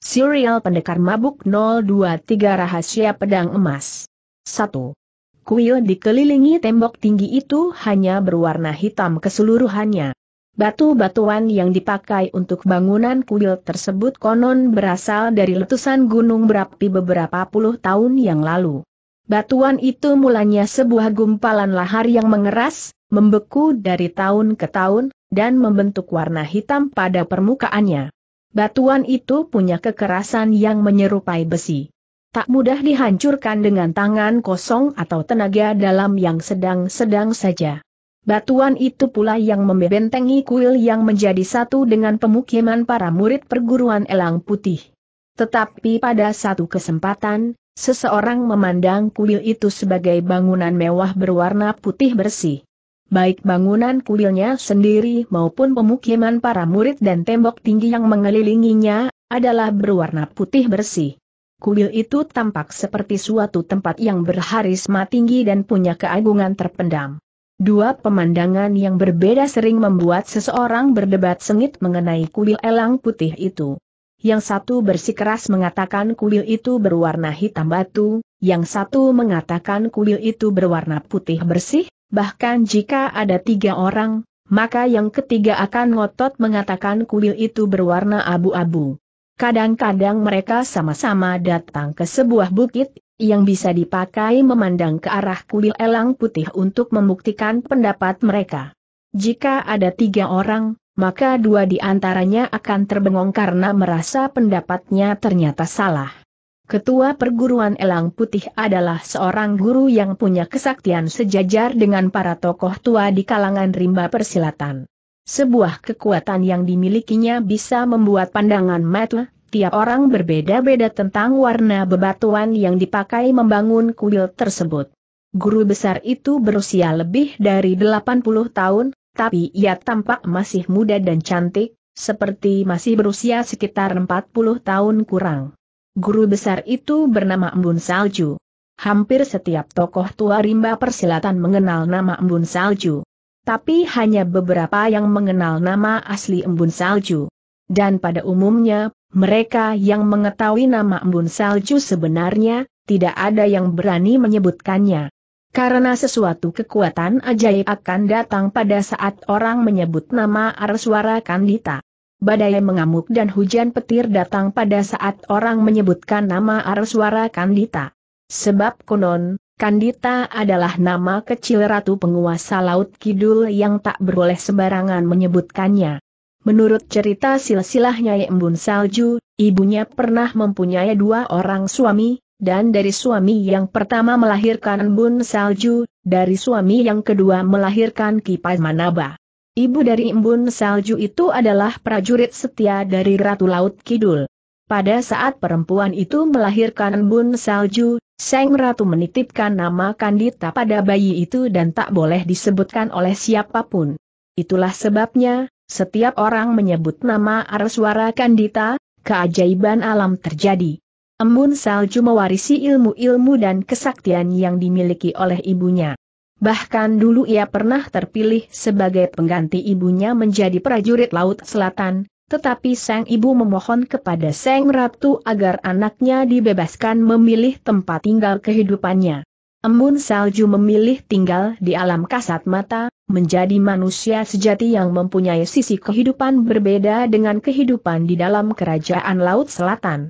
Serial Pendekar Mabuk 023 Rahasia Pedang Emas 1. Kuil dikelilingi tembok tinggi itu hanya berwarna hitam keseluruhannya. Batu-batuan yang dipakai untuk bangunan kuil tersebut konon berasal dari letusan gunung berapi beberapa puluh tahun yang lalu. Batuan itu mulanya sebuah gumpalan lahar yang mengeras, membeku dari tahun ke tahun, dan membentuk warna hitam pada permukaannya. Batuan itu punya kekerasan yang menyerupai besi. Tak mudah dihancurkan dengan tangan kosong atau tenaga dalam yang sedang-sedang saja. Batuan itu pula yang membentengi kuil yang menjadi satu dengan pemukiman para murid perguruan elang putih. Tetapi pada satu kesempatan, seseorang memandang kuil itu sebagai bangunan mewah berwarna putih bersih baik bangunan kuilnya sendiri maupun pemukiman para murid dan tembok tinggi yang mengelilinginya, adalah berwarna putih bersih. Kuil itu tampak seperti suatu tempat yang berharisma tinggi dan punya keagungan terpendam. Dua pemandangan yang berbeda sering membuat seseorang berdebat sengit mengenai kuil elang putih itu. Yang satu bersikeras mengatakan kuil itu berwarna hitam batu, yang satu mengatakan kuil itu berwarna putih bersih, bahkan jika ada tiga orang, maka yang ketiga akan ngotot mengatakan kuil itu berwarna abu-abu. Kadang-kadang mereka sama-sama datang ke sebuah bukit, yang bisa dipakai memandang ke arah kuil elang putih untuk membuktikan pendapat mereka. Jika ada tiga orang, maka dua di antaranya akan terbengong karena merasa pendapatnya ternyata salah. Ketua perguruan Elang Putih adalah seorang guru yang punya kesaktian sejajar dengan para tokoh tua di kalangan rimba persilatan. Sebuah kekuatan yang dimilikinya bisa membuat pandangan mata tiap orang berbeda-beda tentang warna bebatuan yang dipakai membangun kuil tersebut. Guru besar itu berusia lebih dari 80 tahun, tapi ia tampak masih muda dan cantik, seperti masih berusia sekitar 40 tahun kurang guru besar itu bernama Embun Salju. Hampir setiap tokoh tua rimba persilatan mengenal nama Embun Salju. Tapi hanya beberapa yang mengenal nama asli Embun Salju. Dan pada umumnya, mereka yang mengetahui nama Embun Salju sebenarnya, tidak ada yang berani menyebutkannya. Karena sesuatu kekuatan ajaib akan datang pada saat orang menyebut nama Arswara Kandita badai mengamuk dan hujan petir datang pada saat orang menyebutkan nama suara Kandita. Sebab konon, Kandita adalah nama kecil ratu penguasa Laut Kidul yang tak beroleh sembarangan menyebutkannya. Menurut cerita silsilah Nyai Embun Salju, ibunya pernah mempunyai dua orang suami, dan dari suami yang pertama melahirkan Embun Salju, dari suami yang kedua melahirkan Kipai Manaba. Ibu dari embun salju itu adalah prajurit setia dari Ratu Laut Kidul. Pada saat perempuan itu melahirkan embun salju, Seng Ratu menitipkan nama Kandita pada bayi itu dan tak boleh disebutkan oleh siapapun. Itulah sebabnya, setiap orang menyebut nama Arswara Kandita, keajaiban alam terjadi. Embun salju mewarisi ilmu-ilmu dan kesaktian yang dimiliki oleh ibunya. Bahkan dulu ia pernah terpilih sebagai pengganti ibunya menjadi prajurit Laut Selatan, tetapi sang ibu memohon kepada sang ratu agar anaknya dibebaskan memilih tempat tinggal kehidupannya. Embun salju memilih tinggal di alam kasat mata, menjadi manusia sejati yang mempunyai sisi kehidupan berbeda dengan kehidupan di dalam kerajaan Laut Selatan.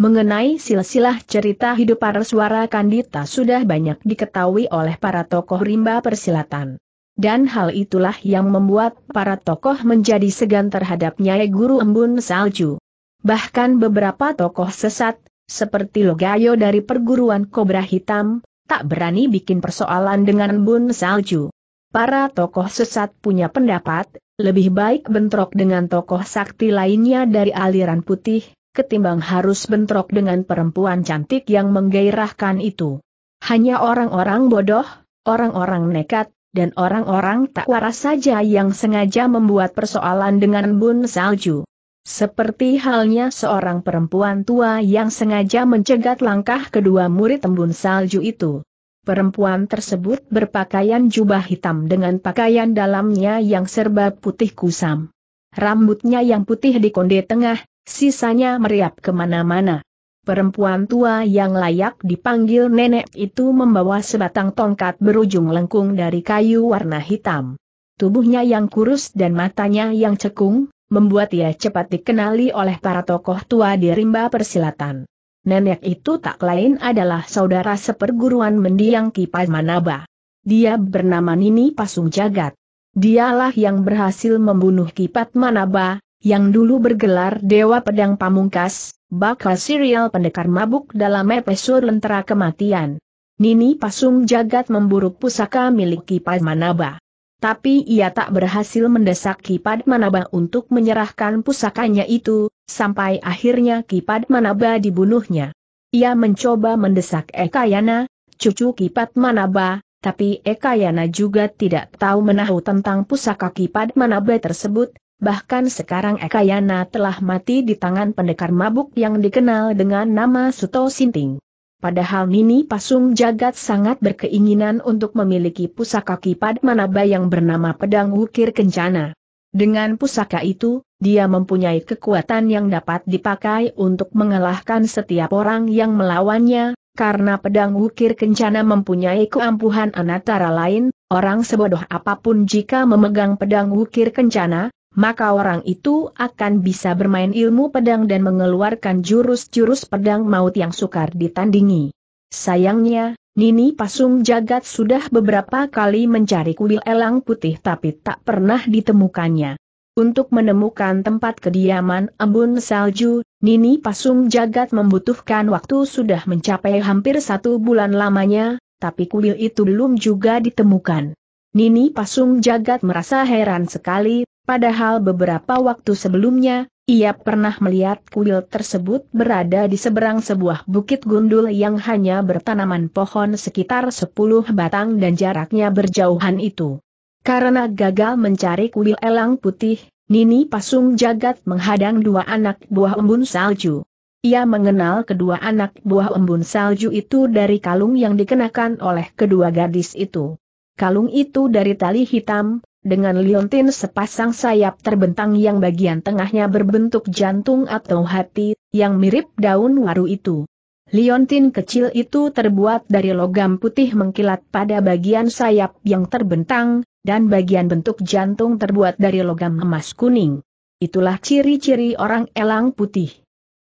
Mengenai silsilah cerita hidup para suara Kandita sudah banyak diketahui oleh para tokoh rimba persilatan. Dan hal itulah yang membuat para tokoh menjadi segan terhadap Nyai Guru Embun Salju. Bahkan beberapa tokoh sesat, seperti Logayo dari perguruan Kobra Hitam, tak berani bikin persoalan dengan Embun Salju. Para tokoh sesat punya pendapat, lebih baik bentrok dengan tokoh sakti lainnya dari aliran putih, ketimbang harus bentrok dengan perempuan cantik yang menggairahkan itu. Hanya orang-orang bodoh, orang-orang nekat, dan orang-orang tak waras saja yang sengaja membuat persoalan dengan bun salju. Seperti halnya seorang perempuan tua yang sengaja mencegat langkah kedua murid embun salju itu. Perempuan tersebut berpakaian jubah hitam dengan pakaian dalamnya yang serba putih kusam. Rambutnya yang putih di konde tengah, Sisanya meriap kemana-mana. Perempuan tua yang layak dipanggil nenek itu membawa sebatang tongkat berujung lengkung dari kayu warna hitam. Tubuhnya yang kurus dan matanya yang cekung, membuat ia cepat dikenali oleh para tokoh tua di rimba persilatan. Nenek itu tak lain adalah saudara seperguruan mendiang Kipas Manaba. Dia bernama Nini Pasung Jagat. Dialah yang berhasil membunuh Kipat Manaba, yang dulu bergelar Dewa Pedang Pamungkas, bakal serial pendekar mabuk dalam episode Lentera Kematian. Nini Pasung Jagat memburu pusaka milik Kipat Manaba. Tapi ia tak berhasil mendesak Kipat Manaba untuk menyerahkan pusakanya itu, sampai akhirnya Kipat Manaba dibunuhnya. Ia mencoba mendesak Ekayana, cucu Kipat Manaba, tapi Ekayana juga tidak tahu menahu tentang pusaka Kipat Manaba tersebut, bahkan sekarang Ekayana telah mati di tangan pendekar mabuk yang dikenal dengan nama Suto Sinting. Padahal Nini Pasung Jagat sangat berkeinginan untuk memiliki pusaka Kipat Manaba yang bernama Pedang Wukir Kencana. Dengan pusaka itu, dia mempunyai kekuatan yang dapat dipakai untuk mengalahkan setiap orang yang melawannya, karena pedang wukir kencana mempunyai keampuhan antara lain, orang sebodoh apapun jika memegang pedang wukir kencana, maka orang itu akan bisa bermain ilmu pedang dan mengeluarkan jurus-jurus pedang maut yang sukar ditandingi. Sayangnya, Nini Pasung Jagat sudah beberapa kali mencari kuil elang putih tapi tak pernah ditemukannya. Untuk menemukan tempat kediaman embun salju, Nini Pasung Jagat membutuhkan waktu sudah mencapai hampir satu bulan lamanya, tapi kuil itu belum juga ditemukan. Nini Pasung Jagat merasa heran sekali, Padahal beberapa waktu sebelumnya, ia pernah melihat kuil tersebut berada di seberang sebuah bukit gundul yang hanya bertanaman pohon sekitar 10 batang dan jaraknya berjauhan itu. Karena gagal mencari kuil elang putih, Nini Pasung Jagat menghadang dua anak buah embun salju. Ia mengenal kedua anak buah embun salju itu dari kalung yang dikenakan oleh kedua gadis itu. Kalung itu dari tali hitam, dengan liontin sepasang sayap terbentang yang bagian tengahnya berbentuk jantung atau hati, yang mirip daun waru itu. Liontin kecil itu terbuat dari logam putih mengkilat pada bagian sayap yang terbentang, dan bagian bentuk jantung terbuat dari logam emas kuning. Itulah ciri-ciri orang elang putih.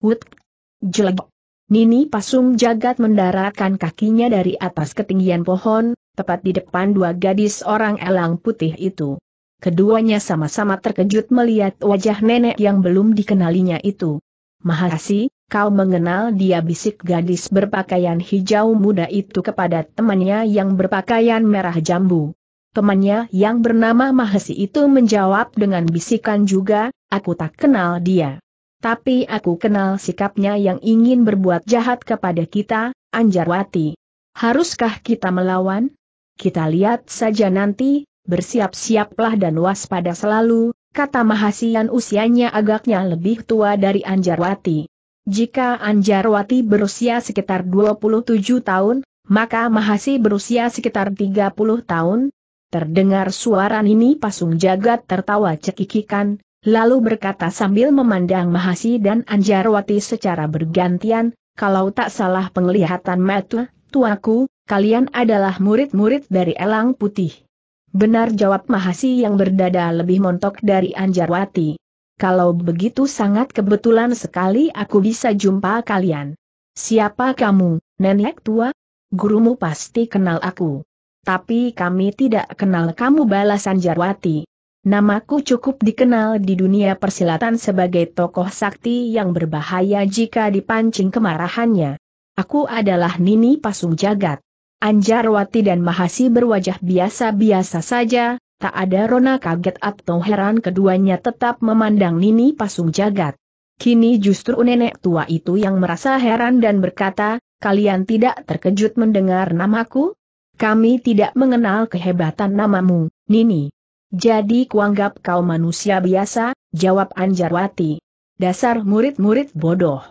Wut, jelek. Nini Pasung Jagat mendaratkan kakinya dari atas ketinggian pohon, tepat di depan dua gadis orang elang putih itu. Keduanya sama-sama terkejut melihat wajah nenek yang belum dikenalinya itu. Mahasi, kau mengenal dia bisik gadis berpakaian hijau muda itu kepada temannya yang berpakaian merah jambu. Temannya yang bernama Mahasi itu menjawab dengan bisikan juga, aku tak kenal dia. Tapi aku kenal sikapnya yang ingin berbuat jahat kepada kita, Anjarwati. Haruskah kita melawan? Kita lihat saja nanti, bersiap-siaplah dan waspada selalu, kata Mahasian usianya agaknya lebih tua dari Anjarwati. Jika Anjarwati berusia sekitar 27 tahun, maka Mahasi berusia sekitar 30 tahun. Terdengar suara ini Pasung Jagat tertawa cekikikan, lalu berkata sambil memandang Mahasi dan Anjarwati secara bergantian, kalau tak salah penglihatan mata, tuaku, kalian adalah murid-murid dari Elang Putih. Benar jawab Mahasi yang berdada lebih montok dari Anjarwati. Kalau begitu sangat kebetulan sekali aku bisa jumpa kalian. Siapa kamu, nenek tua? Gurumu pasti kenal aku. Tapi kami tidak kenal kamu balas Anjarwati. Namaku cukup dikenal di dunia persilatan sebagai tokoh sakti yang berbahaya jika dipancing kemarahannya. Aku adalah Nini Pasung Jagat. Anjarwati dan Mahasi berwajah biasa-biasa saja, tak ada rona kaget atau heran keduanya tetap memandang Nini Pasung Jagat. Kini justru nenek tua itu yang merasa heran dan berkata, kalian tidak terkejut mendengar namaku? Kami tidak mengenal kehebatan namamu, Nini. Jadi kuanggap kau manusia biasa, jawab Anjarwati. Dasar murid-murid bodoh.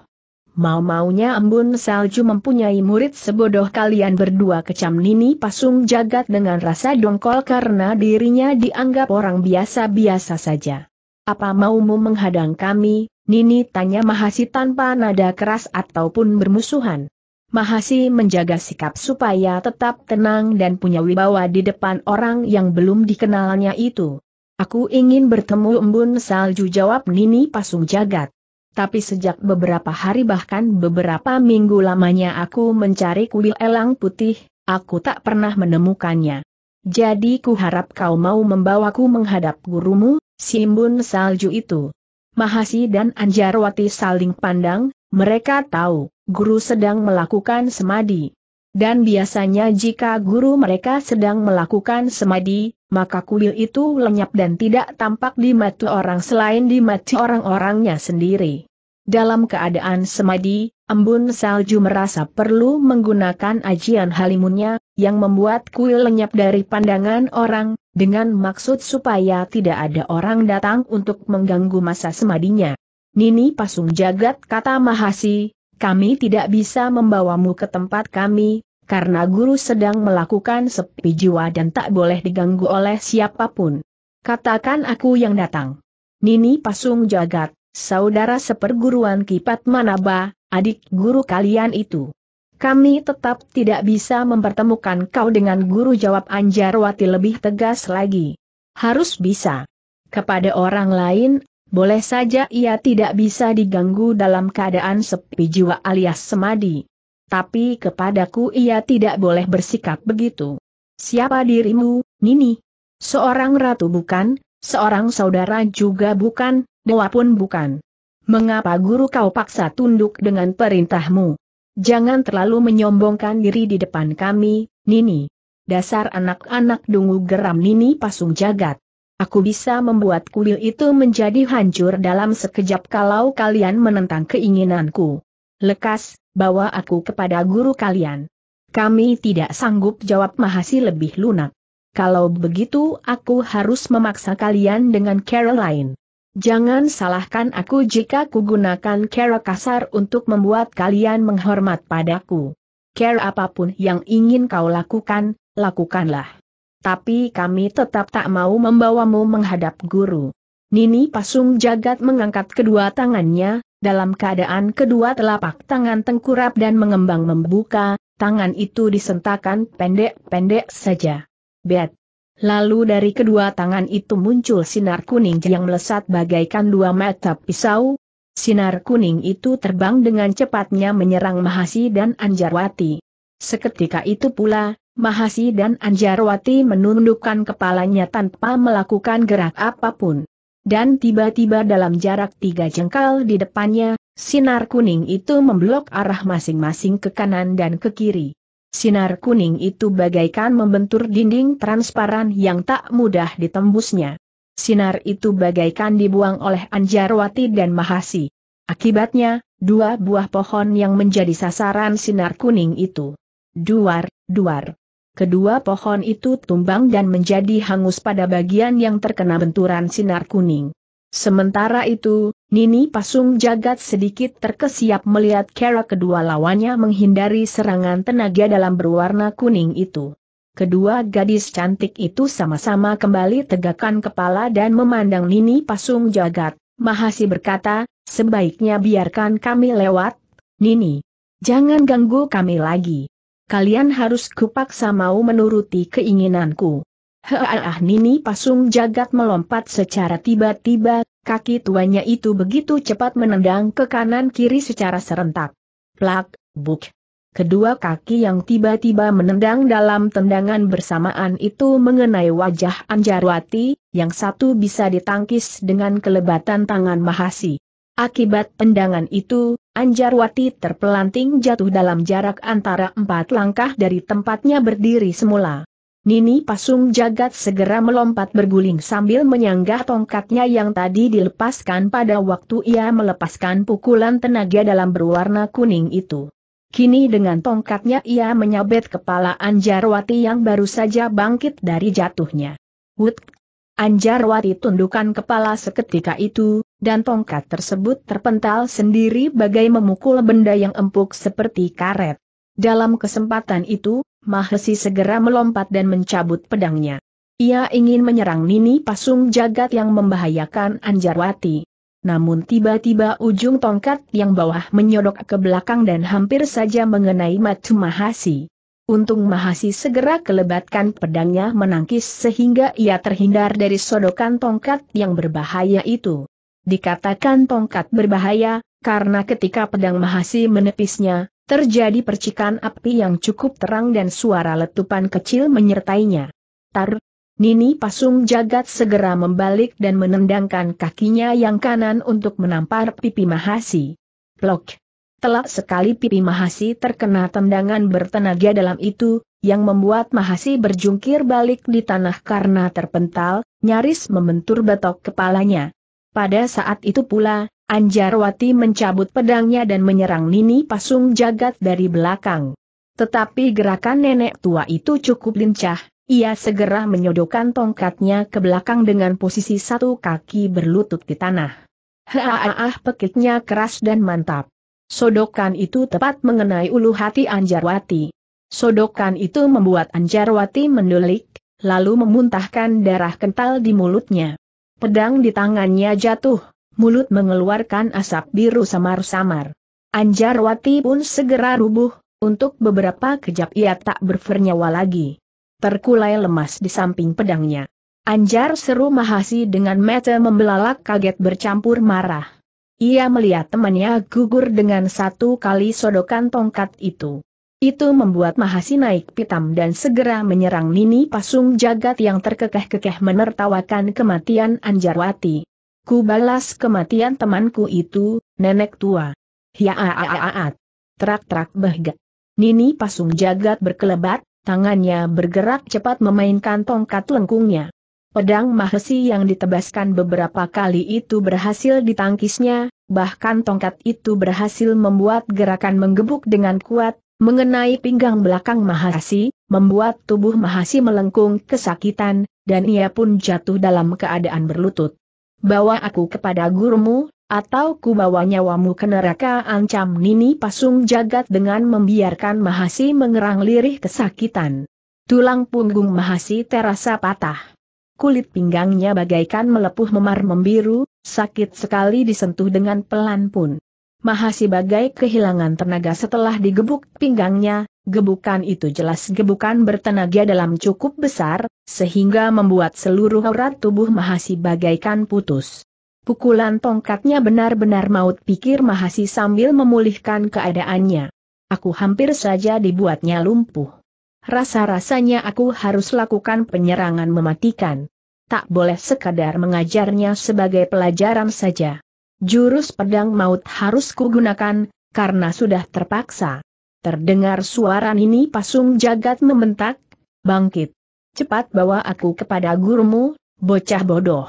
Mau-maunya embun salju mempunyai murid sebodoh kalian berdua kecam Nini Pasung jagat dengan rasa dongkol karena dirinya dianggap orang biasa-biasa saja. Apa maumu menghadang kami, Nini tanya Mahasi tanpa nada keras ataupun bermusuhan. Mahasi menjaga sikap supaya tetap tenang dan punya wibawa di depan orang yang belum dikenalnya itu. Aku ingin bertemu embun salju jawab Nini Pasung jagat tapi sejak beberapa hari bahkan beberapa minggu lamanya aku mencari kuil elang putih, aku tak pernah menemukannya. Jadi ku harap kau mau membawaku menghadap gurumu, Simbun Salju itu. Mahasi dan Anjarwati saling pandang, mereka tahu, guru sedang melakukan semadi. Dan biasanya jika guru mereka sedang melakukan semadi, maka kuil itu lenyap dan tidak tampak di mata orang selain di mata orang-orangnya sendiri. Dalam keadaan semadi, embun salju merasa perlu menggunakan ajian halimunnya, yang membuat kuil lenyap dari pandangan orang, dengan maksud supaya tidak ada orang datang untuk mengganggu masa semadinya. Nini pasung jagat kata Mahasi, kami tidak bisa membawamu ke tempat kami, karena guru sedang melakukan sepi jiwa dan tak boleh diganggu oleh siapapun. Katakan aku yang datang. Nini Pasung Jagat, saudara seperguruan Kipat Manaba, adik guru kalian itu. Kami tetap tidak bisa mempertemukan kau dengan guru jawab Anjarwati lebih tegas lagi. Harus bisa. Kepada orang lain, boleh saja ia tidak bisa diganggu dalam keadaan sepi jiwa alias semadi. Tapi kepadaku ia tidak boleh bersikap begitu. Siapa dirimu, Nini? Seorang ratu bukan, seorang saudara juga bukan, dewa pun bukan. Mengapa guru kau paksa tunduk dengan perintahmu? Jangan terlalu menyombongkan diri di depan kami, Nini. Dasar anak-anak dungu geram Nini pasung jagat. Aku bisa membuat kuil itu menjadi hancur dalam sekejap kalau kalian menentang keinginanku. Lekas, bawa aku kepada guru kalian. Kami tidak sanggup jawab Mahasi lebih lunak. Kalau begitu aku harus memaksa kalian dengan cara lain. Jangan salahkan aku jika kugunakan cara kasar untuk membuat kalian menghormat padaku. Cara apapun yang ingin kau lakukan, lakukanlah. Tapi kami tetap tak mau membawamu menghadap guru. Nini Pasung Jagat mengangkat kedua tangannya, dalam keadaan kedua telapak tangan tengkurap dan mengembang membuka, tangan itu disentakan pendek-pendek saja. Bet. Lalu dari kedua tangan itu muncul sinar kuning yang melesat bagaikan dua mata pisau. Sinar kuning itu terbang dengan cepatnya menyerang Mahasi dan Anjarwati. Seketika itu pula, Mahasi dan Anjarwati menundukkan kepalanya tanpa melakukan gerak apapun dan tiba-tiba dalam jarak tiga jengkal di depannya, sinar kuning itu memblok arah masing-masing ke kanan dan ke kiri. Sinar kuning itu bagaikan membentur dinding transparan yang tak mudah ditembusnya. Sinar itu bagaikan dibuang oleh Anjarwati dan Mahasi. Akibatnya, dua buah pohon yang menjadi sasaran sinar kuning itu. Duar, duar. Kedua pohon itu tumbang dan menjadi hangus pada bagian yang terkena benturan sinar kuning. Sementara itu, Nini Pasung Jagat sedikit terkesiap melihat kera kedua lawannya menghindari serangan tenaga dalam berwarna kuning itu. Kedua gadis cantik itu sama-sama kembali tegakkan kepala dan memandang Nini Pasung Jagat. Mahasi berkata, sebaiknya biarkan kami lewat, Nini. Jangan ganggu kami lagi kalian harus kupaksa mau menuruti keinginanku. Heeh, Nini Pasung Jagat melompat secara tiba-tiba, kaki tuanya itu begitu cepat menendang ke kanan-kiri secara serentak. Plak, buk. Kedua kaki yang tiba-tiba menendang dalam tendangan bersamaan itu mengenai wajah Anjarwati, yang satu bisa ditangkis dengan kelebatan tangan Mahasi. Akibat tendangan itu, Anjarwati terpelanting jatuh dalam jarak antara empat langkah dari tempatnya berdiri semula. Nini Pasung Jagat segera melompat berguling sambil menyanggah tongkatnya yang tadi dilepaskan pada waktu ia melepaskan pukulan tenaga dalam berwarna kuning itu. Kini dengan tongkatnya ia menyabet kepala Anjarwati yang baru saja bangkit dari jatuhnya. Wut! Anjarwati tundukkan kepala seketika itu, dan tongkat tersebut terpental sendiri bagai memukul benda yang empuk seperti karet. Dalam kesempatan itu, Mahesi segera melompat dan mencabut pedangnya. Ia ingin menyerang Nini Pasung Jagat yang membahayakan Anjarwati. Namun tiba-tiba ujung tongkat yang bawah menyodok ke belakang dan hampir saja mengenai Matu Mahasi. Untung Mahasi segera kelebatkan pedangnya menangkis sehingga ia terhindar dari sodokan tongkat yang berbahaya itu. Dikatakan tongkat berbahaya, karena ketika pedang Mahasi menepisnya, terjadi percikan api yang cukup terang dan suara letupan kecil menyertainya. Tar, Nini Pasung Jagat segera membalik dan menendangkan kakinya yang kanan untuk menampar pipi Mahasi. Plok. Telak sekali pipi Mahasi terkena tendangan bertenaga dalam itu, yang membuat Mahasi berjungkir balik di tanah karena terpental, nyaris membentur batok kepalanya. Pada saat itu pula, Anjarwati mencabut pedangnya dan menyerang Nini Pasung Jagat dari belakang. Tetapi gerakan nenek tua itu cukup lincah, ia segera menyodokkan tongkatnya ke belakang dengan posisi satu kaki berlutut di tanah. Haaah pekiknya keras dan mantap. Sodokan itu tepat mengenai ulu hati Anjarwati. Sodokan itu membuat Anjarwati mendulik, lalu memuntahkan darah kental di mulutnya. Pedang di tangannya jatuh, mulut mengeluarkan asap biru samar-samar. Anjarwati pun segera rubuh, untuk beberapa kejap ia tak bernyawa lagi. Terkulai lemas di samping pedangnya. Anjar seru Mahasi dengan mata membelalak kaget bercampur marah. Ia melihat temannya gugur dengan satu kali sodokan tongkat itu. Itu membuat Mahasi naik pitam dan segera menyerang Nini Pasung Jagat yang terkekeh-kekeh menertawakan kematian Anjarwati. Ku balas kematian temanku itu, nenek tua. Hiaaaaat. Terak-terak bahagia. Nini Pasung Jagat berkelebat, tangannya bergerak cepat memainkan tongkat lengkungnya. Pedang Mahesi yang ditebaskan beberapa kali itu berhasil ditangkisnya, bahkan tongkat itu berhasil membuat gerakan menggebuk dengan kuat, Mengenai pinggang belakang Mahasi, membuat tubuh Mahasi melengkung kesakitan, dan ia pun jatuh dalam keadaan berlutut. Bawa aku kepada gurumu, atau ku bawa nyawamu ke neraka ancam Nini Pasung Jagat dengan membiarkan Mahasi mengerang lirih kesakitan. Tulang punggung Mahasi terasa patah. Kulit pinggangnya bagaikan melepuh memar membiru, sakit sekali disentuh dengan pelan pun. Mahasi bagai kehilangan tenaga setelah digebuk pinggangnya, gebukan itu jelas gebukan bertenaga dalam cukup besar, sehingga membuat seluruh aurat tubuh Mahasi bagaikan putus. Pukulan tongkatnya benar-benar maut pikir Mahasi sambil memulihkan keadaannya. Aku hampir saja dibuatnya lumpuh. Rasa-rasanya aku harus lakukan penyerangan mematikan. Tak boleh sekadar mengajarnya sebagai pelajaran saja. Jurus pedang maut harus kugunakan, karena sudah terpaksa. Terdengar suara ini pasung jagat membentak, bangkit. Cepat bawa aku kepada gurumu, bocah bodoh.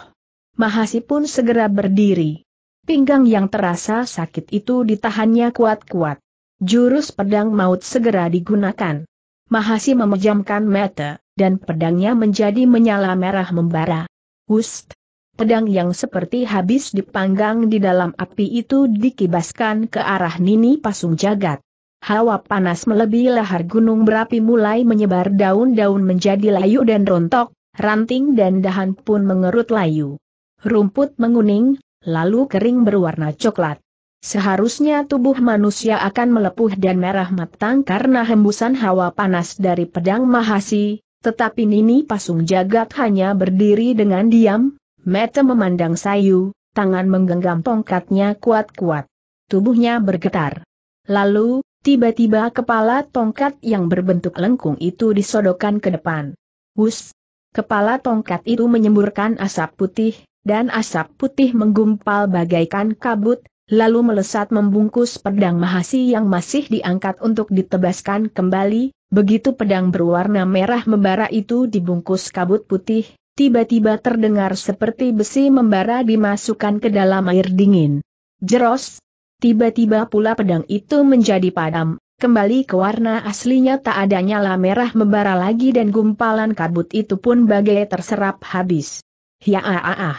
Mahasi pun segera berdiri. Pinggang yang terasa sakit itu ditahannya kuat-kuat. Jurus pedang maut segera digunakan. Mahasi memejamkan mata, dan pedangnya menjadi menyala merah membara. Ust! Pedang yang seperti habis dipanggang di dalam api itu dikibaskan ke arah Nini Pasung Jagat. Hawa panas melebihi lahar gunung berapi mulai menyebar daun-daun menjadi layu dan rontok, ranting dan dahan pun mengerut layu. Rumput menguning, lalu kering berwarna coklat. Seharusnya tubuh manusia akan melepuh dan merah matang karena hembusan hawa panas dari pedang mahasi, tetapi Nini Pasung Jagat hanya berdiri dengan diam, Mata memandang sayu, tangan menggenggam tongkatnya kuat-kuat. Tubuhnya bergetar. Lalu, tiba-tiba kepala tongkat yang berbentuk lengkung itu disodokkan ke depan. Wus! Kepala tongkat itu menyemburkan asap putih, dan asap putih menggumpal bagaikan kabut, lalu melesat membungkus pedang mahasi yang masih diangkat untuk ditebaskan kembali, begitu pedang berwarna merah membara itu dibungkus kabut putih, tiba-tiba terdengar seperti besi membara dimasukkan ke dalam air dingin. Jeros, tiba-tiba pula pedang itu menjadi padam, kembali ke warna aslinya tak ada nyala merah membara lagi dan gumpalan kabut itu pun bagai terserap habis. Ya ah ah ah.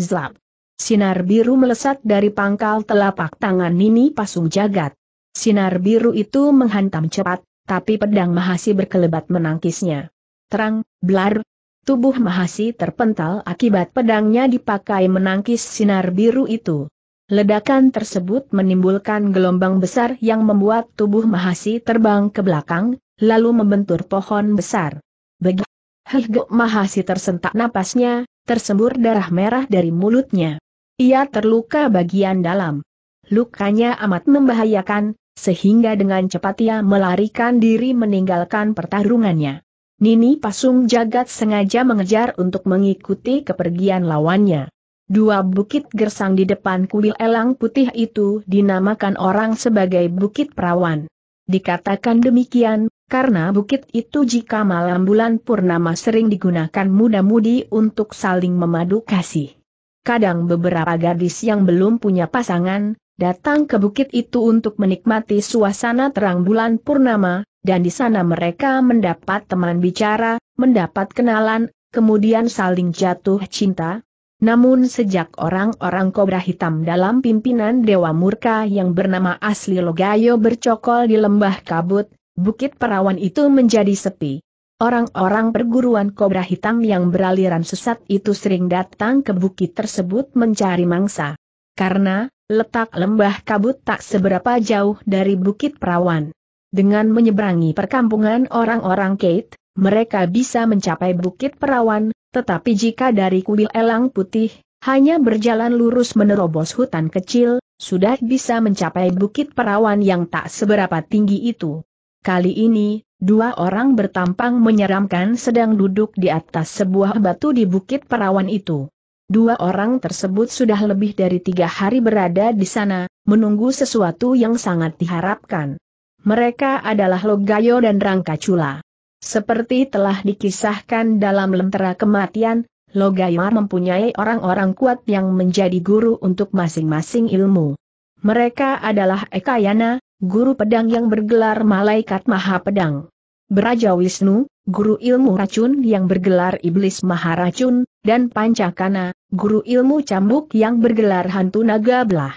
Zlap. Sinar biru melesat dari pangkal telapak tangan Nini Pasung Jagat. Sinar biru itu menghantam cepat, tapi pedang mahasi berkelebat menangkisnya. Terang, blar, Tubuh Mahasi terpental akibat pedangnya dipakai menangkis sinar biru itu. Ledakan tersebut menimbulkan gelombang besar yang membuat tubuh Mahasi terbang ke belakang, lalu membentur pohon besar. Begitu Helgok Mahasi tersentak napasnya, tersembur darah merah dari mulutnya. Ia terluka bagian dalam. Lukanya amat membahayakan, sehingga dengan cepat ia melarikan diri meninggalkan pertarungannya. Nini Pasung Jagat sengaja mengejar untuk mengikuti kepergian lawannya. Dua bukit gersang di depan kuil elang putih itu dinamakan orang sebagai Bukit Perawan. Dikatakan demikian, karena bukit itu jika malam bulan purnama sering digunakan muda-mudi untuk saling memadu kasih. Kadang beberapa gadis yang belum punya pasangan, datang ke bukit itu untuk menikmati suasana terang bulan purnama, dan di sana mereka mendapat teman bicara, mendapat kenalan, kemudian saling jatuh cinta. Namun sejak orang-orang kobra hitam dalam pimpinan Dewa Murka yang bernama asli Logayo bercokol di lembah kabut, bukit perawan itu menjadi sepi. Orang-orang perguruan kobra hitam yang beraliran sesat itu sering datang ke bukit tersebut mencari mangsa. Karena, Letak lembah kabut tak seberapa jauh dari Bukit Perawan. Dengan menyeberangi perkampungan orang-orang Kate, mereka bisa mencapai Bukit Perawan, tetapi jika dari kuil elang putih, hanya berjalan lurus menerobos hutan kecil, sudah bisa mencapai Bukit Perawan yang tak seberapa tinggi itu. Kali ini, dua orang bertampang menyeramkan sedang duduk di atas sebuah batu di Bukit Perawan itu. Dua orang tersebut sudah lebih dari tiga hari berada di sana, menunggu sesuatu yang sangat diharapkan. Mereka adalah Logayo dan Rangkacula. Seperti telah dikisahkan dalam lentera kematian, Logayo mempunyai orang-orang kuat yang menjadi guru untuk masing-masing ilmu. Mereka adalah Ekayana, guru pedang yang bergelar Malaikat Maha Pedang. Beraja Wisnu, guru ilmu racun yang bergelar Iblis Maha Racun, dan Pancakana, guru ilmu cambuk yang bergelar hantu naga belah.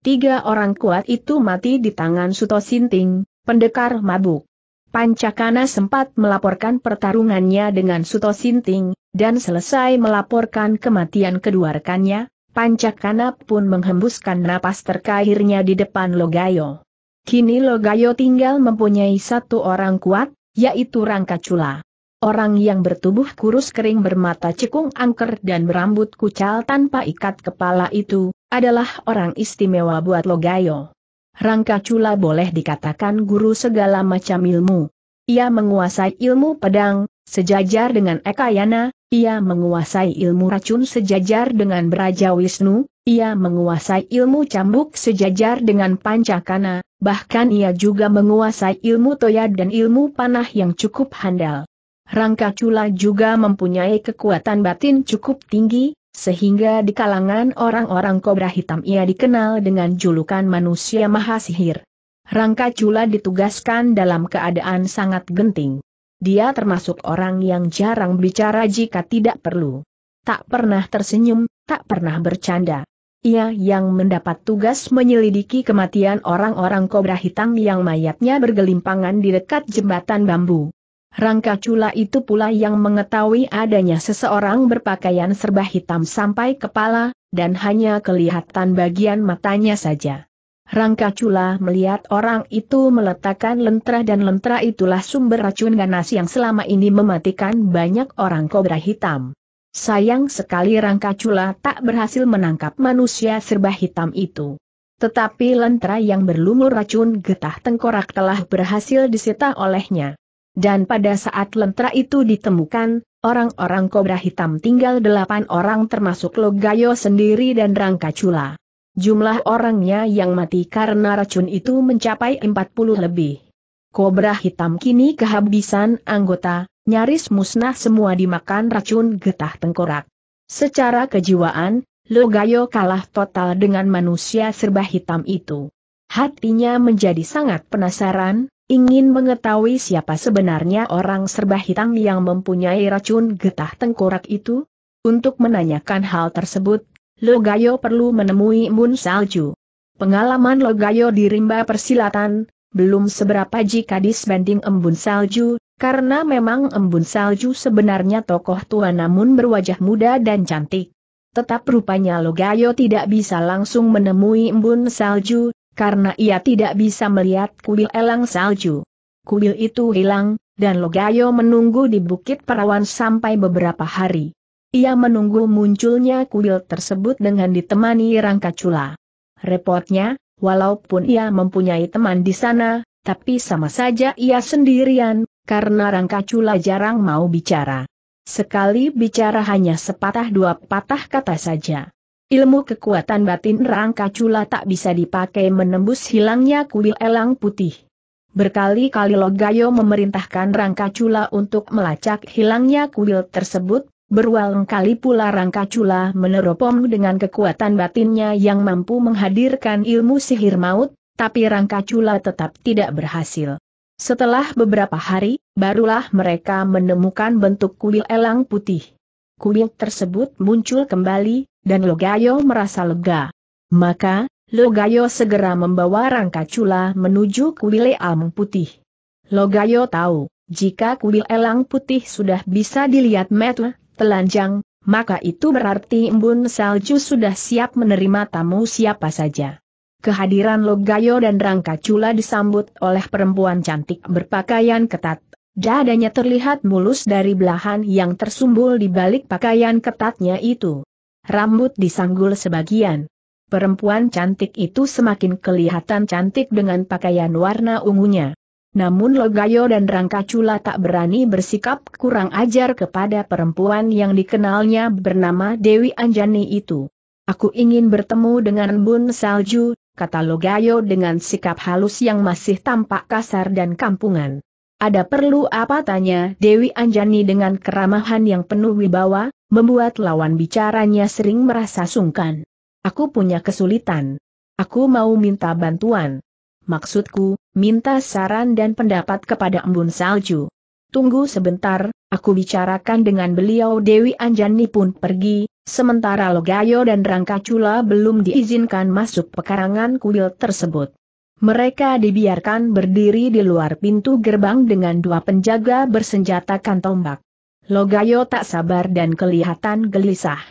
Tiga orang kuat itu mati di tangan Suto Sinting, pendekar mabuk. Pancakana sempat melaporkan pertarungannya dengan Suto Sinting, dan selesai melaporkan kematian kedua rekannya, Pancakana pun menghembuskan napas terkairnya di depan Logayo. Kini Logayo tinggal mempunyai satu orang kuat, yaitu Rangkacula. Orang yang bertubuh kurus kering bermata cekung angker dan berambut kucal tanpa ikat kepala itu, adalah orang istimewa buat Logayo. Rangka Cula boleh dikatakan guru segala macam ilmu. Ia menguasai ilmu pedang, sejajar dengan Ekayana, ia menguasai ilmu racun sejajar dengan Beraja Wisnu, ia menguasai ilmu cambuk sejajar dengan Pancakana, bahkan ia juga menguasai ilmu toya dan ilmu panah yang cukup handal. Rangka Cula juga mempunyai kekuatan batin cukup tinggi, sehingga di kalangan orang-orang kobra hitam ia dikenal dengan julukan manusia mahasihir. Rangka Cula ditugaskan dalam keadaan sangat genting. Dia termasuk orang yang jarang bicara jika tidak perlu. Tak pernah tersenyum, tak pernah bercanda. Ia yang mendapat tugas menyelidiki kematian orang-orang kobra hitam yang mayatnya bergelimpangan di dekat jembatan bambu. Rangka Cula itu pula yang mengetahui adanya seseorang berpakaian serba hitam sampai kepala, dan hanya kelihatan bagian matanya saja. Rangka Cula melihat orang itu meletakkan lentera dan lentera itulah sumber racun ganas yang selama ini mematikan banyak orang kobra hitam. Sayang sekali Rangka Cula tak berhasil menangkap manusia serba hitam itu. Tetapi lentera yang berlumur racun getah tengkorak telah berhasil disita olehnya. Dan pada saat lentera itu ditemukan, orang-orang kobra hitam tinggal delapan orang termasuk Logayo sendiri dan Rangka Cula. Jumlah orangnya yang mati karena racun itu mencapai 40 lebih. Kobra hitam kini kehabisan anggota, nyaris musnah semua dimakan racun getah tengkorak. Secara kejiwaan, Logayo kalah total dengan manusia serba hitam itu. Hatinya menjadi sangat penasaran, ingin mengetahui siapa sebenarnya orang serba hitam yang mempunyai racun getah tengkorak itu? Untuk menanyakan hal tersebut, Logayo perlu menemui Mun Salju. Pengalaman Logayo di rimba persilatan, belum seberapa jika disbanding Embun Salju, karena memang Embun Salju sebenarnya tokoh tua namun berwajah muda dan cantik. Tetap rupanya Logayo tidak bisa langsung menemui Embun Salju, karena ia tidak bisa melihat kuil elang salju. Kuil itu hilang, dan Logayo menunggu di Bukit Perawan sampai beberapa hari. Ia menunggu munculnya kuil tersebut dengan ditemani rangka cula. Repotnya, walaupun ia mempunyai teman di sana, tapi sama saja ia sendirian, karena rangka cula jarang mau bicara. Sekali bicara hanya sepatah dua patah kata saja. Ilmu kekuatan batin rangka cula tak bisa dipakai menembus hilangnya kuil elang putih. Berkali-kali Logayo memerintahkan rangka cula untuk melacak hilangnya kuil tersebut, Berulang kali pula rangka cula meneropong dengan kekuatan batinnya yang mampu menghadirkan ilmu sihir maut, tapi rangka cula tetap tidak berhasil. Setelah beberapa hari, barulah mereka menemukan bentuk kuil elang putih. Kuil tersebut muncul kembali, dan Logayo merasa lega. Maka, Logayo segera membawa rangka cula menuju kuil elang putih. Logayo tahu, jika kuil elang putih sudah bisa dilihat metu, telanjang, maka itu berarti embun salju sudah siap menerima tamu siapa saja. Kehadiran Logayo dan Rangka Cula disambut oleh perempuan cantik berpakaian ketat. Dadanya terlihat mulus dari belahan yang tersumbul di balik pakaian ketatnya itu rambut disanggul sebagian. Perempuan cantik itu semakin kelihatan cantik dengan pakaian warna ungunya. Namun Logayo dan Rangka Cula tak berani bersikap kurang ajar kepada perempuan yang dikenalnya bernama Dewi Anjani itu. Aku ingin bertemu dengan Bun Salju, kata Logayo dengan sikap halus yang masih tampak kasar dan kampungan. Ada perlu apa tanya Dewi Anjani dengan keramahan yang penuh wibawa, membuat lawan bicaranya sering merasa sungkan. Aku punya kesulitan. Aku mau minta bantuan. Maksudku, minta saran dan pendapat kepada embun salju. Tunggu sebentar, aku bicarakan dengan beliau Dewi Anjani pun pergi, sementara Logayo dan Rangkacula belum diizinkan masuk pekarangan kuil tersebut. Mereka dibiarkan berdiri di luar pintu gerbang dengan dua penjaga bersenjatakan tombak. Logayo tak sabar dan kelihatan gelisah.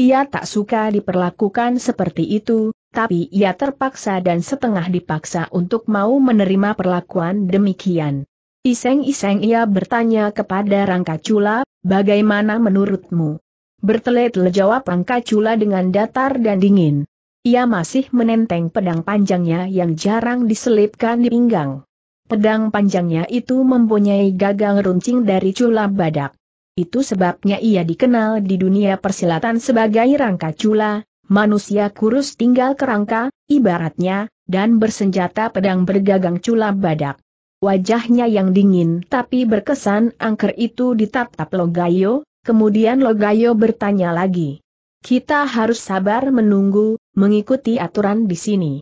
Ia tak suka diperlakukan seperti itu, tapi ia terpaksa dan setengah dipaksa untuk mau menerima perlakuan demikian. Iseng-iseng ia bertanya kepada Rangkacula, bagaimana menurutmu? Bertele-tele jawab Rangkacula dengan datar dan dingin. Ia masih menenteng pedang panjangnya yang jarang diselipkan di pinggang. Pedang panjangnya itu mempunyai gagang runcing dari cula badak. Itu sebabnya ia dikenal di dunia persilatan sebagai rangka cula, manusia kurus tinggal kerangka, ibaratnya, dan bersenjata pedang bergagang cula badak. Wajahnya yang dingin tapi berkesan angker itu ditatap Logayo, kemudian Logayo bertanya lagi. Kita harus sabar menunggu, mengikuti aturan di sini.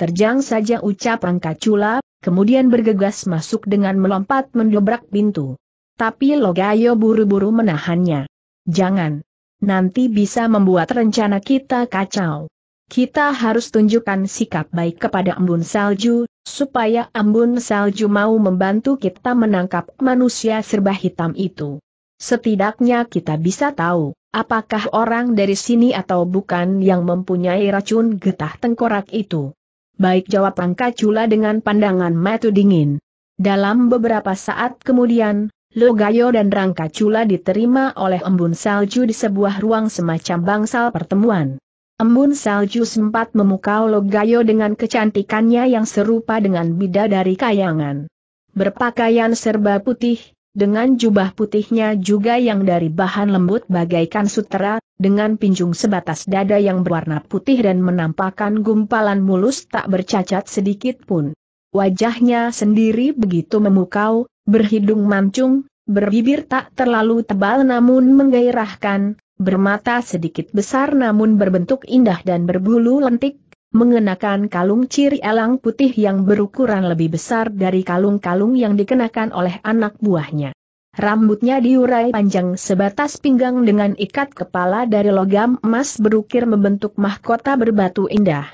Terjang saja ucap Rangkacula, kemudian bergegas masuk dengan melompat mendobrak pintu. Tapi Logayo buru-buru menahannya. Jangan. Nanti bisa membuat rencana kita kacau. Kita harus tunjukkan sikap baik kepada embun salju, supaya embun salju mau membantu kita menangkap manusia serba hitam itu. Setidaknya kita bisa tahu, apakah orang dari sini atau bukan yang mempunyai racun getah tengkorak itu? Baik jawab Angka Cula dengan pandangan mata dingin. Dalam beberapa saat kemudian, Logayo dan Rangka Cula diterima oleh embun salju di sebuah ruang semacam bangsal pertemuan. Embun salju sempat memukau Logayo dengan kecantikannya yang serupa dengan bidadari kayangan. Berpakaian serba putih, dengan jubah putihnya juga yang dari bahan lembut bagaikan sutera, dengan pinjung sebatas dada yang berwarna putih dan menampakkan gumpalan mulus tak bercacat sedikit pun. Wajahnya sendiri begitu memukau, berhidung mancung, berbibir tak terlalu tebal namun menggairahkan, bermata sedikit besar namun berbentuk indah dan berbulu lentik, mengenakan kalung ciri elang putih yang berukuran lebih besar dari kalung-kalung yang dikenakan oleh anak buahnya. Rambutnya diurai panjang sebatas pinggang dengan ikat kepala dari logam emas berukir membentuk mahkota berbatu indah.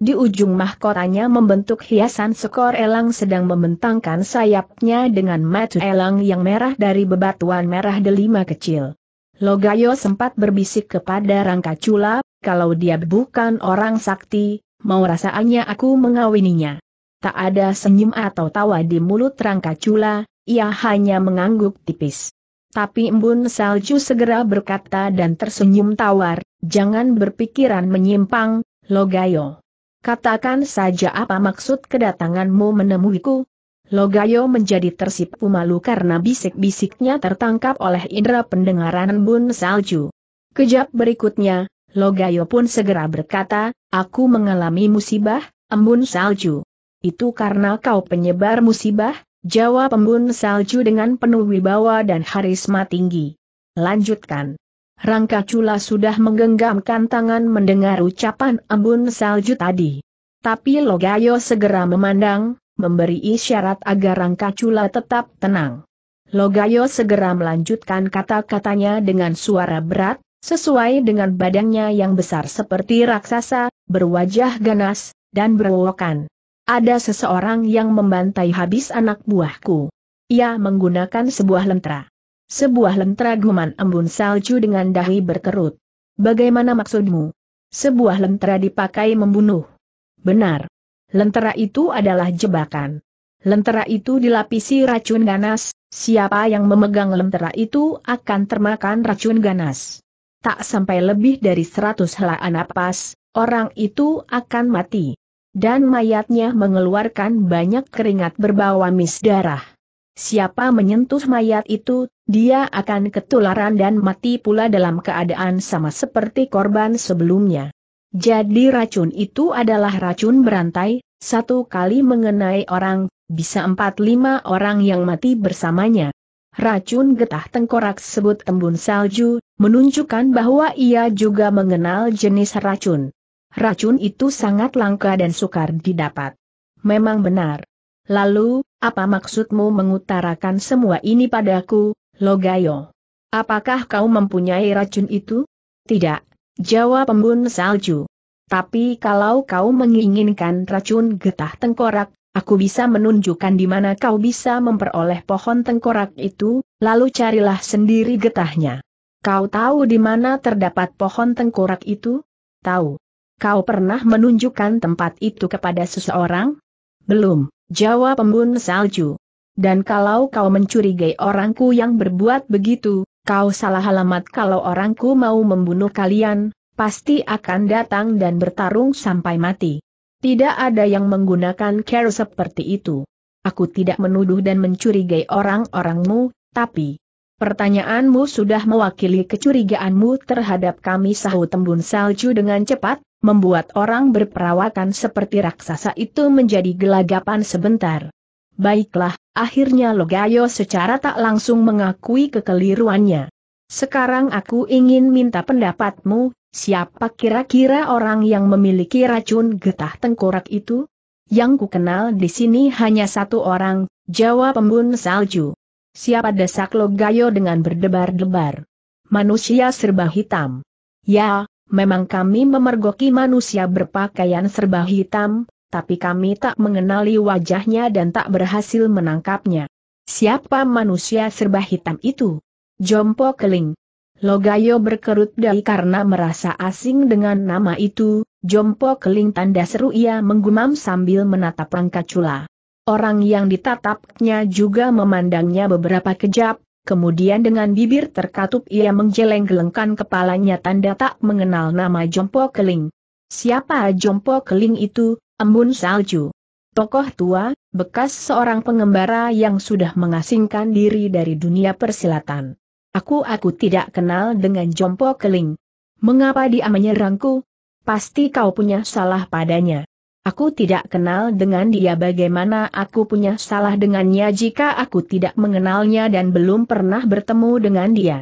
Di ujung mahkotanya membentuk hiasan sekor elang sedang membentangkan sayapnya dengan mata elang yang merah dari bebatuan merah delima kecil. Logayo sempat berbisik kepada Rangka Cula, kalau dia bukan orang sakti, mau rasanya aku mengawininya. Tak ada senyum atau tawa di mulut Rangka Cula, ia hanya mengangguk tipis. Tapi embun salju segera berkata dan tersenyum tawar, jangan berpikiran menyimpang, Logayo. Katakan saja apa maksud kedatanganmu menemuiku, Logayo menjadi tersipu malu karena bisik-bisiknya tertangkap oleh indera pendengaran Bun Salju. Kejap berikutnya, Logayo pun segera berkata, aku mengalami musibah, embun salju. Itu karena kau penyebar musibah, jawab embun salju dengan penuh wibawa dan harisma tinggi. Lanjutkan. Rangka Cula sudah menggenggamkan tangan mendengar ucapan embun salju tadi. Tapi Logayo segera memandang, memberi isyarat agar rangka cula tetap tenang. Logayo segera melanjutkan kata-katanya dengan suara berat, sesuai dengan badannya yang besar seperti raksasa, berwajah ganas, dan berwokan. Ada seseorang yang membantai habis anak buahku. Ia menggunakan sebuah lentera. Sebuah lentera guman embun salju dengan dahi berkerut. Bagaimana maksudmu? Sebuah lentera dipakai membunuh. Benar. Lentera itu adalah jebakan. Lentera itu dilapisi racun ganas, siapa yang memegang lentera itu akan termakan racun ganas. Tak sampai lebih dari seratus helaan napas, orang itu akan mati. Dan mayatnya mengeluarkan banyak keringat berbau amis darah. Siapa menyentuh mayat itu, dia akan ketularan dan mati pula dalam keadaan sama seperti korban sebelumnya. Jadi racun itu adalah racun berantai, satu kali mengenai orang, bisa empat lima orang yang mati bersamanya. Racun getah tengkorak sebut tembun salju, menunjukkan bahwa ia juga mengenal jenis racun. Racun itu sangat langka dan sukar didapat. Memang benar. Lalu, apa maksudmu mengutarakan semua ini padaku, Logayo? Apakah kau mempunyai racun itu? Tidak, Jawab pembun salju. Tapi kalau kau menginginkan racun getah tengkorak, aku bisa menunjukkan di mana kau bisa memperoleh pohon tengkorak itu, lalu carilah sendiri getahnya. Kau tahu di mana terdapat pohon tengkorak itu? Tahu. Kau pernah menunjukkan tempat itu kepada seseorang? Belum, jawab pembun salju. Dan kalau kau mencurigai orangku yang berbuat begitu, Kau salah alamat kalau orangku mau membunuh kalian, pasti akan datang dan bertarung sampai mati. Tidak ada yang menggunakan care seperti itu. Aku tidak menuduh dan mencurigai orang-orangmu, tapi... Pertanyaanmu sudah mewakili kecurigaanmu terhadap kami sahut tembun salju dengan cepat, membuat orang berperawakan seperti raksasa itu menjadi gelagapan sebentar. Baiklah, akhirnya Logayo secara tak langsung mengakui kekeliruannya. Sekarang aku ingin minta pendapatmu, siapa kira-kira orang yang memiliki racun getah tengkorak itu? Yang ku kenal di sini hanya satu orang, jawab pembun salju. Siapa desak Logayo dengan berdebar-debar? Manusia serba hitam. Ya, memang kami memergoki manusia berpakaian serba hitam, tapi kami tak mengenali wajahnya dan tak berhasil menangkapnya. Siapa manusia serba hitam itu? Jompo Keling. Logayo berkerut dahi karena merasa asing dengan nama itu, Jompo Keling tanda seru ia menggumam sambil menatap Rangkacula. Orang yang ditatapnya juga memandangnya beberapa kejap, kemudian dengan bibir terkatup ia menjeleng gelengkan kepalanya tanda tak mengenal nama Jompo Keling. Siapa Jompo Keling itu, Embun Salju. Tokoh tua, bekas seorang pengembara yang sudah mengasingkan diri dari dunia persilatan. Aku-aku tidak kenal dengan Jompo Keling. Mengapa dia menyerangku? Pasti kau punya salah padanya. Aku tidak kenal dengan dia bagaimana aku punya salah dengannya jika aku tidak mengenalnya dan belum pernah bertemu dengan dia.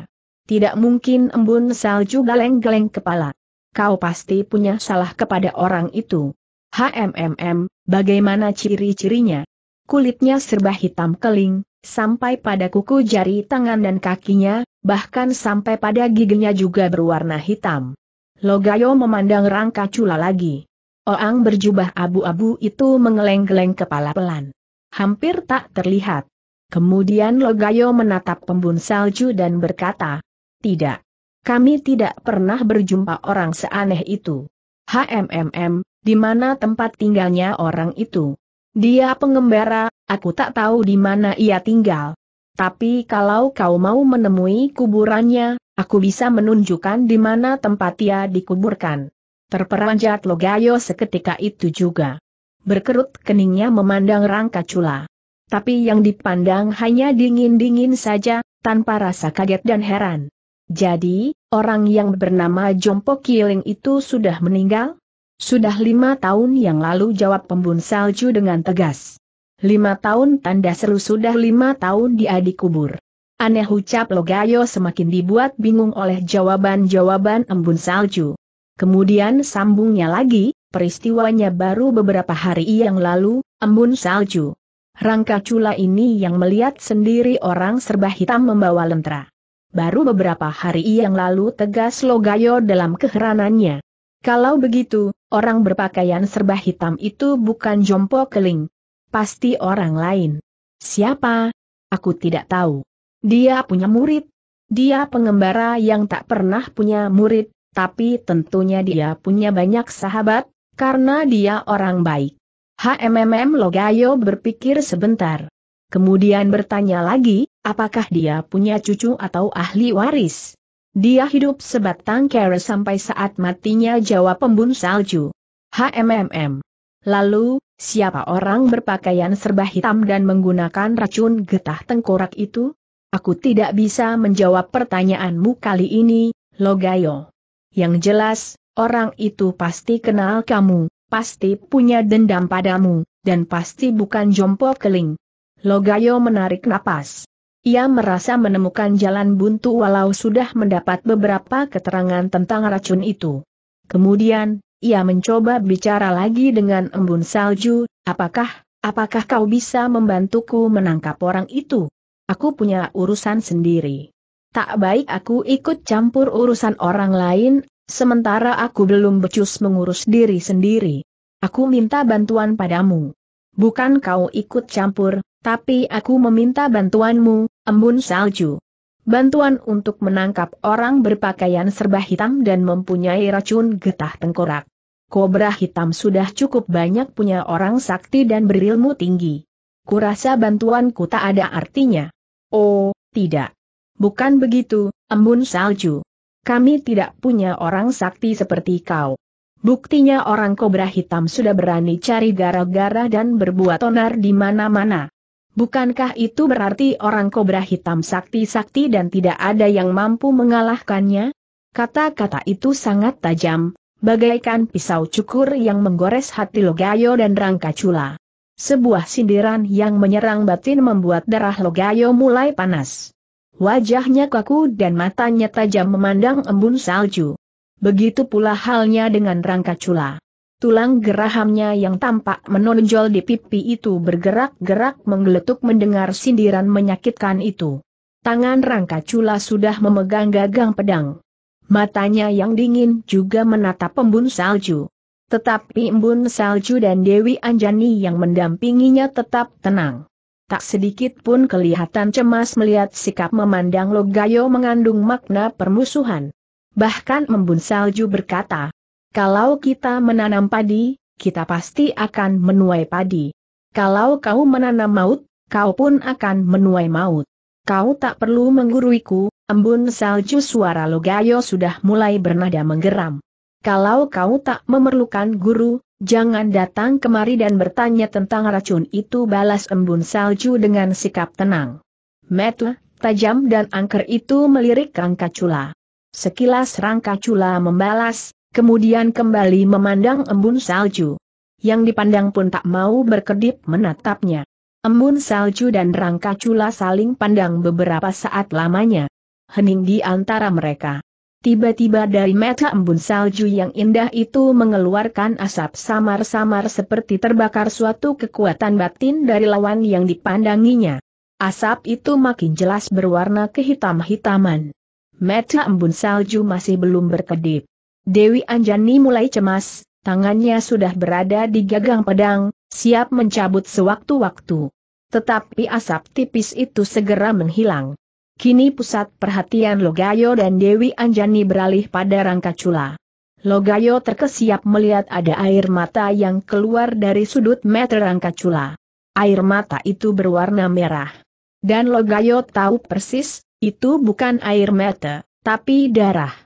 Tidak mungkin embun salju galeng-galeng kepala. Kau pasti punya salah kepada orang itu. HMMM, bagaimana ciri-cirinya? Kulitnya serba hitam keling, sampai pada kuku jari tangan dan kakinya, bahkan sampai pada giginya juga berwarna hitam. Logayo memandang rangka cula lagi. Orang berjubah abu-abu itu mengeleng-geleng kepala pelan. Hampir tak terlihat. Kemudian Logayo menatap pembun salju dan berkata, Tidak. Kami tidak pernah berjumpa orang seaneh itu. HMMM, di mana tempat tinggalnya orang itu. Dia pengembara, aku tak tahu di mana ia tinggal. Tapi kalau kau mau menemui kuburannya, aku bisa menunjukkan di mana tempat ia dikuburkan. Terperanjat Logayo seketika itu juga. Berkerut keningnya memandang rangka cula. Tapi yang dipandang hanya dingin-dingin saja, tanpa rasa kaget dan heran. Jadi, orang yang bernama Jompo Kiling itu sudah meninggal? Sudah lima tahun yang lalu jawab pembun salju dengan tegas. Lima tahun tanda seru sudah lima tahun dia dikubur. Aneh ucap Logayo semakin dibuat bingung oleh jawaban-jawaban embun salju. Kemudian sambungnya lagi, peristiwanya baru beberapa hari yang lalu, embun salju. Rangka cula ini yang melihat sendiri orang serba hitam membawa lentera. Baru beberapa hari yang lalu tegas Logayo dalam keheranannya. Kalau begitu, orang berpakaian serba hitam itu bukan jompo keling. Pasti orang lain. Siapa? Aku tidak tahu. Dia punya murid. Dia pengembara yang tak pernah punya murid, tapi tentunya dia punya banyak sahabat, karena dia orang baik. HMMM Logayo berpikir sebentar. Kemudian bertanya lagi, apakah dia punya cucu atau ahli waris? Dia hidup sebatang kera sampai saat matinya jawab pembun salju. HMMM. Lalu, siapa orang berpakaian serba hitam dan menggunakan racun getah tengkorak itu? Aku tidak bisa menjawab pertanyaanmu kali ini, Logayo. Yang jelas, orang itu pasti kenal kamu, pasti punya dendam padamu, dan pasti bukan jompo keling. Logayo menarik napas. Ia merasa menemukan jalan buntu walau sudah mendapat beberapa keterangan tentang racun itu. Kemudian, ia mencoba bicara lagi dengan embun salju, apakah, apakah kau bisa membantuku menangkap orang itu? Aku punya urusan sendiri. Tak baik aku ikut campur urusan orang lain, sementara aku belum becus mengurus diri sendiri. Aku minta bantuan padamu. Bukan kau ikut campur, tapi aku meminta bantuanmu, Embun salju. Bantuan untuk menangkap orang berpakaian serba hitam dan mempunyai racun getah tengkorak. Kobra hitam sudah cukup banyak punya orang sakti dan berilmu tinggi. Kurasa bantuanku tak ada artinya. Oh, tidak. Bukan begitu, embun salju. Kami tidak punya orang sakti seperti kau. Buktinya orang kobra hitam sudah berani cari gara-gara dan berbuat onar di mana-mana. Bukankah itu berarti orang kobra hitam sakti-sakti dan tidak ada yang mampu mengalahkannya? Kata-kata itu sangat tajam, bagaikan pisau cukur yang menggores hati Logayo dan Rangka Cula. Sebuah sindiran yang menyerang batin membuat darah Logayo mulai panas. Wajahnya kaku dan matanya tajam memandang embun salju. Begitu pula halnya dengan Rangka Cula. Tulang gerahamnya yang tampak menonjol di pipi itu bergerak-gerak menggeletuk mendengar sindiran menyakitkan itu. Tangan rangka cula sudah memegang gagang pedang. Matanya yang dingin juga menatap embun salju. Tetapi embun salju dan Dewi Anjani yang mendampinginya tetap tenang. Tak sedikit pun kelihatan cemas melihat sikap memandang Logayo mengandung makna permusuhan. Bahkan embun salju berkata, kalau kita menanam padi, kita pasti akan menuai padi. Kalau kau menanam maut, kau pun akan menuai maut. Kau tak perlu mengguruiku, embun salju suara Logayo sudah mulai bernada menggeram. Kalau kau tak memerlukan guru, jangan datang kemari dan bertanya tentang racun itu balas embun salju dengan sikap tenang. Metu, tajam dan angker itu melirik rangka cula. Sekilas rangka cula membalas, kemudian kembali memandang embun salju. Yang dipandang pun tak mau berkedip menatapnya. Embun salju dan rangka cula saling pandang beberapa saat lamanya. Hening di antara mereka. Tiba-tiba dari mata embun salju yang indah itu mengeluarkan asap samar-samar seperti terbakar suatu kekuatan batin dari lawan yang dipandanginya. Asap itu makin jelas berwarna kehitam-hitaman. Mata embun salju masih belum berkedip. Dewi Anjani mulai cemas, tangannya sudah berada di gagang pedang, siap mencabut sewaktu-waktu. Tetapi asap tipis itu segera menghilang. Kini pusat perhatian Logayo dan Dewi Anjani beralih pada rangka cula. Logayo terkesiap melihat ada air mata yang keluar dari sudut meter rangka cula. Air mata itu berwarna merah. Dan Logayo tahu persis, itu bukan air mata, tapi darah.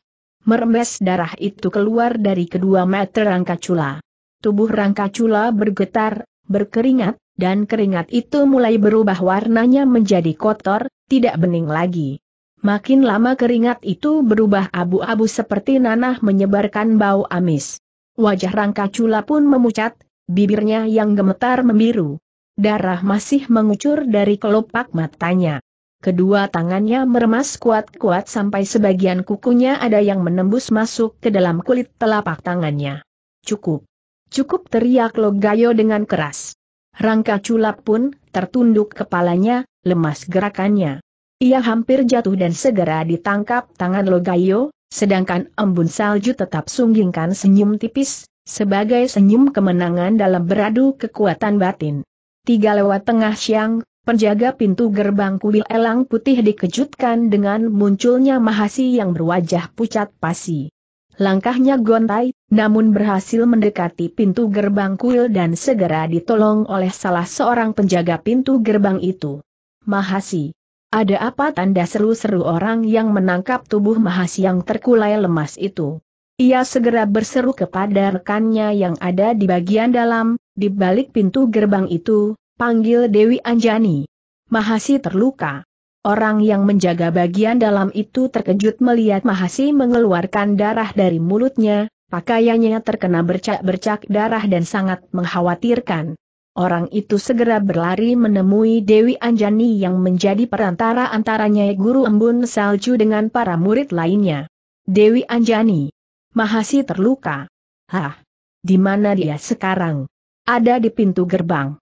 Merembes darah itu keluar dari kedua mata cula. Tubuh rangka cula bergetar, berkeringat, dan keringat itu mulai berubah warnanya menjadi kotor, tidak bening lagi. Makin lama keringat itu berubah abu-abu seperti nanah menyebarkan bau amis. Wajah rangka cula pun memucat, bibirnya yang gemetar membiru. Darah masih mengucur dari kelopak matanya. Kedua tangannya meremas kuat-kuat sampai sebagian kukunya ada yang menembus masuk ke dalam kulit telapak tangannya. Cukup. Cukup teriak Logayo dengan keras. Rangka culap pun tertunduk kepalanya, lemas gerakannya. Ia hampir jatuh dan segera ditangkap tangan Logayo, sedangkan embun salju tetap sunggingkan senyum tipis, sebagai senyum kemenangan dalam beradu kekuatan batin. Tiga lewat tengah siang, Penjaga pintu gerbang kuil elang putih dikejutkan dengan munculnya Mahasi yang berwajah pucat pasi. Langkahnya gontai, namun berhasil mendekati pintu gerbang kuil dan segera ditolong oleh salah seorang penjaga pintu gerbang itu. Mahasi. Ada apa tanda seru-seru orang yang menangkap tubuh Mahasi yang terkulai lemas itu? Ia segera berseru kepada rekannya yang ada di bagian dalam, di balik pintu gerbang itu, Panggil Dewi Anjani. Mahasi terluka. Orang yang menjaga bagian dalam itu terkejut melihat Mahasi mengeluarkan darah dari mulutnya, pakaiannya terkena bercak-bercak darah dan sangat mengkhawatirkan. Orang itu segera berlari menemui Dewi Anjani yang menjadi perantara antaranya guru embun salju dengan para murid lainnya. Dewi Anjani. Mahasi terluka. Hah? Di mana dia sekarang? Ada di pintu gerbang.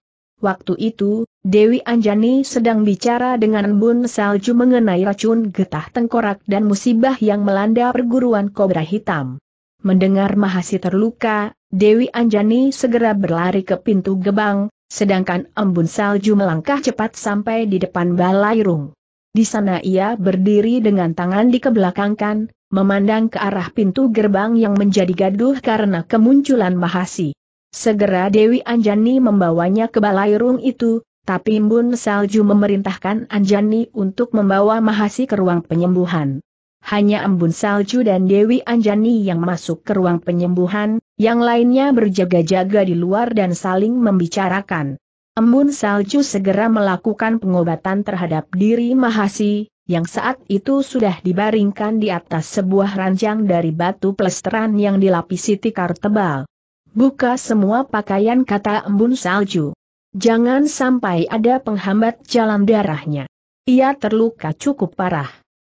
Waktu itu, Dewi Anjani sedang bicara dengan Bun Salju mengenai racun getah tengkorak dan musibah yang melanda perguruan kobra hitam. Mendengar Mahasi terluka, Dewi Anjani segera berlari ke pintu gebang, sedangkan Embun Salju melangkah cepat sampai di depan balairung. Di sana ia berdiri dengan tangan dikebelakangkan, memandang ke arah pintu gerbang yang menjadi gaduh karena kemunculan Mahasi. Segera Dewi Anjani membawanya ke balai rung itu, tapi Mbun Salju memerintahkan Anjani untuk membawa Mahasi ke ruang penyembuhan. Hanya Embun Salju dan Dewi Anjani yang masuk ke ruang penyembuhan, yang lainnya berjaga-jaga di luar dan saling membicarakan. Embun Salju segera melakukan pengobatan terhadap diri Mahasi, yang saat itu sudah dibaringkan di atas sebuah ranjang dari batu plesteran yang dilapisi tikar tebal. Buka semua pakaian kata embun salju. Jangan sampai ada penghambat jalan darahnya. Ia terluka cukup parah.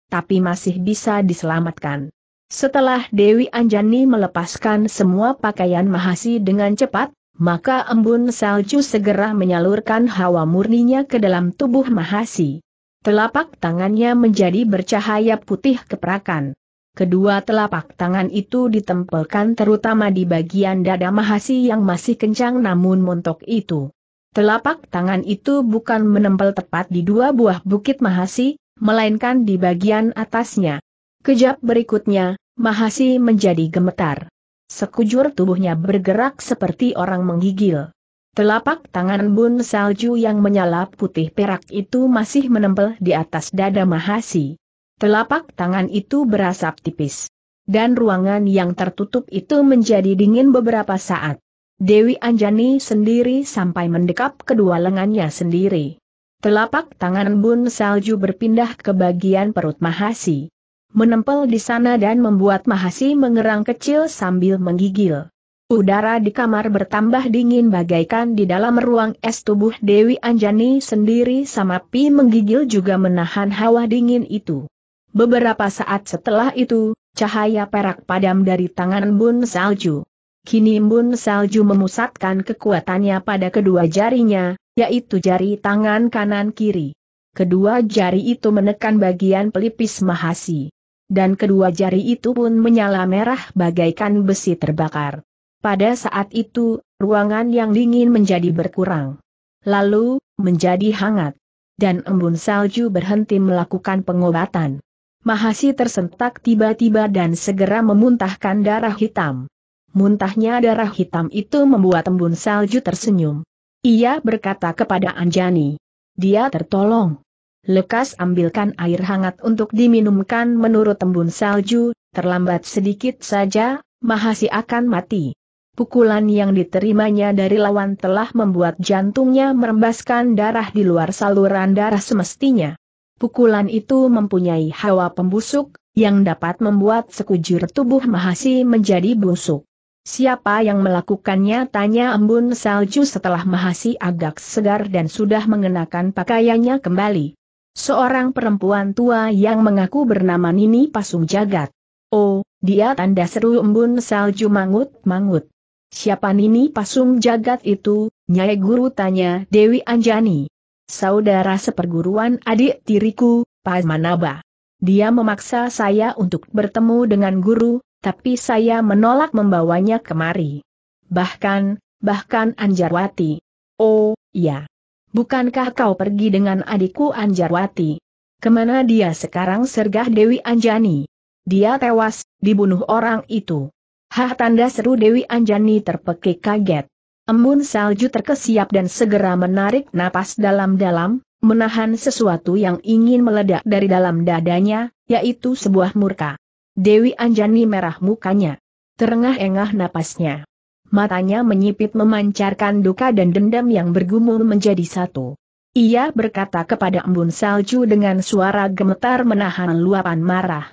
Tapi masih bisa diselamatkan. Setelah Dewi Anjani melepaskan semua pakaian Mahasi dengan cepat, maka embun salju segera menyalurkan hawa murninya ke dalam tubuh Mahasi. Telapak tangannya menjadi bercahaya putih keperakan. Kedua telapak tangan itu ditempelkan terutama di bagian dada Mahasi yang masih kencang namun montok itu. Telapak tangan itu bukan menempel tepat di dua buah bukit Mahasi, melainkan di bagian atasnya. Kejap berikutnya, Mahasi menjadi gemetar. Sekujur tubuhnya bergerak seperti orang menggigil. Telapak tangan bun salju yang menyala putih perak itu masih menempel di atas dada Mahasi. Telapak tangan itu berasap tipis. Dan ruangan yang tertutup itu menjadi dingin beberapa saat. Dewi Anjani sendiri sampai mendekap kedua lengannya sendiri. Telapak tangan Bun Salju berpindah ke bagian perut Mahasi. Menempel di sana dan membuat Mahasi mengerang kecil sambil menggigil. Udara di kamar bertambah dingin bagaikan di dalam ruang es tubuh Dewi Anjani sendiri sama Pi menggigil juga menahan hawa dingin itu. Beberapa saat setelah itu, cahaya perak padam dari tangan Bun Salju. Kini Bun Salju memusatkan kekuatannya pada kedua jarinya, yaitu jari tangan kanan kiri. Kedua jari itu menekan bagian pelipis Mahasi. Dan kedua jari itu pun menyala merah bagaikan besi terbakar. Pada saat itu, ruangan yang dingin menjadi berkurang. Lalu, menjadi hangat. Dan embun salju berhenti melakukan pengobatan. Mahasi tersentak tiba-tiba dan segera memuntahkan darah hitam. Muntahnya darah hitam itu membuat embun salju tersenyum. Ia berkata kepada Anjani. Dia tertolong. Lekas ambilkan air hangat untuk diminumkan menurut embun salju, terlambat sedikit saja, Mahasi akan mati. Pukulan yang diterimanya dari lawan telah membuat jantungnya merembaskan darah di luar saluran darah semestinya. Pukulan itu mempunyai hawa pembusuk, yang dapat membuat sekujur tubuh Mahasi menjadi busuk. Siapa yang melakukannya tanya embun salju setelah Mahasi agak segar dan sudah mengenakan pakaiannya kembali. Seorang perempuan tua yang mengaku bernama Nini Pasung Jagat. Oh, dia tanda seru embun salju mangut-mangut. Siapa Nini Pasung Jagat itu, Nyai Guru tanya Dewi Anjani saudara seperguruan adik tiriku, Manaba. Dia memaksa saya untuk bertemu dengan guru, tapi saya menolak membawanya kemari. Bahkan, bahkan Anjarwati. Oh, ya. Bukankah kau pergi dengan adikku Anjarwati? Kemana dia sekarang sergah Dewi Anjani? Dia tewas, dibunuh orang itu. Hah tanda seru Dewi Anjani terpekik kaget. Embun salju terkesiap dan segera menarik napas dalam-dalam, menahan sesuatu yang ingin meledak dari dalam dadanya, yaitu sebuah murka. Dewi Anjani merah mukanya. Terengah-engah napasnya. Matanya menyipit memancarkan duka dan dendam yang bergumul menjadi satu. Ia berkata kepada embun salju dengan suara gemetar menahan luapan marah.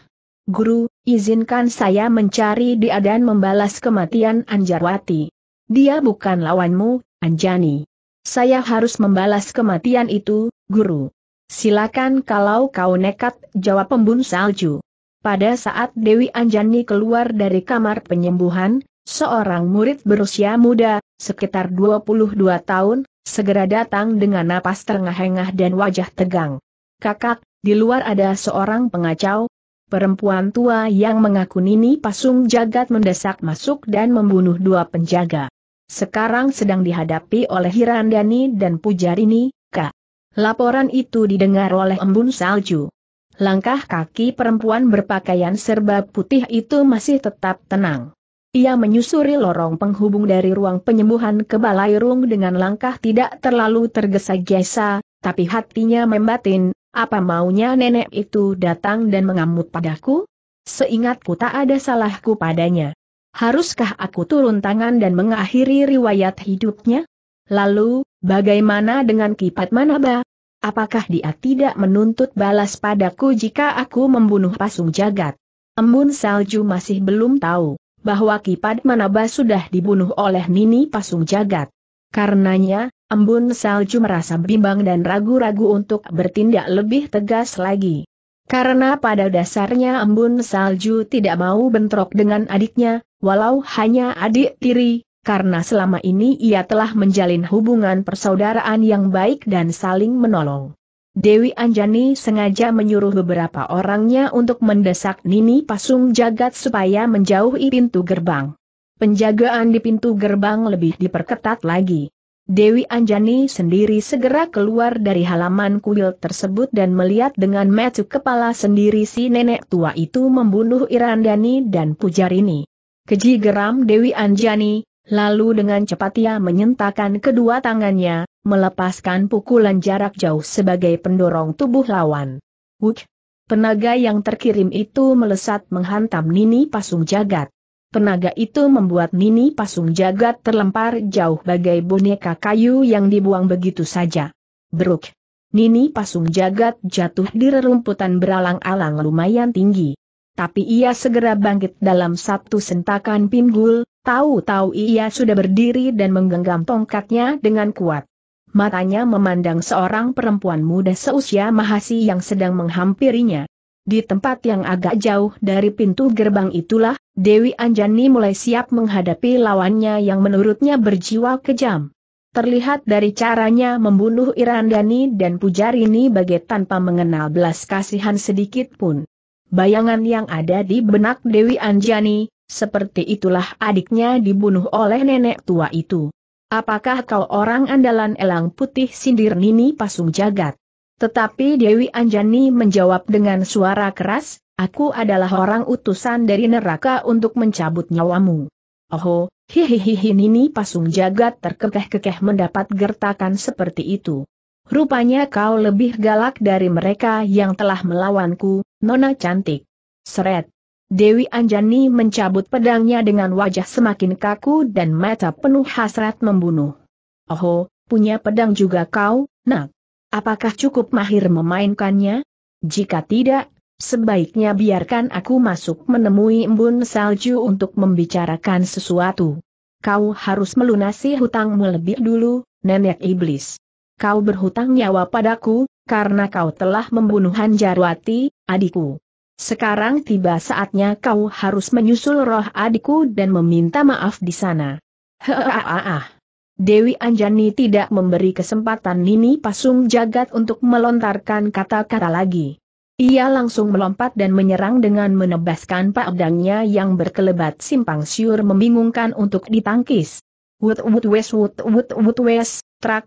Guru, izinkan saya mencari dia dan membalas kematian Anjarwati. Dia bukan lawanmu, Anjani. Saya harus membalas kematian itu, guru. Silakan kalau kau nekat, jawab pembun salju. Pada saat Dewi Anjani keluar dari kamar penyembuhan, seorang murid berusia muda, sekitar 22 tahun, segera datang dengan napas terengah-engah dan wajah tegang. Kakak, di luar ada seorang pengacau, perempuan tua yang mengaku Nini Pasung Jagat mendesak masuk dan membunuh dua penjaga. Sekarang sedang dihadapi oleh Hirandani dan Pujarini, Kak. Laporan itu didengar oleh embun salju. Langkah kaki perempuan berpakaian serba putih itu masih tetap tenang. Ia menyusuri lorong penghubung dari ruang penyembuhan ke Balairung dengan langkah tidak terlalu tergesa-gesa, tapi hatinya membatin, apa maunya nenek itu datang dan mengamuk padaku? Seingatku tak ada salahku padanya. Haruskah aku turun tangan dan mengakhiri riwayat hidupnya? Lalu, bagaimana dengan Kipat Manaba? Apakah dia tidak menuntut balas padaku jika aku membunuh pasung jagat? Embun salju masih belum tahu bahwa Kipat Manaba sudah dibunuh oleh Nini pasung jagat. Karenanya, embun salju merasa bimbang dan ragu-ragu untuk bertindak lebih tegas lagi. Karena pada dasarnya embun salju tidak mau bentrok dengan adiknya, walau hanya adik tiri, karena selama ini ia telah menjalin hubungan persaudaraan yang baik dan saling menolong. Dewi Anjani sengaja menyuruh beberapa orangnya untuk mendesak Nini Pasung Jagat supaya menjauhi pintu gerbang. Penjagaan di pintu gerbang lebih diperketat lagi. Dewi Anjani sendiri segera keluar dari halaman kuil tersebut dan melihat dengan metu kepala sendiri si nenek tua itu membunuh Irandani dan Pujarini. Keji geram Dewi Anjani, lalu dengan cepat ia menyentakkan kedua tangannya, melepaskan pukulan jarak jauh sebagai pendorong tubuh lawan. Wuk! Penaga yang terkirim itu melesat menghantam Nini Pasung Jagat. Penaga itu membuat Nini Pasung Jagat terlempar jauh bagai boneka kayu yang dibuang begitu saja. Bruk! Nini Pasung Jagat jatuh di rerumputan beralang-alang lumayan tinggi. Tapi ia segera bangkit dalam satu sentakan pinggul, tahu-tahu ia sudah berdiri dan menggenggam tongkatnya dengan kuat. Matanya memandang seorang perempuan muda seusia Mahasi yang sedang menghampirinya. Di tempat yang agak jauh dari pintu gerbang itulah, Dewi Anjani mulai siap menghadapi lawannya yang menurutnya berjiwa kejam. Terlihat dari caranya membunuh Irandani dan Pujarini bagai tanpa mengenal belas kasihan sedikit pun. Bayangan yang ada di benak Dewi Anjani, seperti itulah adiknya dibunuh oleh nenek tua itu. Apakah kau orang andalan elang putih sindir Nini Pasung Jagat? Tetapi Dewi Anjani menjawab dengan suara keras, aku adalah orang utusan dari neraka untuk mencabut nyawamu. Oho, hihihihi Nini Pasung Jagat terkekeh-kekeh mendapat gertakan seperti itu. Rupanya kau lebih galak dari mereka yang telah melawanku, Nona cantik. Seret. Dewi Anjani mencabut pedangnya dengan wajah semakin kaku dan mata penuh hasrat membunuh. Oho, punya pedang juga kau, nak. Apakah cukup mahir memainkannya? Jika tidak, sebaiknya biarkan aku masuk menemui embun salju untuk membicarakan sesuatu. Kau harus melunasi hutangmu lebih dulu, nenek iblis kau berhutang nyawa padaku, karena kau telah membunuh Hanjarwati, adikku. Sekarang tiba saatnya kau harus menyusul roh adikku dan meminta maaf di sana. Dewi Anjani tidak memberi kesempatan Nini Pasung Jagat untuk melontarkan kata-kata lagi. Ia langsung melompat dan menyerang dengan menebaskan pedangnya yang berkelebat simpang siur membingungkan untuk ditangkis. Wut wut wes wut wut wut wes, trak,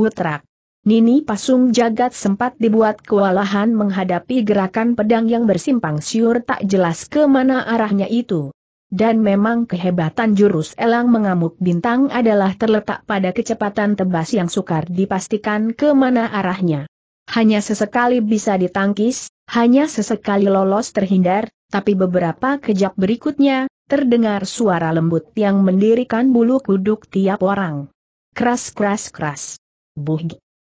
Wutrak. Nini Pasung Jagat sempat dibuat kewalahan menghadapi gerakan pedang yang bersimpang siur tak jelas ke mana arahnya itu. Dan memang kehebatan jurus elang mengamuk bintang adalah terletak pada kecepatan tebas yang sukar dipastikan ke mana arahnya. Hanya sesekali bisa ditangkis, hanya sesekali lolos terhindar, tapi beberapa kejap berikutnya, terdengar suara lembut yang mendirikan bulu kuduk tiap orang. Keras keras keras. Buh!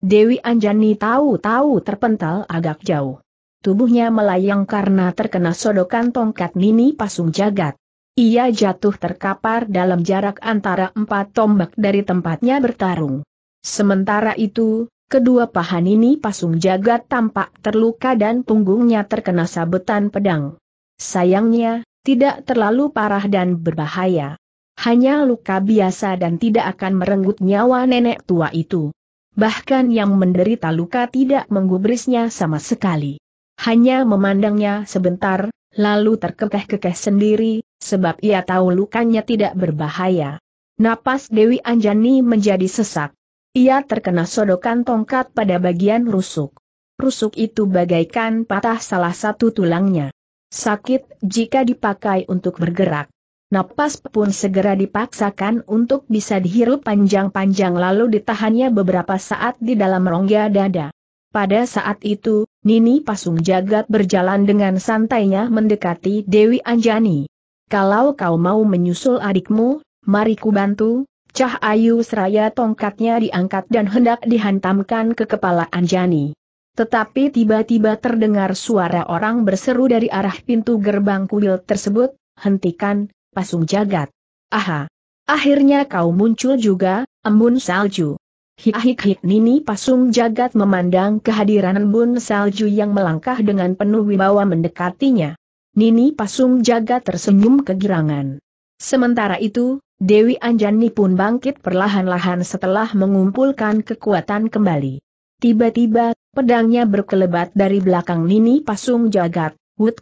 Dewi Anjani tahu-tahu terpental agak jauh. Tubuhnya melayang karena terkena sodokan tongkat Nini Pasung Jagat. Ia jatuh terkapar dalam jarak antara empat tombak dari tempatnya bertarung. Sementara itu, kedua paha Nini Pasung Jagat tampak terluka dan punggungnya terkena sabetan pedang. Sayangnya, tidak terlalu parah dan berbahaya. Hanya luka biasa dan tidak akan merenggut nyawa nenek tua itu bahkan yang menderita luka tidak menggubrisnya sama sekali. Hanya memandangnya sebentar, lalu terkekeh-kekeh sendiri, sebab ia tahu lukanya tidak berbahaya. Napas Dewi Anjani menjadi sesak. Ia terkena sodokan tongkat pada bagian rusuk. Rusuk itu bagaikan patah salah satu tulangnya. Sakit jika dipakai untuk bergerak. Napas pun segera dipaksakan untuk bisa dihirup panjang-panjang lalu ditahannya beberapa saat di dalam rongga dada. Pada saat itu, Nini Pasung Jagat berjalan dengan santainya mendekati Dewi Anjani. Kalau kau mau menyusul adikmu, mari ku bantu. Cah Ayu Seraya tongkatnya diangkat dan hendak dihantamkan ke kepala Anjani. Tetapi tiba-tiba terdengar suara orang berseru dari arah pintu gerbang kuil tersebut, hentikan, pasung jagat. Aha! Akhirnya kau muncul juga, embun salju. Hik-hik-hik Nini Pasung Jagat memandang kehadiran embun salju yang melangkah dengan penuh wibawa mendekatinya. Nini Pasung Jagat tersenyum kegirangan. Sementara itu, Dewi Anjani pun bangkit perlahan-lahan setelah mengumpulkan kekuatan kembali. Tiba-tiba, pedangnya berkelebat dari belakang Nini Pasung Jagat, wut,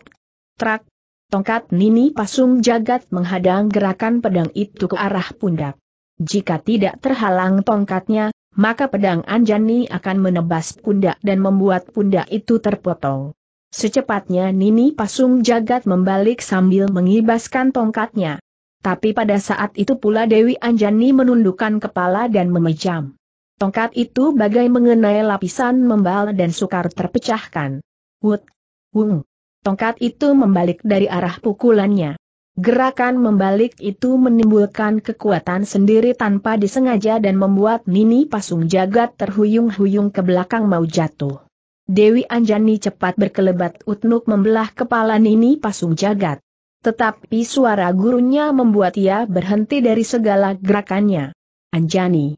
trak, Tongkat Nini Pasung Jagat menghadang gerakan pedang itu ke arah pundak. Jika tidak terhalang tongkatnya, maka pedang Anjani akan menebas pundak dan membuat pundak itu terpotong. Secepatnya Nini Pasung Jagat membalik sambil mengibaskan tongkatnya. Tapi pada saat itu pula Dewi Anjani menundukkan kepala dan memejam. Tongkat itu bagai mengenai lapisan membal dan sukar terpecahkan. Wut! Wung! tongkat itu membalik dari arah pukulannya. Gerakan membalik itu menimbulkan kekuatan sendiri tanpa disengaja dan membuat Nini Pasung Jagat terhuyung-huyung ke belakang mau jatuh. Dewi Anjani cepat berkelebat utnuk membelah kepala Nini Pasung Jagat. Tetapi suara gurunya membuat ia berhenti dari segala gerakannya. Anjani.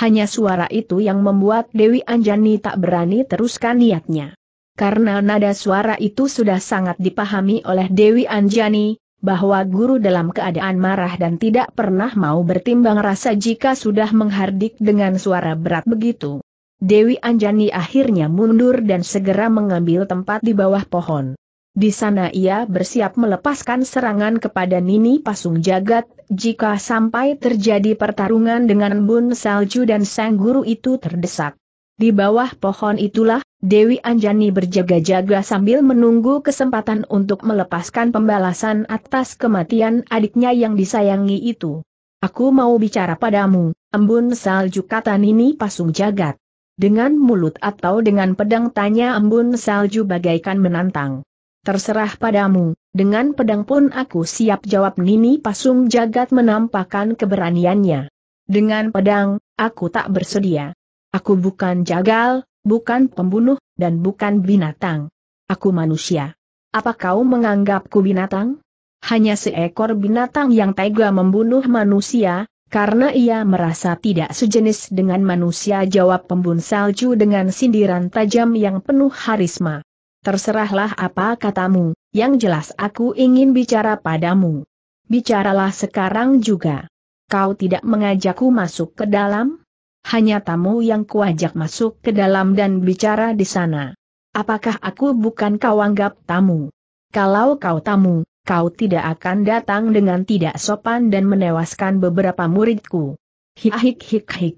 Hanya suara itu yang membuat Dewi Anjani tak berani teruskan niatnya karena nada suara itu sudah sangat dipahami oleh Dewi Anjani, bahwa guru dalam keadaan marah dan tidak pernah mau bertimbang rasa jika sudah menghardik dengan suara berat begitu. Dewi Anjani akhirnya mundur dan segera mengambil tempat di bawah pohon. Di sana ia bersiap melepaskan serangan kepada Nini Pasung Jagat, jika sampai terjadi pertarungan dengan Bun Salju dan sang guru itu terdesak. Di bawah pohon itulah, Dewi Anjani berjaga-jaga sambil menunggu kesempatan untuk melepaskan pembalasan atas kematian adiknya yang disayangi itu. Aku mau bicara padamu, embun salju kata Nini Pasung Jagat. Dengan mulut atau dengan pedang tanya embun salju bagaikan menantang. Terserah padamu, dengan pedang pun aku siap jawab Nini Pasung Jagat menampakkan keberaniannya. Dengan pedang, aku tak bersedia. Aku bukan jagal, bukan pembunuh, dan bukan binatang. Aku manusia. Apa kau menganggapku binatang? Hanya seekor binatang yang tega membunuh manusia, karena ia merasa tidak sejenis dengan manusia jawab pembun salju dengan sindiran tajam yang penuh harisma. Terserahlah apa katamu, yang jelas aku ingin bicara padamu. Bicaralah sekarang juga. Kau tidak mengajakku masuk ke dalam? hanya tamu yang kuajak masuk ke dalam dan bicara di sana. Apakah aku bukan kau anggap tamu? Kalau kau tamu, kau tidak akan datang dengan tidak sopan dan menewaskan beberapa muridku. Hik hik hik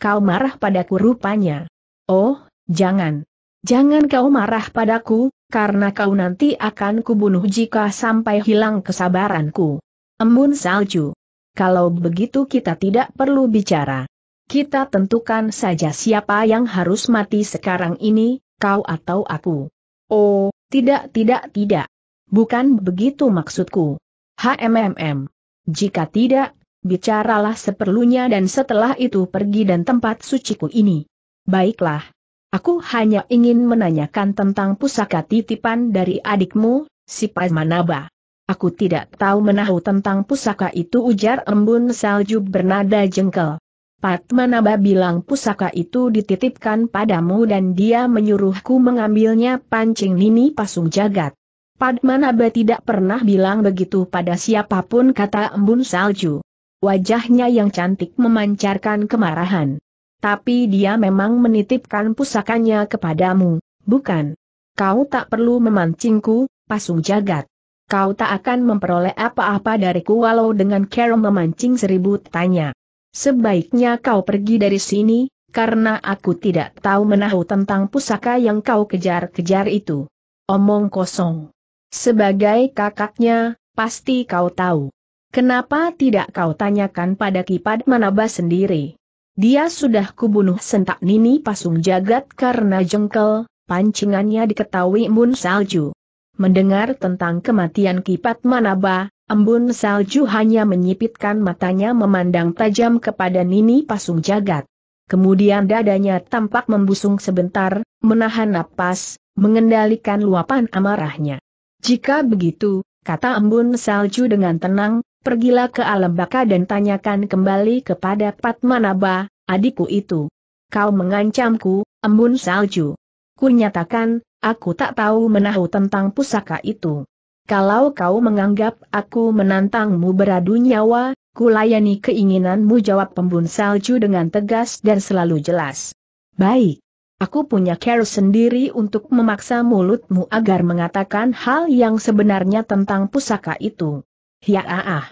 Kau marah padaku rupanya. Oh, jangan. Jangan kau marah padaku, karena kau nanti akan kubunuh jika sampai hilang kesabaranku. Embun salju. Kalau begitu kita tidak perlu bicara. Kita tentukan saja siapa yang harus mati sekarang ini, kau atau aku. Oh, tidak tidak tidak. Bukan begitu maksudku. HMMM. Jika tidak, bicaralah seperlunya dan setelah itu pergi dan tempat suciku ini. Baiklah. Aku hanya ingin menanyakan tentang pusaka titipan dari adikmu, si Pazmanaba. Aku tidak tahu menahu tentang pusaka itu ujar embun salju bernada jengkel. Manaba bilang pusaka itu dititipkan padamu dan dia menyuruhku mengambilnya pancing nini pasung jagat. Padmanaba tidak pernah bilang begitu pada siapapun kata embun salju. Wajahnya yang cantik memancarkan kemarahan. Tapi dia memang menitipkan pusakanya kepadamu, bukan? Kau tak perlu memancingku, pasung jagat. Kau tak akan memperoleh apa-apa dariku walau dengan Carol memancing seribu tanya. Sebaiknya kau pergi dari sini, karena aku tidak tahu menahu tentang pusaka yang kau kejar-kejar itu. Omong kosong. Sebagai kakaknya, pasti kau tahu. Kenapa tidak kau tanyakan pada Kipat Manaba sendiri? Dia sudah kubunuh sentak nini pasung jagat karena jengkel, pancingannya diketahui mun salju. Mendengar tentang kematian Kipat Manaba, Embun salju hanya menyipitkan matanya memandang tajam kepada Nini Pasung Jagat. Kemudian dadanya tampak membusung sebentar, menahan napas, mengendalikan luapan amarahnya. Jika begitu, kata embun salju dengan tenang, pergilah ke alam baka dan tanyakan kembali kepada Patmanaba, adikku itu. Kau mengancamku, embun salju. KUNyatakan, aku tak tahu menahu tentang pusaka itu kalau kau menganggap aku menantangmu beradu nyawa, kulayani keinginanmu jawab pembun salju dengan tegas dan selalu jelas. Baik. Aku punya care sendiri untuk memaksa mulutmu agar mengatakan hal yang sebenarnya tentang pusaka itu. Ya ah ah.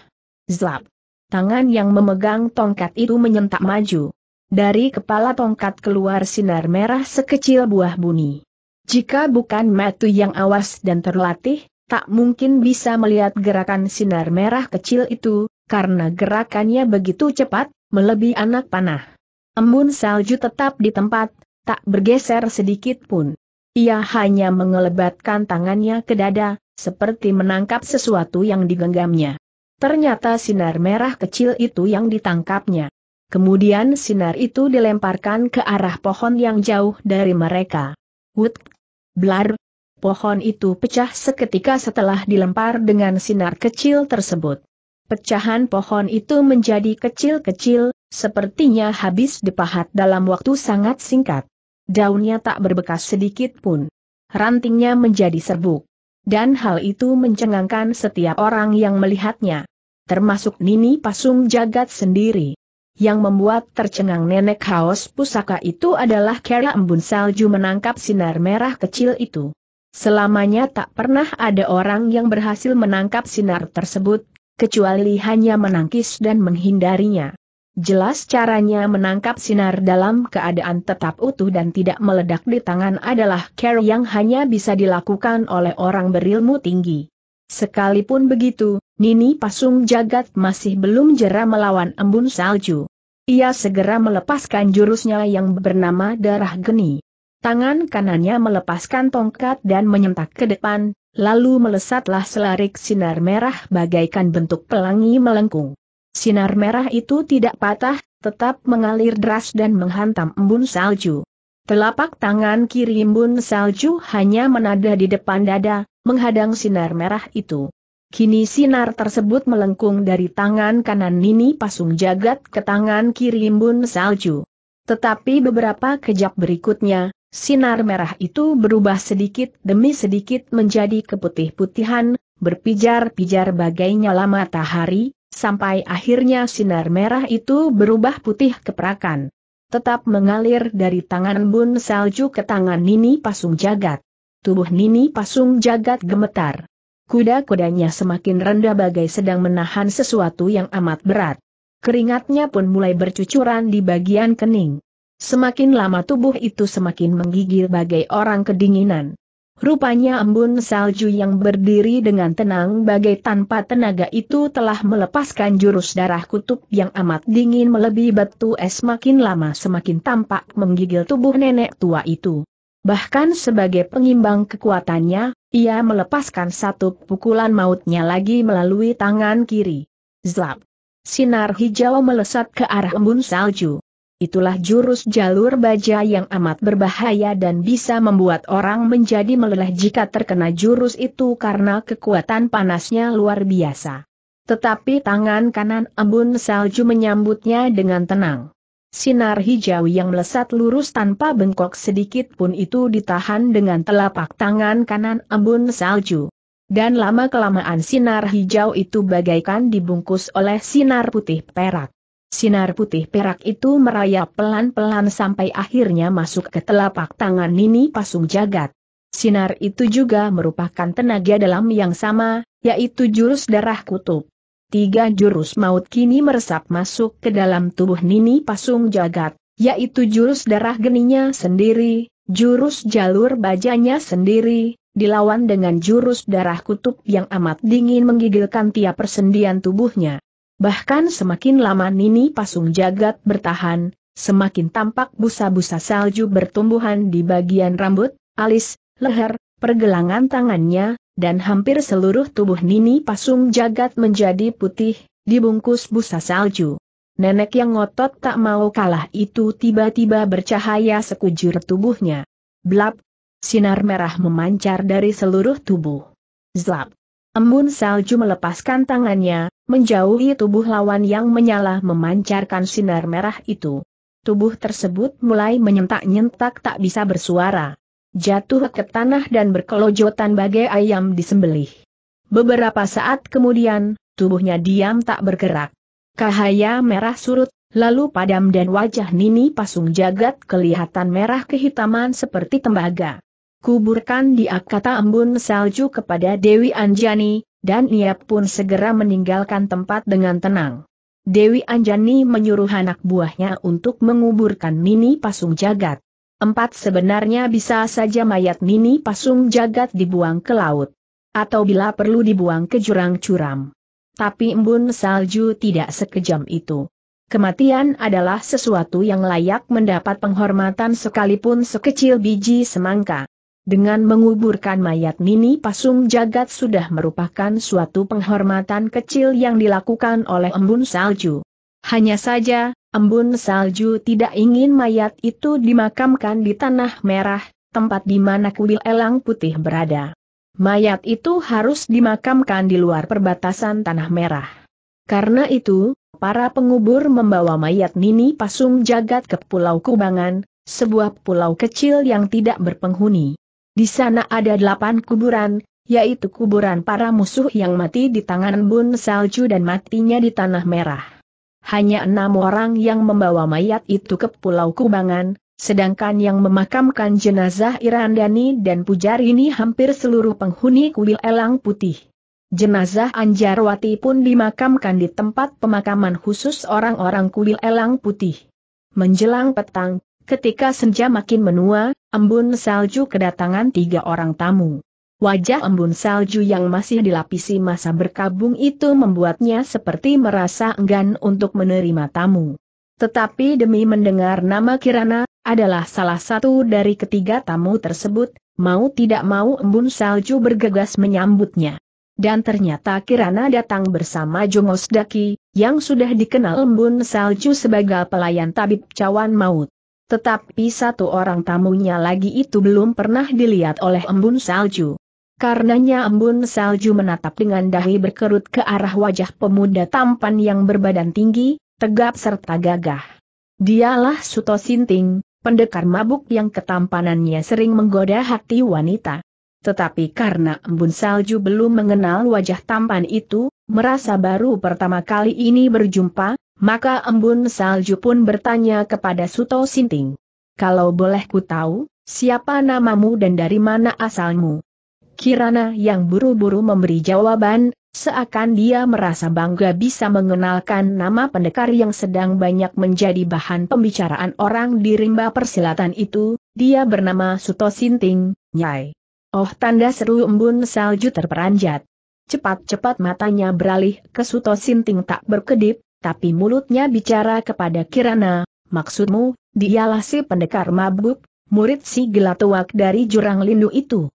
Zlap. Tangan yang memegang tongkat itu menyentak maju. Dari kepala tongkat keluar sinar merah sekecil buah buni. Jika bukan Matu yang awas dan terlatih, tak mungkin bisa melihat gerakan sinar merah kecil itu, karena gerakannya begitu cepat, melebihi anak panah. Embun salju tetap di tempat, tak bergeser sedikit pun. Ia hanya mengelebatkan tangannya ke dada, seperti menangkap sesuatu yang digenggamnya. Ternyata sinar merah kecil itu yang ditangkapnya. Kemudian sinar itu dilemparkan ke arah pohon yang jauh dari mereka. Wut! Blar! pohon itu pecah seketika setelah dilempar dengan sinar kecil tersebut. Pecahan pohon itu menjadi kecil-kecil, sepertinya habis dipahat dalam waktu sangat singkat. Daunnya tak berbekas sedikit pun. Rantingnya menjadi serbuk. Dan hal itu mencengangkan setiap orang yang melihatnya. Termasuk Nini Pasung Jagat sendiri. Yang membuat tercengang nenek haus pusaka itu adalah kera embun salju menangkap sinar merah kecil itu. Selamanya tak pernah ada orang yang berhasil menangkap sinar tersebut, kecuali hanya menangkis dan menghindarinya. Jelas caranya menangkap sinar dalam keadaan tetap utuh dan tidak meledak di tangan adalah care yang hanya bisa dilakukan oleh orang berilmu tinggi. Sekalipun begitu, Nini Pasung Jagat masih belum jera melawan embun salju. Ia segera melepaskan jurusnya yang bernama Darah Geni. Tangan kanannya melepaskan tongkat dan menyentak ke depan, lalu melesatlah selarik sinar merah bagaikan bentuk pelangi melengkung. Sinar merah itu tidak patah, tetap mengalir deras dan menghantam embun salju. Telapak tangan kiri embun salju hanya menada di depan dada, menghadang sinar merah itu. Kini sinar tersebut melengkung dari tangan kanan Nini Pasung Jagat ke tangan kiri embun salju. Tetapi beberapa kejap berikutnya, Sinar merah itu berubah sedikit demi sedikit menjadi keputih-putihan, berpijar-pijar bagai nyala matahari, sampai akhirnya sinar merah itu berubah putih keperakan. Tetap mengalir dari tangan Bun Salju ke tangan Nini Pasung Jagat. Tubuh Nini Pasung Jagat gemetar. Kuda-kudanya semakin rendah bagai sedang menahan sesuatu yang amat berat. Keringatnya pun mulai bercucuran di bagian kening. Semakin lama tubuh itu semakin menggigil bagai orang kedinginan. Rupanya embun salju yang berdiri dengan tenang bagai tanpa tenaga itu telah melepaskan jurus darah kutub yang amat dingin melebihi batu es makin lama semakin tampak menggigil tubuh nenek tua itu. Bahkan sebagai pengimbang kekuatannya, ia melepaskan satu pukulan mautnya lagi melalui tangan kiri. Zlap! Sinar hijau melesat ke arah embun salju itulah jurus jalur baja yang amat berbahaya dan bisa membuat orang menjadi meleleh jika terkena jurus itu karena kekuatan panasnya luar biasa. Tetapi tangan kanan embun salju menyambutnya dengan tenang. Sinar hijau yang melesat lurus tanpa bengkok sedikit pun itu ditahan dengan telapak tangan kanan embun salju. Dan lama-kelamaan sinar hijau itu bagaikan dibungkus oleh sinar putih perak. Sinar putih perak itu merayap pelan-pelan sampai akhirnya masuk ke telapak tangan Nini Pasung Jagat. Sinar itu juga merupakan tenaga dalam yang sama, yaitu jurus darah kutub. Tiga jurus maut kini meresap masuk ke dalam tubuh Nini Pasung Jagat, yaitu jurus darah geninya sendiri, jurus jalur bajanya sendiri, dilawan dengan jurus darah kutub yang amat dingin menggigilkan tiap persendian tubuhnya. Bahkan semakin lama Nini Pasung Jagat bertahan, semakin tampak busa-busa salju bertumbuhan di bagian rambut, alis, leher, pergelangan tangannya, dan hampir seluruh tubuh Nini Pasung Jagat menjadi putih, dibungkus busa salju. Nenek yang ngotot tak mau kalah itu tiba-tiba bercahaya sekujur tubuhnya. Blap, sinar merah memancar dari seluruh tubuh. Zlap, Embun salju melepaskan tangannya, menjauhi tubuh lawan yang menyala memancarkan sinar merah itu. Tubuh tersebut mulai menyentak-nyentak tak bisa bersuara. Jatuh ke tanah dan berkelojotan bagai ayam disembelih. Beberapa saat kemudian, tubuhnya diam tak bergerak. Cahaya merah surut, lalu padam dan wajah Nini Pasung Jagat kelihatan merah kehitaman seperti tembaga kuburkan di kata embun salju kepada Dewi Anjani, dan ia pun segera meninggalkan tempat dengan tenang. Dewi Anjani menyuruh anak buahnya untuk menguburkan Nini Pasung Jagat. Empat sebenarnya bisa saja mayat Nini Pasung Jagat dibuang ke laut. Atau bila perlu dibuang ke jurang curam. Tapi embun salju tidak sekejam itu. Kematian adalah sesuatu yang layak mendapat penghormatan sekalipun sekecil biji semangka. Dengan menguburkan mayat Nini Pasung Jagat sudah merupakan suatu penghormatan kecil yang dilakukan oleh embun salju. Hanya saja, embun salju tidak ingin mayat itu dimakamkan di Tanah Merah, tempat di mana kuil elang putih berada. Mayat itu harus dimakamkan di luar perbatasan Tanah Merah. Karena itu, para pengubur membawa mayat Nini Pasung Jagat ke Pulau Kubangan, sebuah pulau kecil yang tidak berpenghuni. Di sana ada delapan kuburan, yaitu kuburan para musuh yang mati di tangan bun salju dan matinya di tanah merah. Hanya enam orang yang membawa mayat itu ke Pulau Kubangan, sedangkan yang memakamkan jenazah Irandani dan ini hampir seluruh penghuni kuil Elang Putih. Jenazah Anjarwati pun dimakamkan di tempat pemakaman khusus orang-orang kuil Elang Putih. Menjelang petang, Ketika senja makin menua, embun salju kedatangan tiga orang tamu. Wajah embun salju yang masih dilapisi masa berkabung itu membuatnya seperti merasa enggan untuk menerima tamu. Tetapi demi mendengar nama Kirana, adalah salah satu dari ketiga tamu tersebut, mau tidak mau embun salju bergegas menyambutnya. Dan ternyata Kirana datang bersama Jongos Daki, yang sudah dikenal embun salju sebagai pelayan tabib cawan maut tetapi satu orang tamunya lagi itu belum pernah dilihat oleh embun salju. Karenanya embun salju menatap dengan dahi berkerut ke arah wajah pemuda tampan yang berbadan tinggi, tegap serta gagah. Dialah Suto Sinting, pendekar mabuk yang ketampanannya sering menggoda hati wanita. Tetapi karena embun salju belum mengenal wajah tampan itu, merasa baru pertama kali ini berjumpa, maka embun salju pun bertanya kepada Suto Sinting. Kalau boleh ku tahu, siapa namamu dan dari mana asalmu? Kirana yang buru-buru memberi jawaban, seakan dia merasa bangga bisa mengenalkan nama pendekar yang sedang banyak menjadi bahan pembicaraan orang di rimba persilatan itu, dia bernama Suto Sinting, Nyai. Oh tanda seru embun salju terperanjat. Cepat-cepat matanya beralih ke Suto Sinting tak berkedip, tapi mulutnya bicara kepada Kirana, maksudmu, dialah si pendekar mabuk, murid si gelatuak dari jurang lindu itu.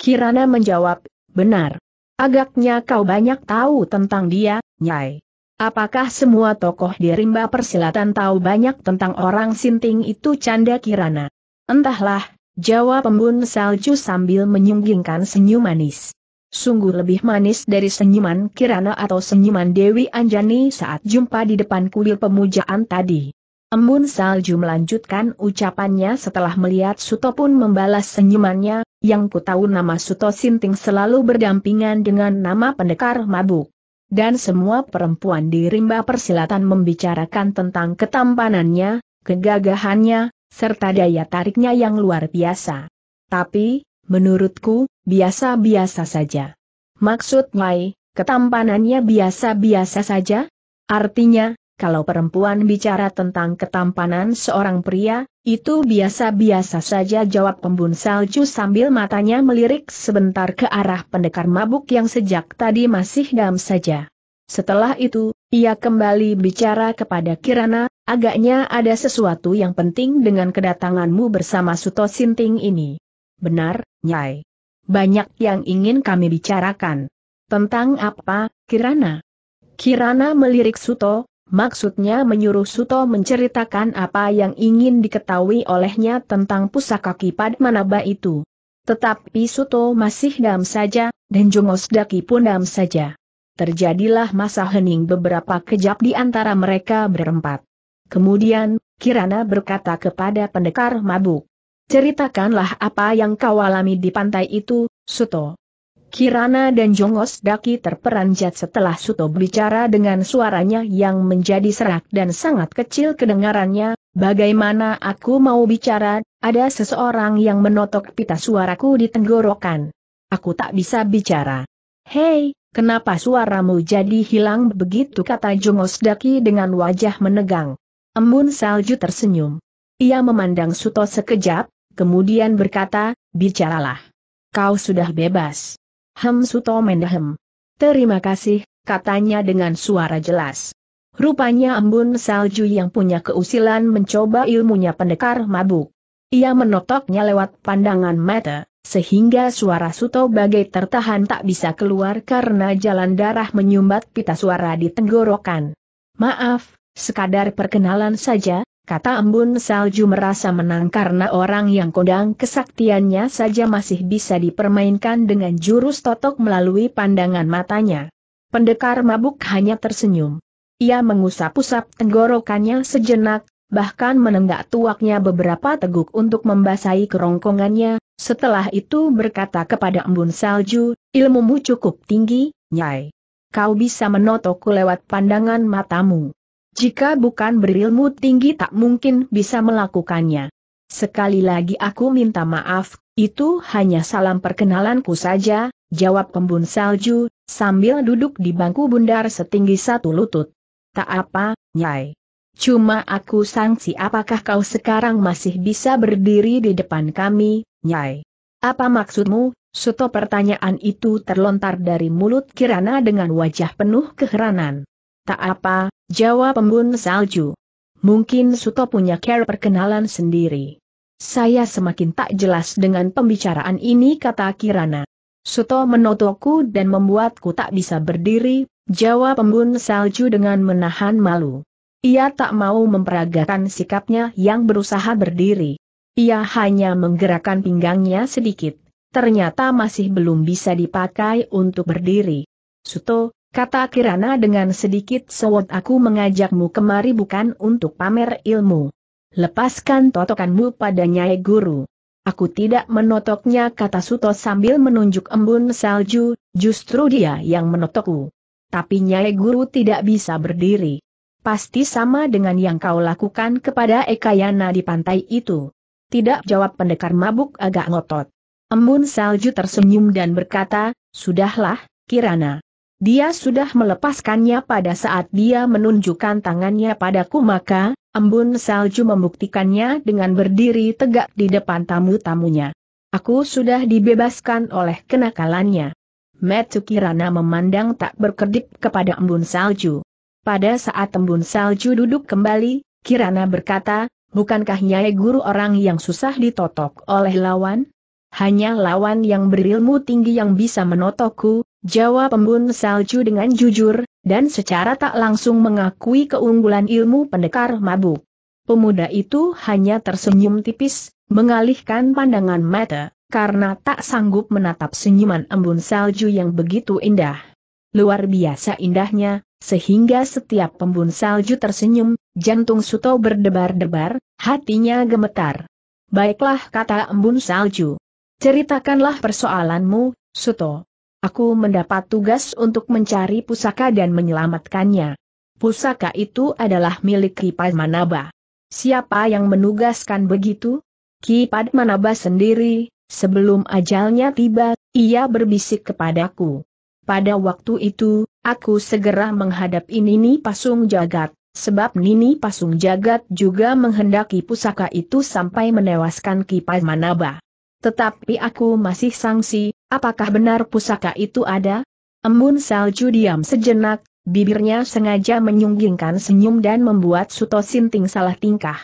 Kirana menjawab, benar. Agaknya kau banyak tahu tentang dia, Nyai. Apakah semua tokoh di rimba persilatan tahu banyak tentang orang sinting itu canda Kirana? Entahlah, jawab pembun salju sambil menyunggingkan senyum manis sungguh lebih manis dari senyuman Kirana atau senyuman Dewi Anjani saat jumpa di depan kuil pemujaan tadi. Embun Salju melanjutkan ucapannya setelah melihat Suto pun membalas senyumannya, yang ku tahu nama Suto Sinting selalu berdampingan dengan nama pendekar mabuk. Dan semua perempuan di rimba persilatan membicarakan tentang ketampanannya, kegagahannya, serta daya tariknya yang luar biasa. Tapi, menurutku, biasa-biasa saja. Maksud Mai, ketampanannya biasa-biasa saja? Artinya, kalau perempuan bicara tentang ketampanan seorang pria, itu biasa-biasa saja jawab pembun salju sambil matanya melirik sebentar ke arah pendekar mabuk yang sejak tadi masih dam saja. Setelah itu, ia kembali bicara kepada Kirana, agaknya ada sesuatu yang penting dengan kedatanganmu bersama Suto Sinting ini. Benar, Nyai banyak yang ingin kami bicarakan. Tentang apa, Kirana? Kirana melirik Suto, maksudnya menyuruh Suto menceritakan apa yang ingin diketahui olehnya tentang pusaka Kipat Manaba itu. Tetapi Suto masih dam saja, dan Jongos Daki pun dam saja. Terjadilah masa hening beberapa kejap di antara mereka berempat. Kemudian, Kirana berkata kepada pendekar mabuk. Ceritakanlah apa yang kau alami di pantai itu, Suto. Kirana dan Jongos Daki terperanjat setelah Suto berbicara dengan suaranya yang menjadi serak dan sangat kecil kedengarannya, bagaimana aku mau bicara, ada seseorang yang menotok pita suaraku di tenggorokan. Aku tak bisa bicara. Hei, kenapa suaramu jadi hilang begitu kata Jongos Daki dengan wajah menegang. Embun salju tersenyum. Ia memandang Suto sekejap, kemudian berkata, bicaralah. Kau sudah bebas. Hem suto mendehem. Terima kasih, katanya dengan suara jelas. Rupanya embun salju yang punya keusilan mencoba ilmunya pendekar mabuk. Ia menotoknya lewat pandangan mata, sehingga suara Suto bagai tertahan tak bisa keluar karena jalan darah menyumbat pita suara di tenggorokan. Maaf, sekadar perkenalan saja, Kata embun salju merasa menang karena orang yang kodang kesaktiannya saja masih bisa dipermainkan dengan jurus totok melalui pandangan matanya. Pendekar mabuk hanya tersenyum. Ia mengusap-usap tenggorokannya sejenak, bahkan menenggak tuaknya beberapa teguk untuk membasahi kerongkongannya, setelah itu berkata kepada embun salju, ilmumu cukup tinggi, Nyai. Kau bisa menotokku lewat pandangan matamu. Jika bukan berilmu tinggi tak mungkin bisa melakukannya. Sekali lagi aku minta maaf, itu hanya salam perkenalanku saja, jawab pembun salju, sambil duduk di bangku bundar setinggi satu lutut. Tak apa, Nyai. Cuma aku sangsi apakah kau sekarang masih bisa berdiri di depan kami, Nyai. Apa maksudmu? Suto pertanyaan itu terlontar dari mulut Kirana dengan wajah penuh keheranan. Tak apa, jawab embun salju. Mungkin Suto punya care perkenalan sendiri. Saya semakin tak jelas dengan pembicaraan ini kata Kirana. Suto menotoku dan membuatku tak bisa berdiri, jawab embun salju dengan menahan malu. Ia tak mau memperagakan sikapnya yang berusaha berdiri. Ia hanya menggerakkan pinggangnya sedikit ternyata masih belum bisa dipakai untuk berdiri. Suto, Kata Kirana dengan sedikit sewot aku mengajakmu kemari bukan untuk pamer ilmu. Lepaskan totokanmu pada Nyai Guru. Aku tidak menotoknya kata Suto sambil menunjuk embun salju, justru dia yang menotokku. Tapi Nyai Guru tidak bisa berdiri. Pasti sama dengan yang kau lakukan kepada Ekayana di pantai itu. Tidak jawab pendekar mabuk agak ngotot. Embun salju tersenyum dan berkata, Sudahlah, Kirana. Dia sudah melepaskannya pada saat dia menunjukkan tangannya padaku maka, embun salju membuktikannya dengan berdiri tegak di depan tamu-tamunya. Aku sudah dibebaskan oleh kenakalannya. Kirana memandang tak berkedip kepada embun salju. Pada saat embun salju duduk kembali, Kirana berkata, bukankah Nyai Guru orang yang susah ditotok oleh lawan? Hanya lawan yang berilmu tinggi yang bisa menotokku, Jawab embun salju dengan jujur, dan secara tak langsung mengakui keunggulan ilmu pendekar mabuk. Pemuda itu hanya tersenyum tipis, mengalihkan pandangan mata, karena tak sanggup menatap senyuman embun salju yang begitu indah. Luar biasa indahnya, sehingga setiap pembun salju tersenyum, jantung Suto berdebar-debar, hatinya gemetar. Baiklah kata embun salju. Ceritakanlah persoalanmu, Suto. Aku mendapat tugas untuk mencari pusaka dan menyelamatkannya. Pusaka itu adalah milik Ki Padmanaba. Siapa yang menugaskan begitu? Ki Padmanaba sendiri, sebelum ajalnya tiba, ia berbisik kepadaku. Pada waktu itu, aku segera menghadap Nini Pasung Jagat, sebab Nini Pasung Jagat juga menghendaki pusaka itu sampai menewaskan Kipas Manaba. Tetapi aku masih sangsi, Apakah benar pusaka itu ada? Embun salju diam sejenak, bibirnya sengaja menyunggingkan senyum dan membuat Suto Sinting salah tingkah.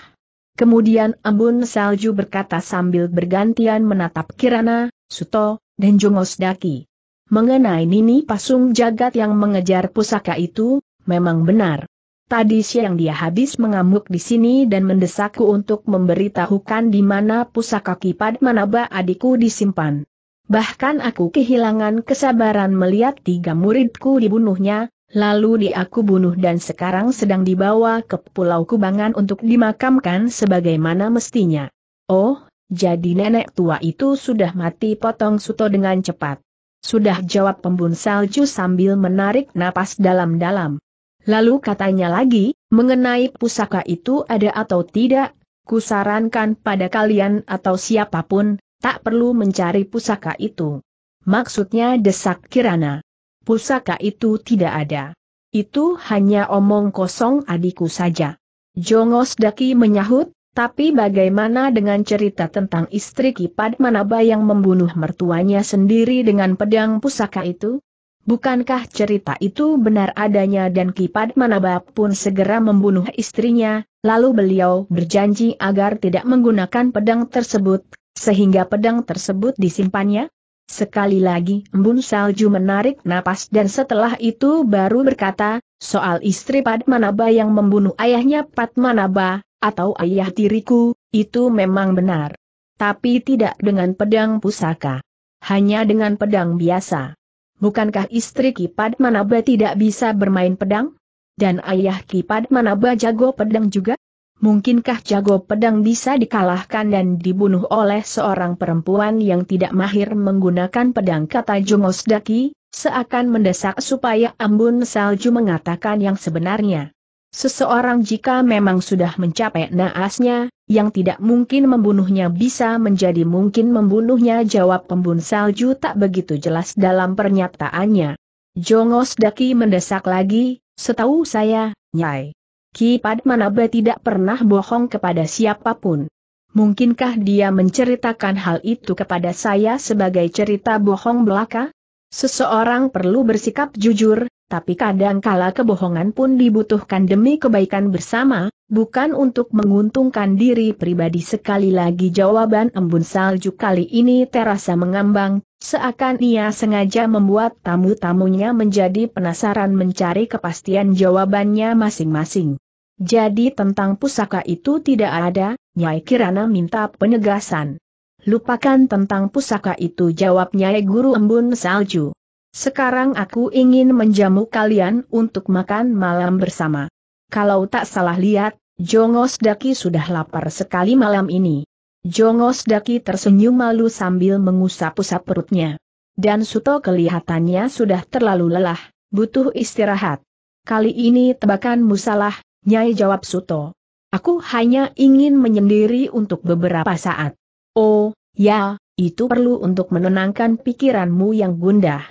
Kemudian embun salju berkata sambil bergantian menatap Kirana, Suto, dan Jungos Daki. Mengenai Nini Pasung Jagat yang mengejar pusaka itu, memang benar. Tadi siang dia habis mengamuk di sini dan mendesakku untuk memberitahukan di mana pusaka Kipat Manaba adikku disimpan bahkan aku kehilangan kesabaran melihat tiga muridku dibunuhnya, lalu di aku bunuh dan sekarang sedang dibawa ke Pulau Kubangan untuk dimakamkan sebagaimana mestinya. Oh, jadi nenek tua itu sudah mati potong Suto dengan cepat. Sudah jawab pembun salju sambil menarik napas dalam-dalam. Lalu katanya lagi, mengenai pusaka itu ada atau tidak, kusarankan pada kalian atau siapapun, tak perlu mencari pusaka itu. Maksudnya desak Kirana. Pusaka itu tidak ada. Itu hanya omong kosong adikku saja. Jongos Daki menyahut, tapi bagaimana dengan cerita tentang istri Kipad Manaba yang membunuh mertuanya sendiri dengan pedang pusaka itu? Bukankah cerita itu benar adanya dan Kipad Manaba pun segera membunuh istrinya, lalu beliau berjanji agar tidak menggunakan pedang tersebut, sehingga pedang tersebut disimpannya? Sekali lagi embun salju menarik napas dan setelah itu baru berkata, soal istri Padmanaba yang membunuh ayahnya Padmanaba, atau ayah tiriku, itu memang benar. Tapi tidak dengan pedang pusaka. Hanya dengan pedang biasa. Bukankah istri Ki Padmanaba tidak bisa bermain pedang? Dan ayah Ki Padmanaba jago pedang juga? Mungkinkah jago pedang bisa dikalahkan dan dibunuh oleh seorang perempuan yang tidak mahir menggunakan pedang kata Jungos Daki, seakan mendesak supaya Ambun Salju mengatakan yang sebenarnya. Seseorang jika memang sudah mencapai naasnya, yang tidak mungkin membunuhnya bisa menjadi mungkin membunuhnya jawab pembun salju tak begitu jelas dalam pernyataannya. Jongos Daki mendesak lagi, setahu saya, Nyai. Ki Padmanaba tidak pernah bohong kepada siapapun. Mungkinkah dia menceritakan hal itu kepada saya sebagai cerita bohong belaka? Seseorang perlu bersikap jujur, tapi kadangkala kebohongan pun dibutuhkan demi kebaikan bersama, bukan untuk menguntungkan diri pribadi sekali lagi jawaban embun salju kali ini terasa mengambang, Seakan ia sengaja membuat tamu-tamunya menjadi penasaran mencari kepastian jawabannya masing-masing. Jadi tentang pusaka itu tidak ada, Nyai Kirana minta penegasan. Lupakan tentang pusaka itu jawab Nyai Guru Embun Salju. Sekarang aku ingin menjamu kalian untuk makan malam bersama. Kalau tak salah lihat, Jongos Daki sudah lapar sekali malam ini. Jongos Daki tersenyum malu sambil mengusap-usap perutnya. Dan Suto kelihatannya sudah terlalu lelah, butuh istirahat. Kali ini tebakanmu salah, Nyai jawab Suto. Aku hanya ingin menyendiri untuk beberapa saat. Oh, ya, itu perlu untuk menenangkan pikiranmu yang gundah.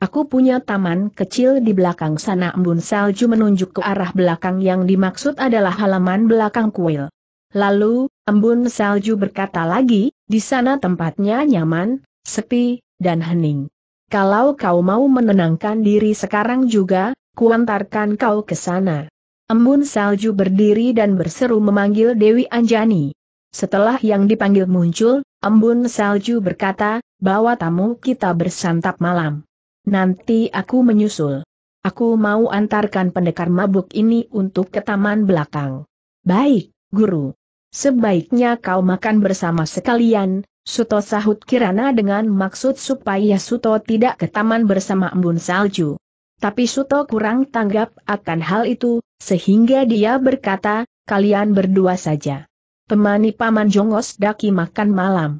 Aku punya taman kecil di belakang sana embun salju menunjuk ke arah belakang yang dimaksud adalah halaman belakang kuil. Lalu, Embun salju berkata lagi, di sana tempatnya nyaman, sepi, dan hening. Kalau kau mau menenangkan diri sekarang juga, kuantarkan kau ke sana. Embun salju berdiri dan berseru memanggil Dewi Anjani. Setelah yang dipanggil muncul, embun salju berkata, bawa tamu kita bersantap malam. Nanti aku menyusul. Aku mau antarkan pendekar mabuk ini untuk ke taman belakang. Baik, guru. Sebaiknya kau makan bersama sekalian, Suto sahut Kirana dengan maksud supaya Suto tidak ke taman bersama embun salju. Tapi Suto kurang tanggap akan hal itu, sehingga dia berkata, kalian berdua saja. Temani Paman Jongos daki makan malam.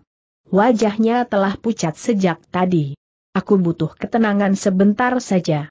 Wajahnya telah pucat sejak tadi. Aku butuh ketenangan sebentar saja.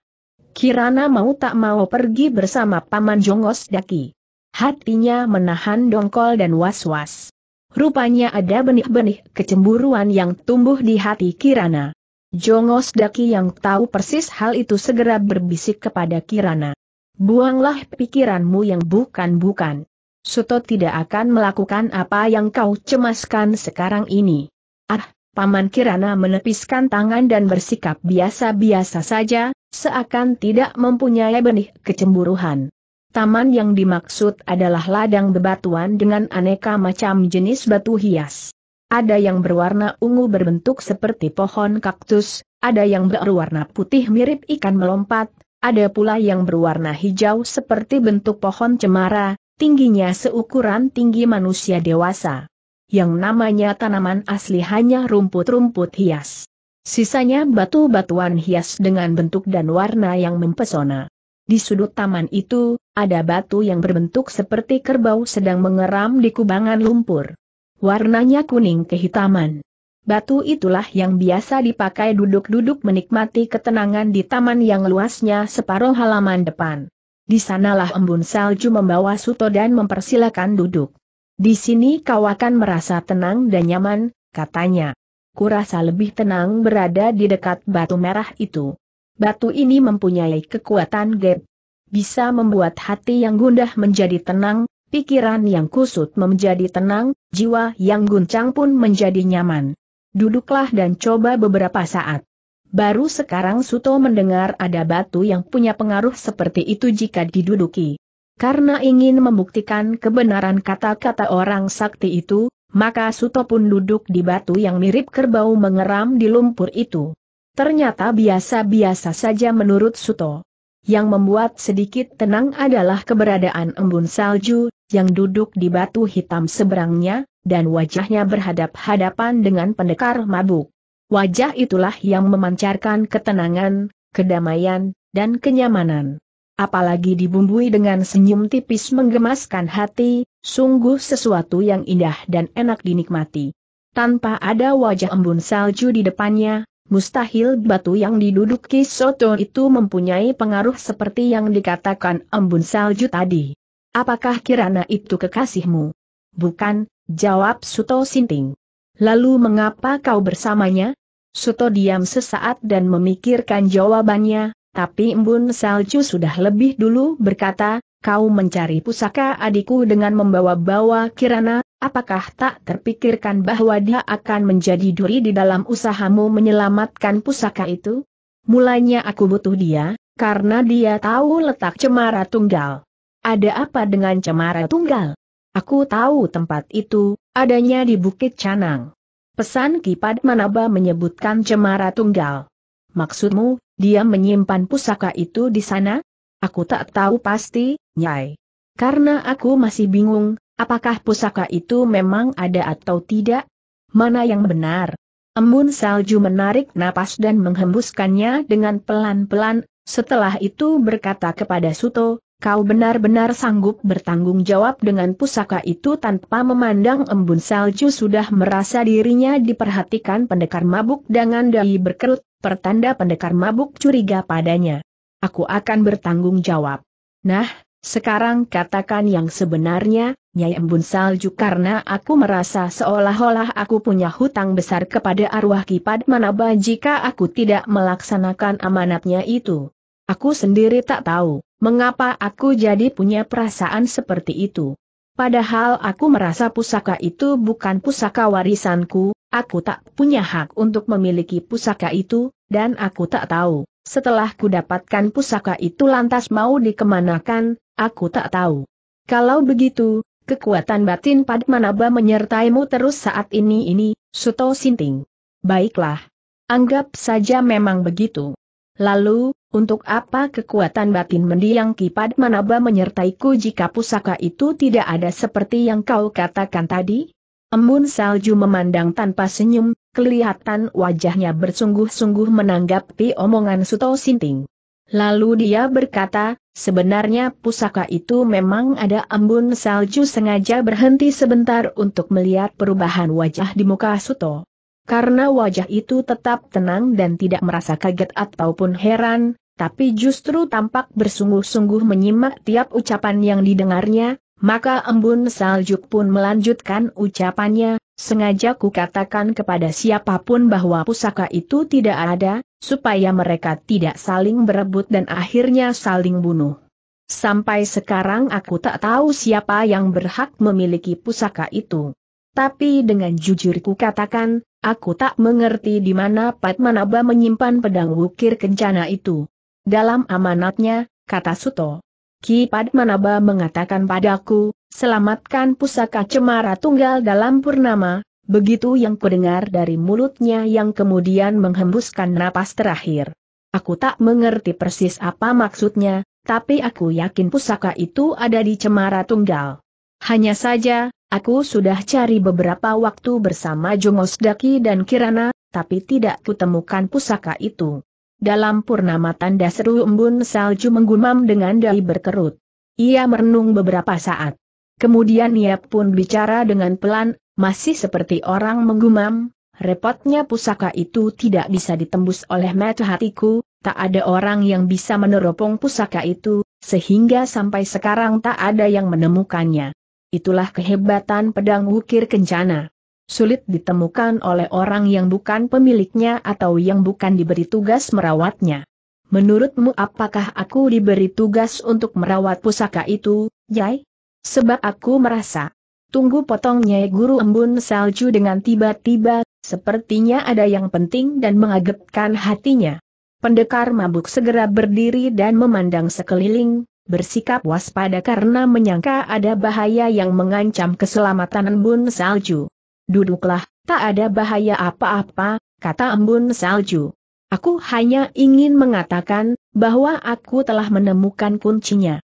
Kirana mau tak mau pergi bersama Paman Jongos daki. Hatinya menahan dongkol dan was-was. Rupanya ada benih-benih kecemburuan yang tumbuh di hati Kirana. Jongos Daki yang tahu persis hal itu segera berbisik kepada Kirana. Buanglah pikiranmu yang bukan-bukan. Suto tidak akan melakukan apa yang kau cemaskan sekarang ini. Ah, Paman Kirana menepiskan tangan dan bersikap biasa-biasa saja, seakan tidak mempunyai benih kecemburuan. Taman yang dimaksud adalah ladang bebatuan dengan aneka macam jenis batu hias. Ada yang berwarna ungu berbentuk seperti pohon kaktus, ada yang berwarna putih mirip ikan melompat, ada pula yang berwarna hijau seperti bentuk pohon cemara, tingginya seukuran tinggi manusia dewasa. Yang namanya tanaman asli hanya rumput-rumput hias. Sisanya batu-batuan hias dengan bentuk dan warna yang mempesona. Di sudut taman itu, ada batu yang berbentuk seperti kerbau sedang mengeram di kubangan lumpur. Warnanya kuning kehitaman. Batu itulah yang biasa dipakai duduk-duduk menikmati ketenangan di taman yang luasnya separuh halaman depan. Di sanalah embun salju membawa Suto dan mempersilakan duduk. Di sini kau akan merasa tenang dan nyaman, katanya. Kurasa lebih tenang berada di dekat batu merah itu. Batu ini mempunyai kekuatan gap. Bisa membuat hati yang gundah menjadi tenang, pikiran yang kusut menjadi tenang, jiwa yang guncang pun menjadi nyaman. Duduklah dan coba beberapa saat. Baru sekarang Suto mendengar ada batu yang punya pengaruh seperti itu jika diduduki. Karena ingin membuktikan kebenaran kata-kata orang sakti itu, maka Suto pun duduk di batu yang mirip kerbau mengeram di lumpur itu. Ternyata biasa-biasa saja menurut Suto. Yang membuat sedikit tenang adalah keberadaan embun salju, yang duduk di batu hitam seberangnya, dan wajahnya berhadap-hadapan dengan pendekar mabuk. Wajah itulah yang memancarkan ketenangan, kedamaian, dan kenyamanan. Apalagi dibumbui dengan senyum tipis menggemaskan hati, sungguh sesuatu yang indah dan enak dinikmati. Tanpa ada wajah embun salju di depannya, Mustahil batu yang diduduki Soto itu mempunyai pengaruh seperti yang dikatakan embun salju tadi. Apakah kirana itu kekasihmu? Bukan, jawab Suto Sinting. Lalu mengapa kau bersamanya? Suto diam sesaat dan memikirkan jawabannya, tapi embun salju sudah lebih dulu berkata, kau mencari pusaka adikku dengan membawa-bawa kirana, Apakah tak terpikirkan bahwa dia akan menjadi duri di dalam usahamu menyelamatkan pusaka itu? Mulanya aku butuh dia, karena dia tahu letak cemara tunggal. Ada apa dengan cemara tunggal? Aku tahu tempat itu, adanya di Bukit Canang. Pesan Kipad Manaba menyebutkan cemara tunggal. Maksudmu, dia menyimpan pusaka itu di sana? Aku tak tahu pasti, Nyai. Karena aku masih bingung, Apakah pusaka itu memang ada atau tidak? Mana yang benar? Embun salju menarik napas dan menghembuskannya dengan pelan-pelan, setelah itu berkata kepada Suto, kau benar-benar sanggup bertanggung jawab dengan pusaka itu tanpa memandang embun salju sudah merasa dirinya diperhatikan pendekar mabuk dengan dai berkerut, pertanda pendekar mabuk curiga padanya. Aku akan bertanggung jawab. Nah, sekarang katakan yang sebenarnya, Nyai Embun Salju karena aku merasa seolah-olah aku punya hutang besar kepada arwah Kipat Manaba jika aku tidak melaksanakan amanatnya itu. Aku sendiri tak tahu, mengapa aku jadi punya perasaan seperti itu. Padahal aku merasa pusaka itu bukan pusaka warisanku, aku tak punya hak untuk memiliki pusaka itu, dan aku tak tahu setelah ku dapatkan pusaka itu lantas mau dikemanakan, aku tak tahu. Kalau begitu, kekuatan batin Padmanaba menyertaimu terus saat ini ini, Suto Sinting. Baiklah. Anggap saja memang begitu. Lalu, untuk apa kekuatan batin mendiang Ki manaba menyertaiku jika pusaka itu tidak ada seperti yang kau katakan tadi? Embun salju memandang tanpa senyum, kelihatan wajahnya bersungguh-sungguh menanggapi omongan Suto Sinting. Lalu dia berkata, sebenarnya pusaka itu memang ada embun salju sengaja berhenti sebentar untuk melihat perubahan wajah di muka Suto. Karena wajah itu tetap tenang dan tidak merasa kaget ataupun heran, tapi justru tampak bersungguh-sungguh menyimak tiap ucapan yang didengarnya, maka embun saljuk pun melanjutkan ucapannya, sengaja ku katakan kepada siapapun bahwa pusaka itu tidak ada, supaya mereka tidak saling berebut dan akhirnya saling bunuh. Sampai sekarang aku tak tahu siapa yang berhak memiliki pusaka itu. Tapi dengan jujur ku katakan, aku tak mengerti di mana Patmanaba menyimpan pedang wukir kencana itu. Dalam amanatnya, kata Suto. Ki Padmanaba mengatakan padaku, selamatkan pusaka cemara tunggal dalam purnama, begitu yang kudengar dari mulutnya yang kemudian menghembuskan napas terakhir. Aku tak mengerti persis apa maksudnya, tapi aku yakin pusaka itu ada di cemara tunggal. Hanya saja, aku sudah cari beberapa waktu bersama Jungos Daki dan Kirana, tapi tidak kutemukan pusaka itu. Dalam purnama tanda seru embun salju menggumam dengan dahi berkerut. Ia merenung beberapa saat. Kemudian ia pun bicara dengan pelan, masih seperti orang menggumam, repotnya pusaka itu tidak bisa ditembus oleh mata hatiku, tak ada orang yang bisa meneropong pusaka itu, sehingga sampai sekarang tak ada yang menemukannya. Itulah kehebatan pedang wukir kencana sulit ditemukan oleh orang yang bukan pemiliknya atau yang bukan diberi tugas merawatnya. Menurutmu apakah aku diberi tugas untuk merawat pusaka itu, Yai? Sebab aku merasa. Tunggu potongnya guru embun salju dengan tiba-tiba, sepertinya ada yang penting dan mengagetkan hatinya. Pendekar mabuk segera berdiri dan memandang sekeliling, bersikap waspada karena menyangka ada bahaya yang mengancam keselamatan embun salju duduklah, tak ada bahaya apa-apa, kata embun salju. Aku hanya ingin mengatakan, bahwa aku telah menemukan kuncinya.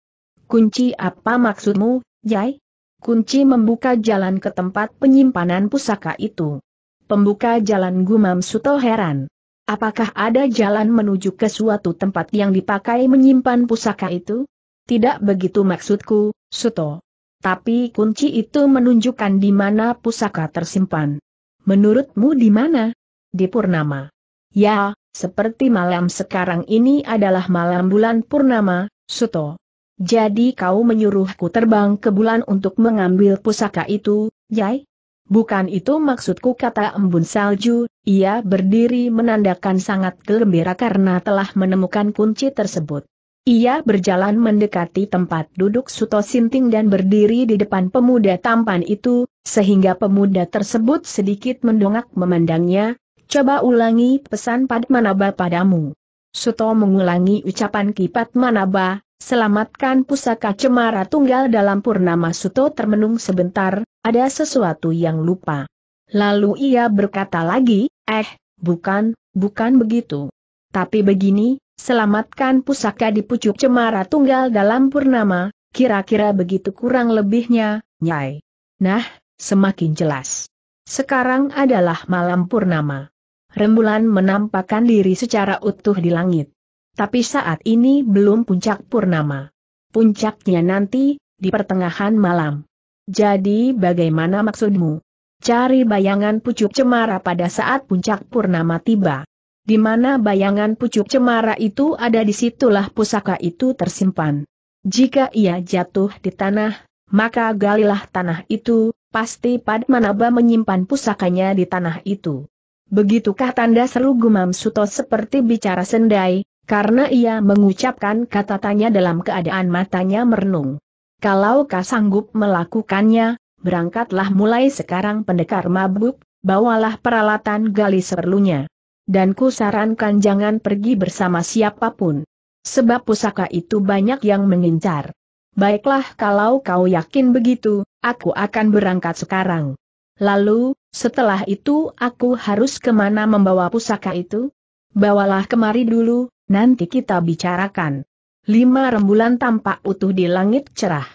Kunci apa maksudmu, Jai? Kunci membuka jalan ke tempat penyimpanan pusaka itu. Pembuka jalan gumam Suto heran. Apakah ada jalan menuju ke suatu tempat yang dipakai menyimpan pusaka itu? Tidak begitu maksudku, Suto. Tapi kunci itu menunjukkan di mana pusaka tersimpan. Menurutmu di mana? Di Purnama. Ya, seperti malam sekarang ini adalah malam bulan Purnama, Suto. Jadi kau menyuruhku terbang ke bulan untuk mengambil pusaka itu, Yai? Bukan itu maksudku kata embun salju, ia berdiri menandakan sangat gembira karena telah menemukan kunci tersebut. Ia berjalan mendekati tempat duduk Suto Sinting dan berdiri di depan pemuda tampan itu, sehingga pemuda tersebut sedikit mendongak memandangnya, coba ulangi pesan Padmanaba padamu. Suto mengulangi ucapan Kipat Manaba, selamatkan pusaka cemara tunggal dalam purnama Suto termenung sebentar, ada sesuatu yang lupa. Lalu ia berkata lagi, eh, bukan, bukan begitu. Tapi begini, selamatkan pusaka di pucuk cemara tunggal dalam purnama, kira-kira begitu kurang lebihnya, Nyai. Nah, semakin jelas. Sekarang adalah malam purnama. Rembulan menampakkan diri secara utuh di langit. Tapi saat ini belum puncak purnama. Puncaknya nanti, di pertengahan malam. Jadi bagaimana maksudmu? Cari bayangan pucuk cemara pada saat puncak purnama tiba. Di mana bayangan pucuk cemara itu ada disitulah pusaka itu tersimpan. Jika ia jatuh di tanah, maka galilah tanah itu, pasti Padmanaba menyimpan pusakanya di tanah itu. Begitukah tanda seru gumam Suto seperti bicara sendai, karena ia mengucapkan kata tanya dalam keadaan matanya merenung. Kalau kau sanggup melakukannya, berangkatlah mulai sekarang pendekar mabuk, bawalah peralatan gali seperlunya dan ku sarankan jangan pergi bersama siapapun. Sebab pusaka itu banyak yang mengincar. Baiklah kalau kau yakin begitu, aku akan berangkat sekarang. Lalu, setelah itu aku harus kemana membawa pusaka itu? Bawalah kemari dulu, nanti kita bicarakan. Lima rembulan tampak utuh di langit cerah.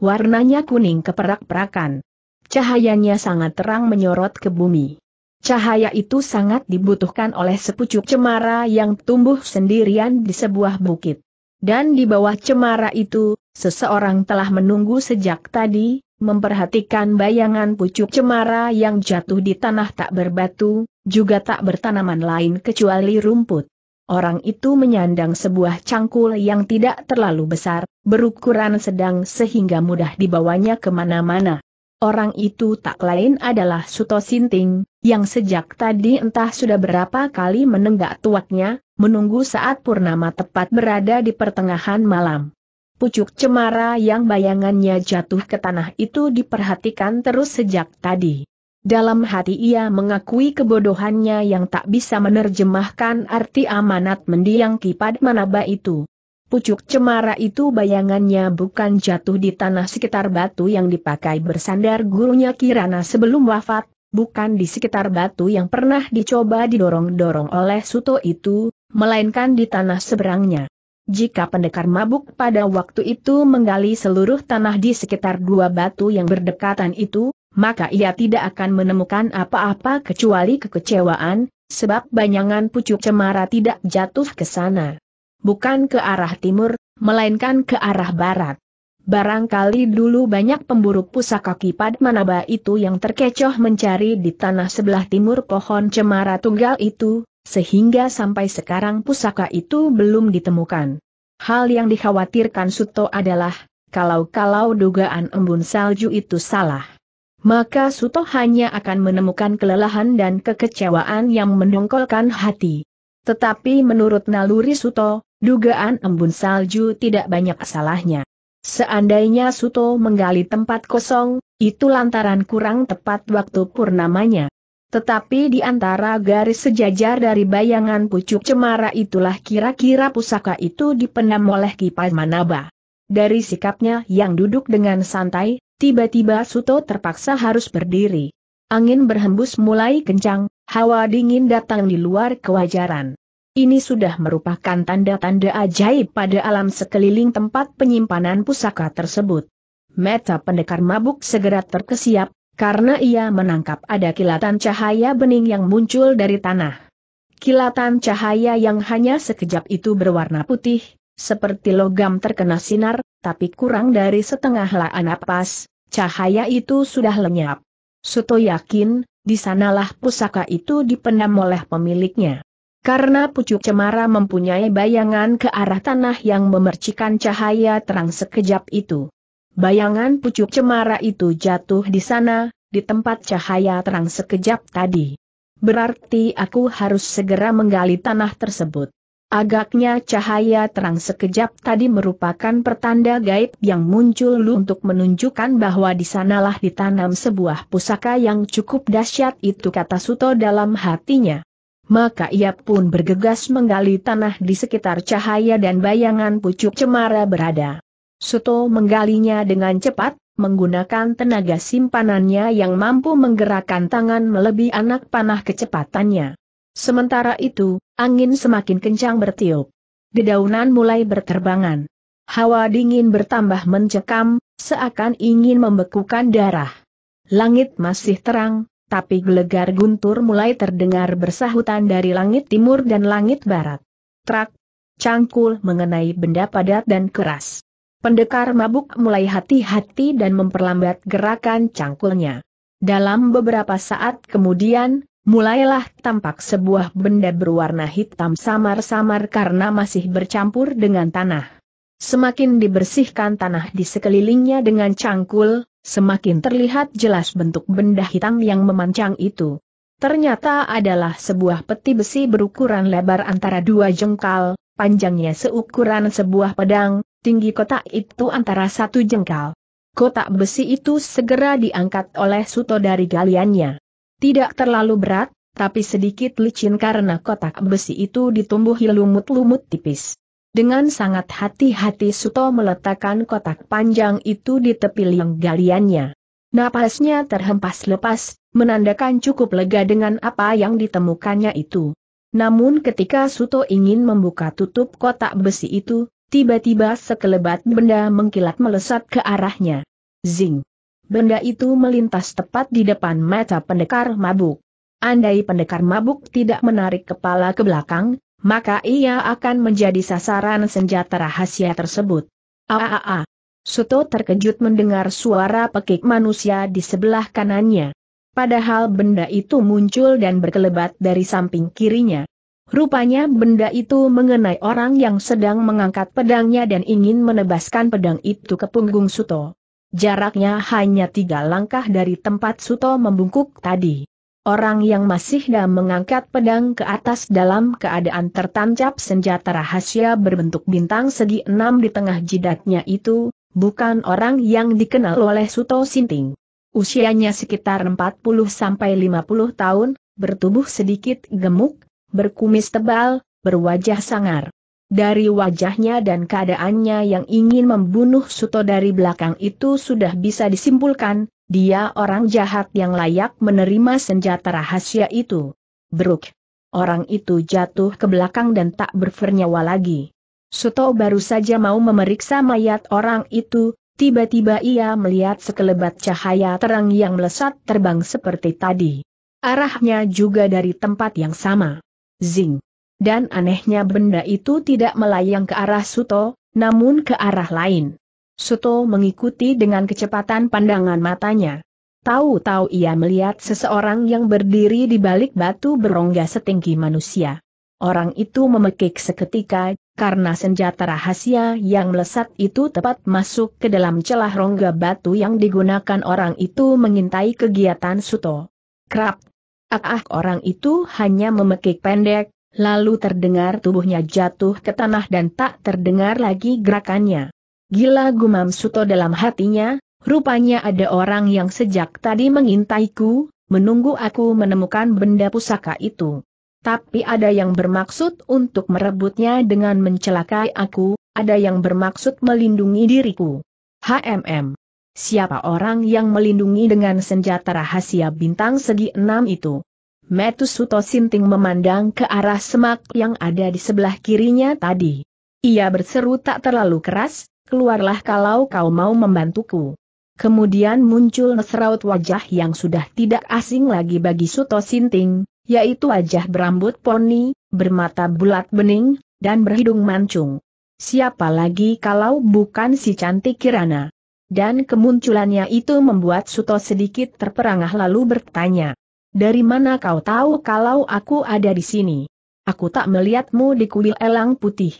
Warnanya kuning keperak-perakan. Cahayanya sangat terang menyorot ke bumi. Cahaya itu sangat dibutuhkan oleh sepucuk cemara yang tumbuh sendirian di sebuah bukit. Dan di bawah cemara itu, seseorang telah menunggu sejak tadi, memperhatikan bayangan pucuk cemara yang jatuh di tanah tak berbatu, juga tak bertanaman lain kecuali rumput. Orang itu menyandang sebuah cangkul yang tidak terlalu besar, berukuran sedang sehingga mudah dibawanya kemana-mana. Orang itu tak lain adalah Suto Sinting, yang sejak tadi entah sudah berapa kali menenggak tuaknya, menunggu saat purnama tepat berada di pertengahan malam. Pucuk cemara yang bayangannya jatuh ke tanah itu diperhatikan terus sejak tadi. Dalam hati ia mengakui kebodohannya yang tak bisa menerjemahkan arti amanat mendiang kipad manaba itu. Pucuk cemara itu bayangannya bukan jatuh di tanah sekitar batu yang dipakai bersandar gurunya Kirana sebelum wafat, bukan di sekitar batu yang pernah dicoba didorong-dorong oleh Suto itu, melainkan di tanah seberangnya. Jika pendekar mabuk pada waktu itu menggali seluruh tanah di sekitar dua batu yang berdekatan itu, maka ia tidak akan menemukan apa-apa kecuali kekecewaan, sebab banyangan pucuk cemara tidak jatuh ke sana. Bukan ke arah timur, melainkan ke arah barat. Barangkali dulu banyak pemburu pusaka Kipat Manaba itu yang terkecoh mencari di tanah sebelah timur pohon cemara tunggal itu, sehingga sampai sekarang pusaka itu belum ditemukan. Hal yang dikhawatirkan Suto adalah, kalau-kalau dugaan embun salju itu salah. Maka Suto hanya akan menemukan kelelahan dan kekecewaan yang mendongkolkan hati. Tetapi menurut naluri Suto, dugaan embun salju tidak banyak salahnya. Seandainya Suto menggali tempat kosong, itu lantaran kurang tepat waktu purnamanya. Tetapi di antara garis sejajar dari bayangan pucuk cemara itulah kira-kira pusaka itu dipendam oleh kipas Manaba. Dari sikapnya yang duduk dengan santai, tiba-tiba Suto terpaksa harus berdiri. Angin berhembus mulai kencang, hawa dingin datang di luar kewajaran. Ini sudah merupakan tanda-tanda ajaib pada alam sekeliling tempat penyimpanan pusaka tersebut. Meta pendekar mabuk segera terkesiap, karena ia menangkap ada kilatan cahaya bening yang muncul dari tanah. Kilatan cahaya yang hanya sekejap itu berwarna putih, seperti logam terkena sinar, tapi kurang dari setengah laan napas, cahaya itu sudah lenyap. Suto yakin, di sanalah pusaka itu dipendam oleh pemiliknya. Karena pucuk cemara mempunyai bayangan ke arah tanah yang memercikan cahaya terang sekejap itu. Bayangan pucuk cemara itu jatuh di sana, di tempat cahaya terang sekejap tadi. Berarti aku harus segera menggali tanah tersebut. Agaknya cahaya terang sekejap tadi merupakan pertanda gaib yang muncul lu untuk menunjukkan bahwa di sanalah ditanam sebuah pusaka yang cukup dahsyat itu kata Suto dalam hatinya maka ia pun bergegas menggali tanah di sekitar cahaya dan bayangan pucuk cemara berada. Suto menggalinya dengan cepat, menggunakan tenaga simpanannya yang mampu menggerakkan tangan melebihi anak panah kecepatannya. Sementara itu, angin semakin kencang bertiup. Dedaunan mulai berterbangan. Hawa dingin bertambah mencekam, seakan ingin membekukan darah. Langit masih terang, tapi gelegar guntur mulai terdengar bersahutan dari langit timur dan langit barat. Trak, cangkul mengenai benda padat dan keras. Pendekar mabuk mulai hati-hati dan memperlambat gerakan cangkulnya. Dalam beberapa saat kemudian, mulailah tampak sebuah benda berwarna hitam samar-samar karena masih bercampur dengan tanah. Semakin dibersihkan tanah di sekelilingnya dengan cangkul, semakin terlihat jelas bentuk benda hitam yang memancang itu. Ternyata adalah sebuah peti besi berukuran lebar antara dua jengkal, panjangnya seukuran sebuah pedang, tinggi kotak itu antara satu jengkal. Kotak besi itu segera diangkat oleh Suto dari galiannya. Tidak terlalu berat, tapi sedikit licin karena kotak besi itu ditumbuhi lumut-lumut tipis. Dengan sangat hati-hati Suto meletakkan kotak panjang itu di tepi liang galiannya. Napasnya terhempas lepas, menandakan cukup lega dengan apa yang ditemukannya itu. Namun ketika Suto ingin membuka tutup kotak besi itu, tiba-tiba sekelebat benda mengkilat melesat ke arahnya. Zing! Benda itu melintas tepat di depan mata pendekar mabuk. Andai pendekar mabuk tidak menarik kepala ke belakang, maka ia akan menjadi sasaran senjata rahasia tersebut. Aaaa. Suto terkejut mendengar suara pekik manusia di sebelah kanannya. Padahal benda itu muncul dan berkelebat dari samping kirinya. Rupanya benda itu mengenai orang yang sedang mengangkat pedangnya dan ingin menebaskan pedang itu ke punggung Suto. Jaraknya hanya tiga langkah dari tempat Suto membungkuk tadi. Orang yang masih dah mengangkat pedang ke atas dalam keadaan tertancap senjata rahasia berbentuk bintang segi enam di tengah jidatnya itu, bukan orang yang dikenal oleh Suto Sinting. Usianya sekitar 40-50 tahun, bertubuh sedikit gemuk, berkumis tebal, berwajah sangar. Dari wajahnya dan keadaannya yang ingin membunuh Suto dari belakang itu sudah bisa disimpulkan, dia orang jahat yang layak menerima senjata rahasia itu. Beruk. Orang itu jatuh ke belakang dan tak bernyawa lagi. Suto baru saja mau memeriksa mayat orang itu, tiba-tiba ia melihat sekelebat cahaya terang yang melesat terbang seperti tadi. Arahnya juga dari tempat yang sama. Zing dan anehnya benda itu tidak melayang ke arah Suto, namun ke arah lain. Suto mengikuti dengan kecepatan pandangan matanya. Tahu-tahu ia melihat seseorang yang berdiri di balik batu berongga setinggi manusia. Orang itu memekik seketika, karena senjata rahasia yang melesat itu tepat masuk ke dalam celah rongga batu yang digunakan orang itu mengintai kegiatan Suto. Krap! Ah, ah orang itu hanya memekik pendek, Lalu terdengar tubuhnya jatuh ke tanah dan tak terdengar lagi gerakannya. Gila gumam Suto dalam hatinya, rupanya ada orang yang sejak tadi mengintaiku, menunggu aku menemukan benda pusaka itu. Tapi ada yang bermaksud untuk merebutnya dengan mencelakai aku, ada yang bermaksud melindungi diriku. HMM. Siapa orang yang melindungi dengan senjata rahasia bintang segi enam itu? Suto Sinting memandang ke arah semak yang ada di sebelah kirinya tadi. Ia berseru tak terlalu keras, keluarlah kalau kau mau membantuku. Kemudian muncul neseraut wajah yang sudah tidak asing lagi bagi Suto Sinting, yaitu wajah berambut poni, bermata bulat bening, dan berhidung mancung. Siapa lagi kalau bukan si cantik Kirana? Dan kemunculannya itu membuat Suto sedikit terperangah lalu bertanya, dari mana kau tahu kalau aku ada di sini? Aku tak melihatmu di kuil elang putih.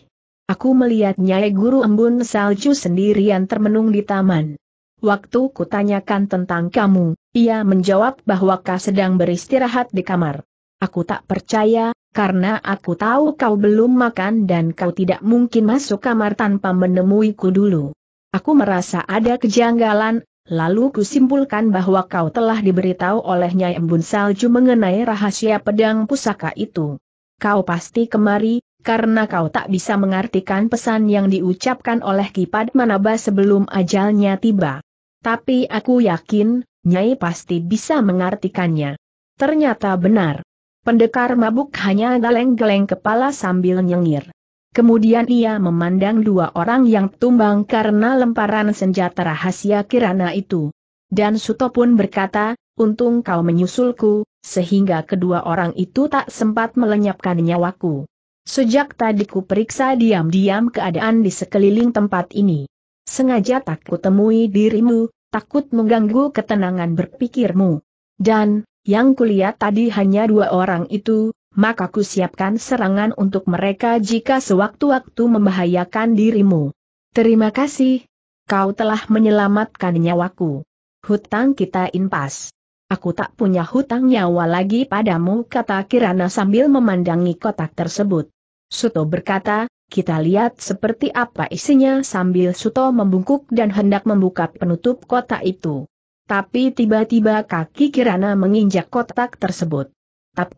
Aku melihat Nyai Guru Embun Salju sendirian termenung di taman. Waktu kutanyakan tentang kamu, ia menjawab bahwa kau sedang beristirahat di kamar. Aku tak percaya, karena aku tahu kau belum makan dan kau tidak mungkin masuk kamar tanpa menemuiku dulu. Aku merasa ada kejanggalan, Lalu kusimpulkan bahwa kau telah diberitahu oleh Nyai Embun Salju mengenai rahasia pedang pusaka itu. Kau pasti kemari, karena kau tak bisa mengartikan pesan yang diucapkan oleh Kipad Manaba sebelum ajalnya tiba. Tapi aku yakin, Nyai pasti bisa mengartikannya. Ternyata benar. Pendekar mabuk hanya geleng-geleng kepala sambil nyengir. Kemudian ia memandang dua orang yang tumbang karena lemparan senjata rahasia kirana itu. Dan Suto pun berkata, untung kau menyusulku, sehingga kedua orang itu tak sempat melenyapkan nyawaku. Sejak tadi ku periksa diam-diam keadaan di sekeliling tempat ini. Sengaja tak kutemui dirimu, takut mengganggu ketenangan berpikirmu. Dan, yang kulihat tadi hanya dua orang itu, maka ku siapkan serangan untuk mereka jika sewaktu-waktu membahayakan dirimu. Terima kasih. Kau telah menyelamatkan nyawaku. Hutang kita impas. Aku tak punya hutang nyawa lagi padamu kata Kirana sambil memandangi kotak tersebut. Suto berkata, kita lihat seperti apa isinya sambil Suto membungkuk dan hendak membuka penutup kotak itu. Tapi tiba-tiba kaki Kirana menginjak kotak tersebut. Tap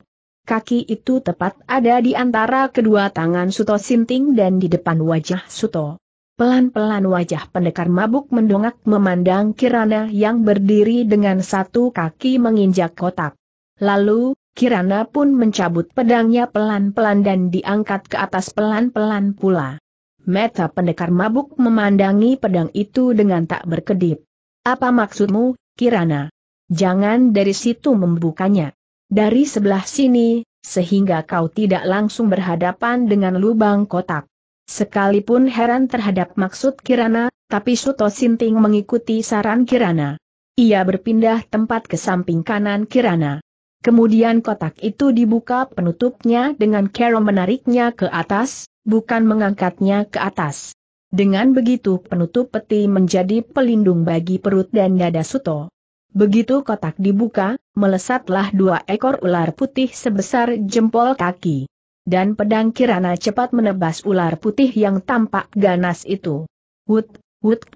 Kaki itu tepat ada di antara kedua tangan Suto Sinting dan di depan wajah Suto. Pelan-pelan wajah pendekar mabuk mendongak memandang Kirana yang berdiri dengan satu kaki menginjak kotak. Lalu, Kirana pun mencabut pedangnya pelan-pelan dan diangkat ke atas pelan-pelan pula. Meta pendekar mabuk memandangi pedang itu dengan tak berkedip. Apa maksudmu, Kirana? Jangan dari situ membukanya dari sebelah sini, sehingga kau tidak langsung berhadapan dengan lubang kotak. Sekalipun heran terhadap maksud Kirana, tapi Suto Sinting mengikuti saran Kirana. Ia berpindah tempat ke samping kanan Kirana. Kemudian kotak itu dibuka penutupnya dengan Kero menariknya ke atas, bukan mengangkatnya ke atas. Dengan begitu penutup peti menjadi pelindung bagi perut dan dada Suto. Begitu kotak dibuka, melesatlah dua ekor ular putih sebesar jempol kaki. Dan pedang Kirana cepat menebas ular putih yang tampak ganas itu. Wut, wut,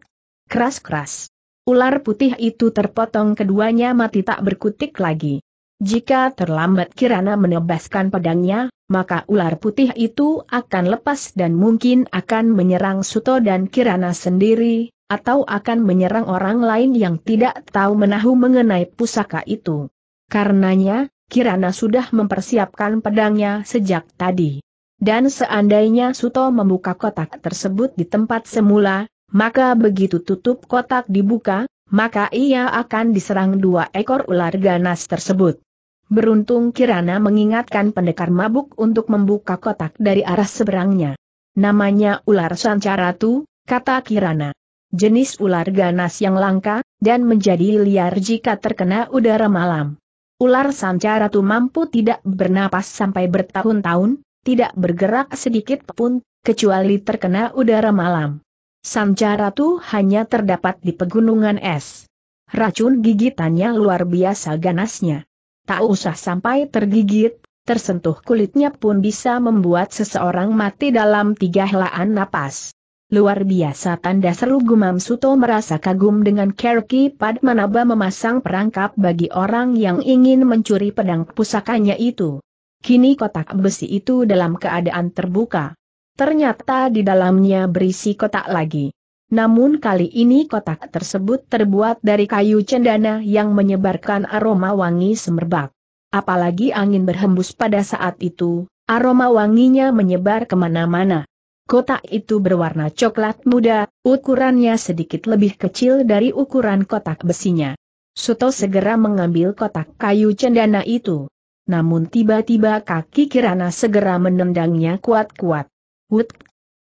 keras-keras. Ular putih itu terpotong keduanya mati tak berkutik lagi. Jika terlambat Kirana menebaskan pedangnya, maka ular putih itu akan lepas dan mungkin akan menyerang Suto dan Kirana sendiri, atau akan menyerang orang lain yang tidak tahu menahu mengenai pusaka itu. Karenanya, Kirana sudah mempersiapkan pedangnya sejak tadi. Dan seandainya Suto membuka kotak tersebut di tempat semula, maka begitu tutup kotak dibuka, maka ia akan diserang dua ekor ular ganas tersebut. Beruntung Kirana mengingatkan pendekar mabuk untuk membuka kotak dari arah seberangnya. Namanya ular Sancaratu, kata Kirana jenis ular ganas yang langka, dan menjadi liar jika terkena udara malam. Ular sanca ratu mampu tidak bernapas sampai bertahun-tahun, tidak bergerak sedikit pun, kecuali terkena udara malam. Sanca ratu hanya terdapat di pegunungan es. Racun gigitannya luar biasa ganasnya. Tak usah sampai tergigit, tersentuh kulitnya pun bisa membuat seseorang mati dalam tiga helaan napas. Luar biasa tanda seru gumam Suto merasa kagum dengan Kerki Padmanaba memasang perangkap bagi orang yang ingin mencuri pedang pusakanya itu. Kini kotak besi itu dalam keadaan terbuka. Ternyata di dalamnya berisi kotak lagi. Namun kali ini kotak tersebut terbuat dari kayu cendana yang menyebarkan aroma wangi semerbak. Apalagi angin berhembus pada saat itu, aroma wanginya menyebar kemana-mana. Kotak itu berwarna coklat muda, ukurannya sedikit lebih kecil dari ukuran kotak besinya. Suto segera mengambil kotak kayu cendana itu. Namun tiba-tiba kaki Kirana segera menendangnya kuat-kuat. Wut!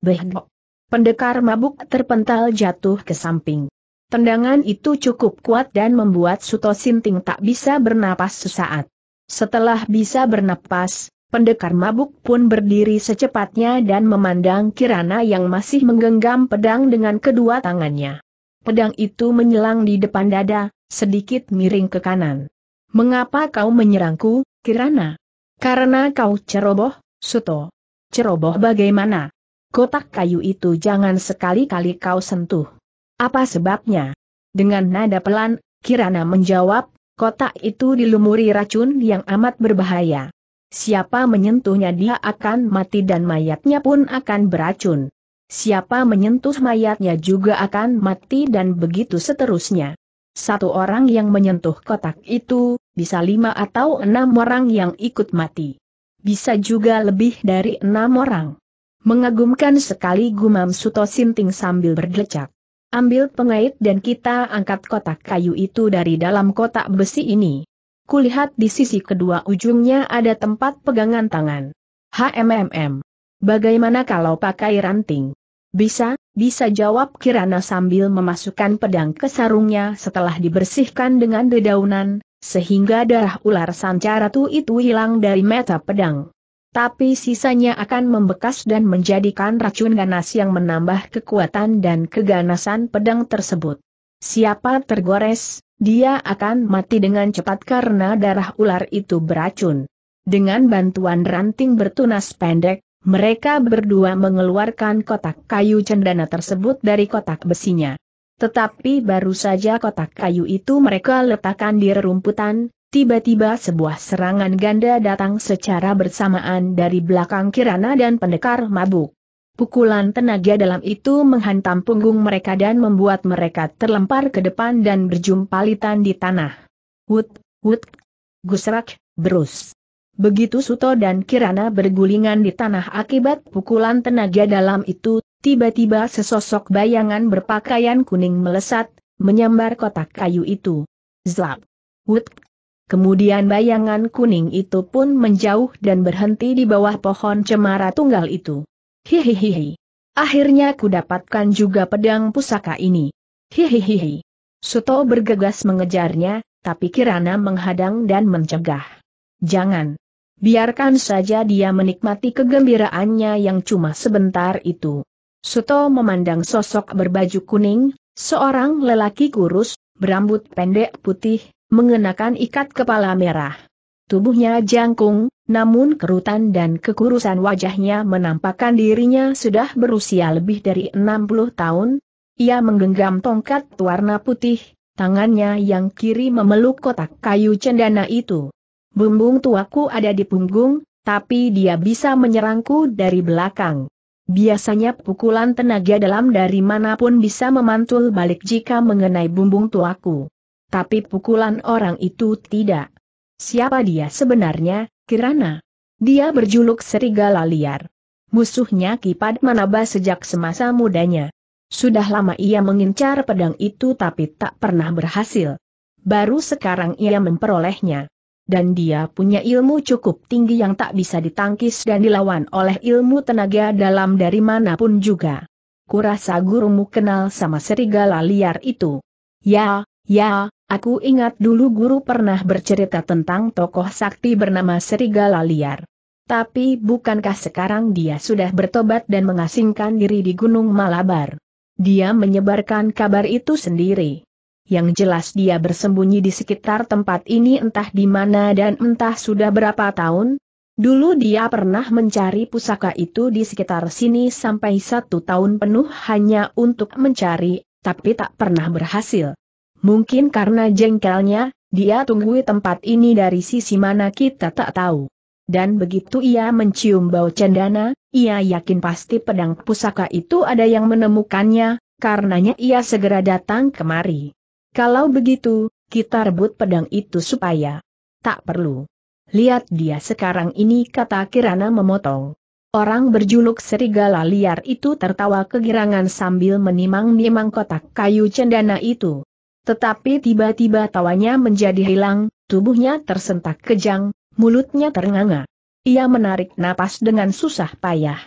Behdok! Pendekar mabuk terpental jatuh ke samping. Tendangan itu cukup kuat dan membuat Suto Sinting tak bisa bernapas sesaat. Setelah bisa bernapas, Pendekar mabuk pun berdiri secepatnya dan memandang Kirana yang masih menggenggam pedang dengan kedua tangannya. Pedang itu menyelang di depan dada, sedikit miring ke kanan. Mengapa kau menyerangku, Kirana? Karena kau ceroboh, Suto. Ceroboh bagaimana? Kotak kayu itu jangan sekali-kali kau sentuh. Apa sebabnya? Dengan nada pelan, Kirana menjawab, kotak itu dilumuri racun yang amat berbahaya. Siapa menyentuhnya dia akan mati dan mayatnya pun akan beracun. Siapa menyentuh mayatnya juga akan mati dan begitu seterusnya. Satu orang yang menyentuh kotak itu, bisa lima atau enam orang yang ikut mati. Bisa juga lebih dari enam orang. Mengagumkan sekali gumam Suto Sinting sambil berdecak. Ambil pengait dan kita angkat kotak kayu itu dari dalam kotak besi ini kulihat di sisi kedua ujungnya ada tempat pegangan tangan. HMMM. Bagaimana kalau pakai ranting? Bisa, bisa jawab Kirana sambil memasukkan pedang ke sarungnya setelah dibersihkan dengan dedaunan, sehingga darah ular sancaratu itu hilang dari meta pedang. Tapi sisanya akan membekas dan menjadikan racun ganas yang menambah kekuatan dan keganasan pedang tersebut. Siapa tergores, dia akan mati dengan cepat karena darah ular itu beracun. Dengan bantuan ranting bertunas pendek, mereka berdua mengeluarkan kotak kayu cendana tersebut dari kotak besinya. Tetapi baru saja kotak kayu itu mereka letakkan di rerumputan, tiba-tiba sebuah serangan ganda datang secara bersamaan dari belakang Kirana dan pendekar mabuk. Pukulan tenaga dalam itu menghantam punggung mereka dan membuat mereka terlempar ke depan dan berjumpalitan di tanah. Wut, wut, gusrak, berus. Begitu Suto dan Kirana bergulingan di tanah akibat pukulan tenaga dalam itu, tiba-tiba sesosok bayangan berpakaian kuning melesat, menyambar kotak kayu itu. Zlap. Wut. Kemudian bayangan kuning itu pun menjauh dan berhenti di bawah pohon cemara tunggal itu. Hihihihi. Akhirnya ku dapatkan juga pedang pusaka ini. Hihihihi. Suto bergegas mengejarnya, tapi Kirana menghadang dan mencegah. Jangan. Biarkan saja dia menikmati kegembiraannya yang cuma sebentar itu. Suto memandang sosok berbaju kuning, seorang lelaki kurus, berambut pendek putih, mengenakan ikat kepala merah. Tubuhnya jangkung, namun kerutan dan kekurusan wajahnya menampakkan dirinya sudah berusia lebih dari 60 tahun. Ia menggenggam tongkat warna putih, tangannya yang kiri memeluk kotak kayu cendana itu. Bumbung tuaku ada di punggung, tapi dia bisa menyerangku dari belakang. Biasanya pukulan tenaga dalam dari manapun bisa memantul balik jika mengenai bumbung tuaku. Tapi pukulan orang itu tidak. Siapa dia sebenarnya, Kirana? Dia berjuluk Serigala Liar. Musuhnya Kipad Manaba sejak semasa mudanya. Sudah lama ia mengincar pedang itu tapi tak pernah berhasil. Baru sekarang ia memperolehnya. Dan dia punya ilmu cukup tinggi yang tak bisa ditangkis dan dilawan oleh ilmu tenaga dalam dari manapun juga. Kurasa gurumu kenal sama serigala liar itu. Ya, Ya, aku ingat dulu guru pernah bercerita tentang tokoh sakti bernama Serigala Liar. Tapi bukankah sekarang dia sudah bertobat dan mengasingkan diri di Gunung Malabar? Dia menyebarkan kabar itu sendiri. Yang jelas dia bersembunyi di sekitar tempat ini entah di mana dan entah sudah berapa tahun. Dulu dia pernah mencari pusaka itu di sekitar sini sampai satu tahun penuh hanya untuk mencari, tapi tak pernah berhasil. Mungkin karena jengkelnya, dia tunggui tempat ini dari sisi mana kita tak tahu. Dan begitu ia mencium bau cendana, ia yakin pasti pedang pusaka itu ada yang menemukannya, karenanya ia segera datang kemari. Kalau begitu, kita rebut pedang itu supaya tak perlu. Lihat dia sekarang ini kata Kirana memotong. Orang berjuluk serigala liar itu tertawa kegirangan sambil menimang-nimang kotak kayu cendana itu. Tetapi tiba-tiba tawanya menjadi hilang, tubuhnya tersentak kejang, mulutnya ternganga. Ia menarik napas dengan susah payah.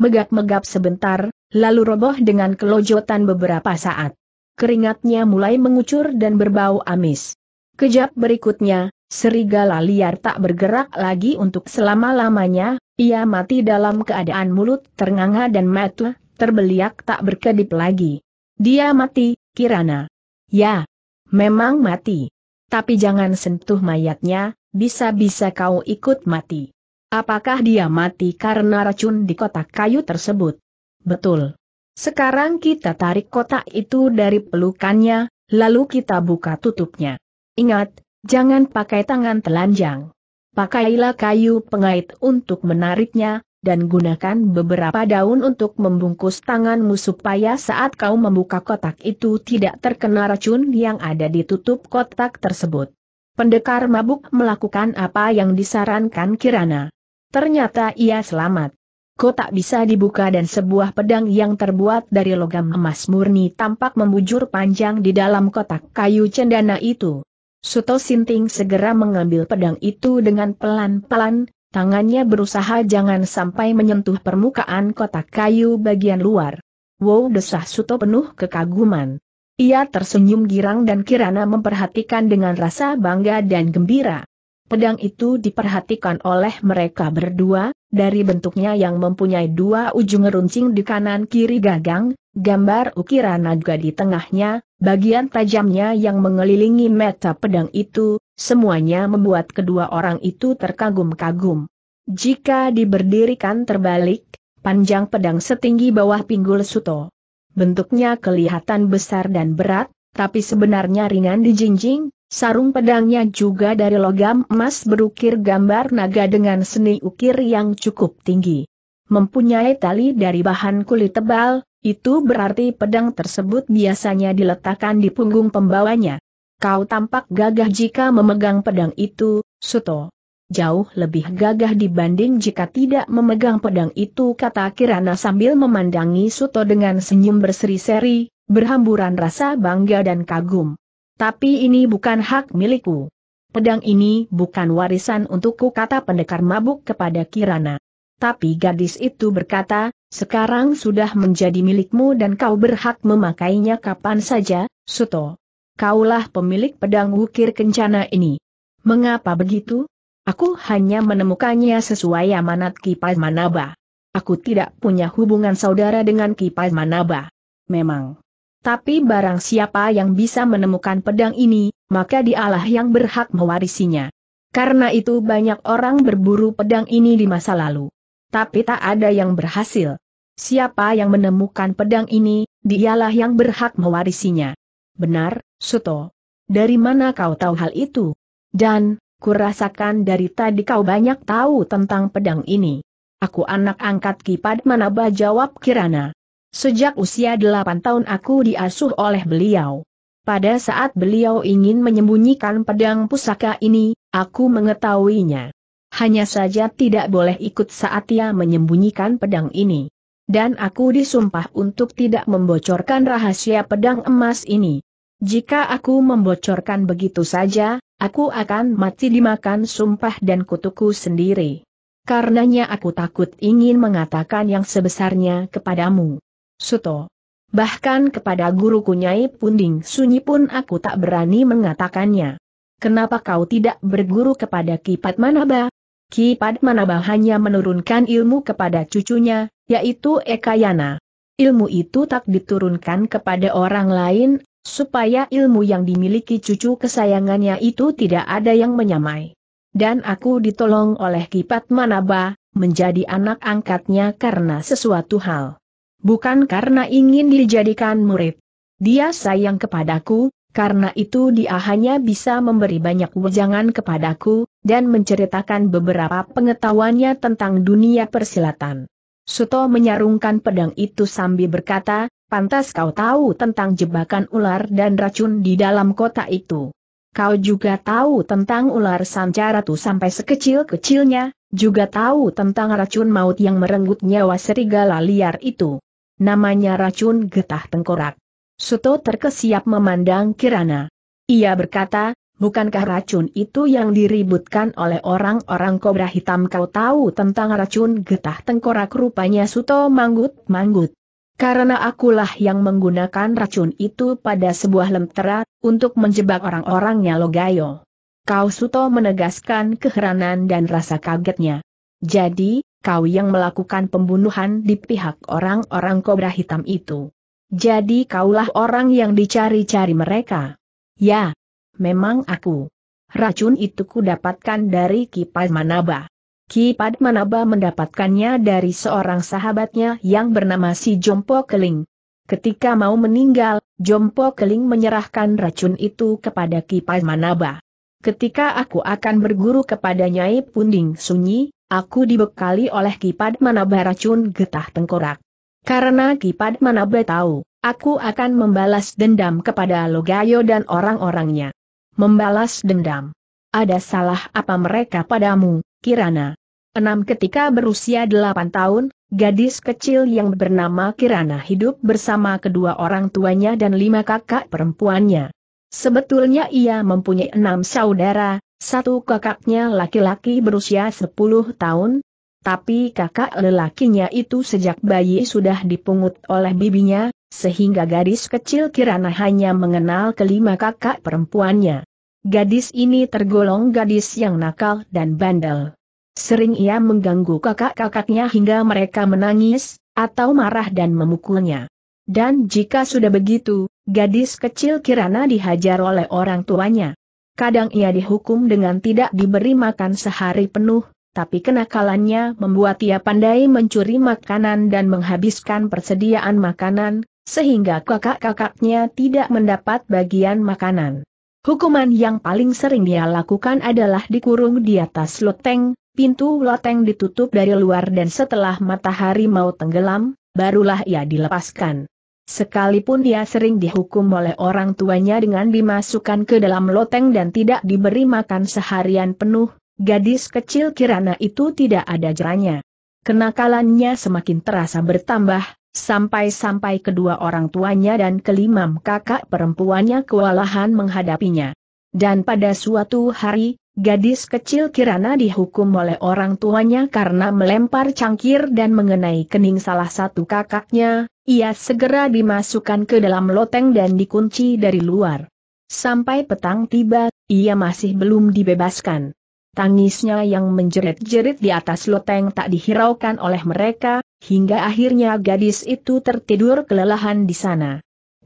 Megap-megap sebentar, lalu roboh dengan kelojotan beberapa saat. Keringatnya mulai mengucur dan berbau amis. Kejap berikutnya, serigala liar tak bergerak lagi untuk selama-lamanya, ia mati dalam keadaan mulut ternganga dan mata terbeliak tak berkedip lagi. Dia mati, Kirana. Ya, memang mati. Tapi jangan sentuh mayatnya, bisa-bisa kau ikut mati. Apakah dia mati karena racun di kotak kayu tersebut? Betul. Sekarang kita tarik kotak itu dari pelukannya, lalu kita buka tutupnya. Ingat, jangan pakai tangan telanjang. Pakailah kayu pengait untuk menariknya, dan gunakan beberapa daun untuk membungkus tanganmu supaya saat kau membuka kotak itu tidak terkena racun yang ada di tutup kotak tersebut. Pendekar mabuk melakukan apa yang disarankan Kirana. Ternyata ia selamat. Kotak bisa dibuka dan sebuah pedang yang terbuat dari logam emas murni tampak membujur panjang di dalam kotak kayu cendana itu. Suto Sinting segera mengambil pedang itu dengan pelan-pelan, Tangannya berusaha jangan sampai menyentuh permukaan kotak kayu bagian luar. Wow desah Suto penuh kekaguman. Ia tersenyum girang dan kirana memperhatikan dengan rasa bangga dan gembira. Pedang itu diperhatikan oleh mereka berdua, dari bentuknya yang mempunyai dua ujung runcing di kanan kiri gagang, gambar ukiran naga di tengahnya, bagian tajamnya yang mengelilingi meta pedang itu, Semuanya membuat kedua orang itu terkagum-kagum. Jika diberdirikan terbalik, panjang pedang setinggi bawah pinggul Suto. Bentuknya kelihatan besar dan berat, tapi sebenarnya ringan dijinjing, sarung pedangnya juga dari logam emas berukir gambar naga dengan seni ukir yang cukup tinggi. Mempunyai tali dari bahan kulit tebal, itu berarti pedang tersebut biasanya diletakkan di punggung pembawanya. Kau tampak gagah jika memegang pedang itu, Suto. Jauh lebih gagah dibanding jika tidak memegang pedang itu kata Kirana sambil memandangi Suto dengan senyum berseri-seri, berhamburan rasa bangga dan kagum. Tapi ini bukan hak milikku. Pedang ini bukan warisan untukku kata pendekar mabuk kepada Kirana. Tapi gadis itu berkata, sekarang sudah menjadi milikmu dan kau berhak memakainya kapan saja, Suto kaulah pemilik pedang wukir kencana ini. Mengapa begitu? Aku hanya menemukannya sesuai amanat Kipas Manaba. Aku tidak punya hubungan saudara dengan Kipas Manaba. Memang. Tapi barang siapa yang bisa menemukan pedang ini, maka dialah yang berhak mewarisinya. Karena itu banyak orang berburu pedang ini di masa lalu. Tapi tak ada yang berhasil. Siapa yang menemukan pedang ini, dialah yang berhak mewarisinya. Benar, Suto, dari mana kau tahu hal itu? Dan, kurasakan dari tadi kau banyak tahu tentang pedang ini. Aku anak angkat kipad Manaba jawab Kirana. Sejak usia delapan tahun aku diasuh oleh beliau. Pada saat beliau ingin menyembunyikan pedang pusaka ini, aku mengetahuinya. Hanya saja tidak boleh ikut saat ia menyembunyikan pedang ini. Dan aku disumpah untuk tidak membocorkan rahasia pedang emas ini. Jika aku membocorkan begitu saja, aku akan mati dimakan sumpah dan kutuku sendiri. Karenanya aku takut ingin mengatakan yang sebesarnya kepadamu. Suto. Bahkan kepada guru kunyai punding sunyi pun aku tak berani mengatakannya. Kenapa kau tidak berguru kepada Kipat Manaba? Kipat Manaba hanya menurunkan ilmu kepada cucunya, yaitu Ekayana. Ilmu itu tak diturunkan kepada orang lain supaya ilmu yang dimiliki cucu kesayangannya itu tidak ada yang menyamai. Dan aku ditolong oleh Kipat Manaba, menjadi anak angkatnya karena sesuatu hal. Bukan karena ingin dijadikan murid. Dia sayang kepadaku, karena itu dia hanya bisa memberi banyak wejangan kepadaku, dan menceritakan beberapa pengetahuannya tentang dunia persilatan. Suto menyarungkan pedang itu sambil berkata, Pantas kau tahu tentang jebakan ular dan racun di dalam kota itu. Kau juga tahu tentang ular sancaratu sampai sekecil-kecilnya, juga tahu tentang racun maut yang merenggut nyawa serigala liar itu. Namanya racun getah tengkorak. Suto terkesiap memandang Kirana. Ia berkata, bukankah racun itu yang diributkan oleh orang-orang kobra hitam kau tahu tentang racun getah tengkorak rupanya Suto manggut-manggut. Karena akulah yang menggunakan racun itu pada sebuah lentera, untuk menjebak orang-orangnya Logayo. Kau Suto menegaskan keheranan dan rasa kagetnya. Jadi, kau yang melakukan pembunuhan di pihak orang-orang kobra hitam itu. Jadi kaulah orang yang dicari-cari mereka. Ya, memang aku. Racun itu ku dapatkan dari kipas Manaba. Ki Padmanaba mendapatkannya dari seorang sahabatnya yang bernama si Jompo Keling. Ketika mau meninggal, Jompo Keling menyerahkan racun itu kepada Ki Padmanaba. Ketika aku akan berguru kepada Nyai Punding Sunyi, aku dibekali oleh Ki Padmanaba racun getah tengkorak. Karena Ki Padmanaba tahu, aku akan membalas dendam kepada Logayo dan orang-orangnya. Membalas dendam. Ada salah apa mereka padamu, Kirana? Enam ketika berusia delapan tahun, gadis kecil yang bernama Kirana hidup bersama kedua orang tuanya dan lima kakak perempuannya. Sebetulnya ia mempunyai enam saudara, satu kakaknya laki-laki berusia sepuluh tahun, tapi kakak lelakinya itu sejak bayi sudah dipungut oleh bibinya, sehingga gadis kecil Kirana hanya mengenal kelima kakak perempuannya. Gadis ini tergolong gadis yang nakal dan bandel. Sering ia mengganggu kakak-kakaknya hingga mereka menangis, atau marah dan memukulnya. Dan jika sudah begitu, gadis kecil Kirana dihajar oleh orang tuanya. Kadang ia dihukum dengan tidak diberi makan sehari penuh, tapi kenakalannya membuat ia pandai mencuri makanan dan menghabiskan persediaan makanan, sehingga kakak-kakaknya tidak mendapat bagian makanan. Hukuman yang paling sering dia lakukan adalah dikurung di atas loteng, pintu loteng ditutup dari luar dan setelah matahari mau tenggelam, barulah ia dilepaskan. Sekalipun dia sering dihukum oleh orang tuanya dengan dimasukkan ke dalam loteng dan tidak diberi makan seharian penuh, gadis kecil Kirana itu tidak ada jeranya. Kenakalannya semakin terasa bertambah, sampai-sampai kedua orang tuanya dan kelimam kakak perempuannya kewalahan menghadapinya. Dan pada suatu hari, Gadis kecil Kirana dihukum oleh orang tuanya karena melempar cangkir dan mengenai kening salah satu kakaknya, ia segera dimasukkan ke dalam loteng dan dikunci dari luar. Sampai petang tiba, ia masih belum dibebaskan. Tangisnya yang menjerit-jerit di atas loteng tak dihiraukan oleh mereka, hingga akhirnya gadis itu tertidur kelelahan di sana.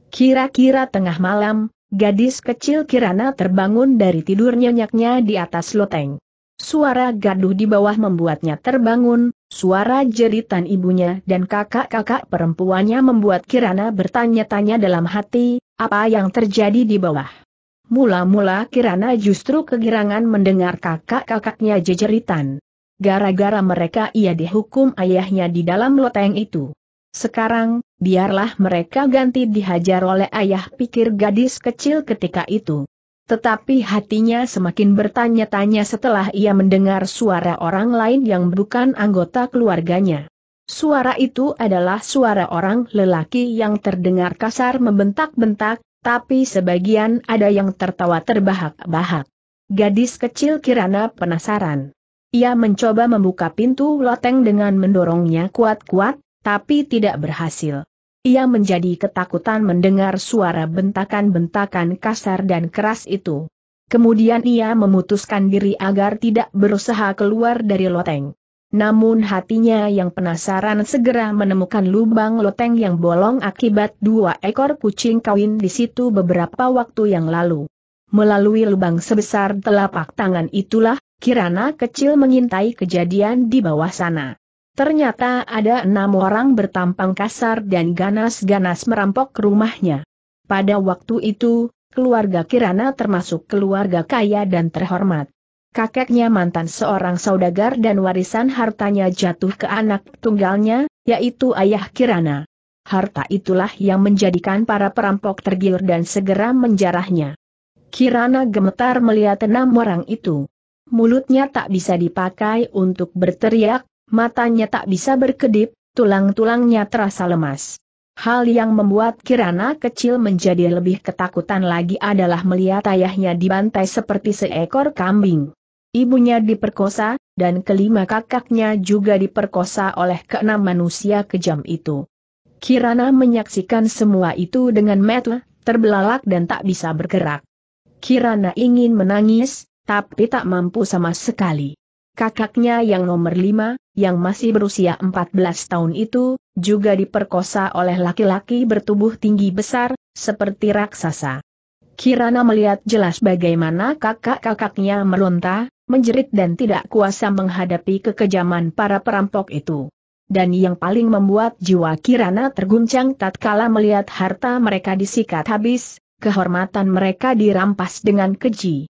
Kira-kira tengah malam, Gadis kecil Kirana terbangun dari tidur nyenyaknya di atas loteng. Suara gaduh di bawah membuatnya terbangun, suara jeritan ibunya dan kakak-kakak perempuannya membuat Kirana bertanya-tanya dalam hati, apa yang terjadi di bawah. Mula-mula Kirana justru kegirangan mendengar kakak-kakaknya jejeritan. Gara-gara mereka ia dihukum ayahnya di dalam loteng itu. Sekarang, biarlah mereka ganti dihajar oleh ayah pikir gadis kecil ketika itu. Tetapi hatinya semakin bertanya-tanya setelah ia mendengar suara orang lain yang bukan anggota keluarganya. Suara itu adalah suara orang lelaki yang terdengar kasar membentak-bentak, tapi sebagian ada yang tertawa terbahak-bahak. Gadis kecil Kirana penasaran. Ia mencoba membuka pintu loteng dengan mendorongnya kuat-kuat, tapi tidak berhasil. Ia menjadi ketakutan mendengar suara bentakan-bentakan kasar dan keras itu. Kemudian ia memutuskan diri agar tidak berusaha keluar dari loteng. Namun hatinya yang penasaran segera menemukan lubang loteng yang bolong akibat dua ekor kucing kawin di situ beberapa waktu yang lalu. Melalui lubang sebesar telapak tangan itulah, Kirana kecil mengintai kejadian di bawah sana. Ternyata ada enam orang bertampang kasar dan ganas-ganas merampok rumahnya. Pada waktu itu, keluarga Kirana termasuk keluarga kaya dan terhormat. Kakeknya mantan seorang saudagar dan warisan hartanya jatuh ke anak tunggalnya, yaitu ayah Kirana. Harta itulah yang menjadikan para perampok tergiur dan segera menjarahnya. Kirana gemetar melihat enam orang itu. Mulutnya tak bisa dipakai untuk berteriak, matanya tak bisa berkedip, tulang-tulangnya terasa lemas. Hal yang membuat Kirana kecil menjadi lebih ketakutan lagi adalah melihat ayahnya dibantai seperti seekor kambing. Ibunya diperkosa, dan kelima kakaknya juga diperkosa oleh keenam manusia kejam itu. Kirana menyaksikan semua itu dengan mata terbelalak dan tak bisa bergerak. Kirana ingin menangis, tapi tak mampu sama sekali kakaknya yang nomor lima, yang masih berusia 14 tahun itu, juga diperkosa oleh laki-laki bertubuh tinggi besar, seperti raksasa. Kirana melihat jelas bagaimana kakak-kakaknya meronta, menjerit dan tidak kuasa menghadapi kekejaman para perampok itu. Dan yang paling membuat jiwa Kirana terguncang tatkala melihat harta mereka disikat habis, kehormatan mereka dirampas dengan keji.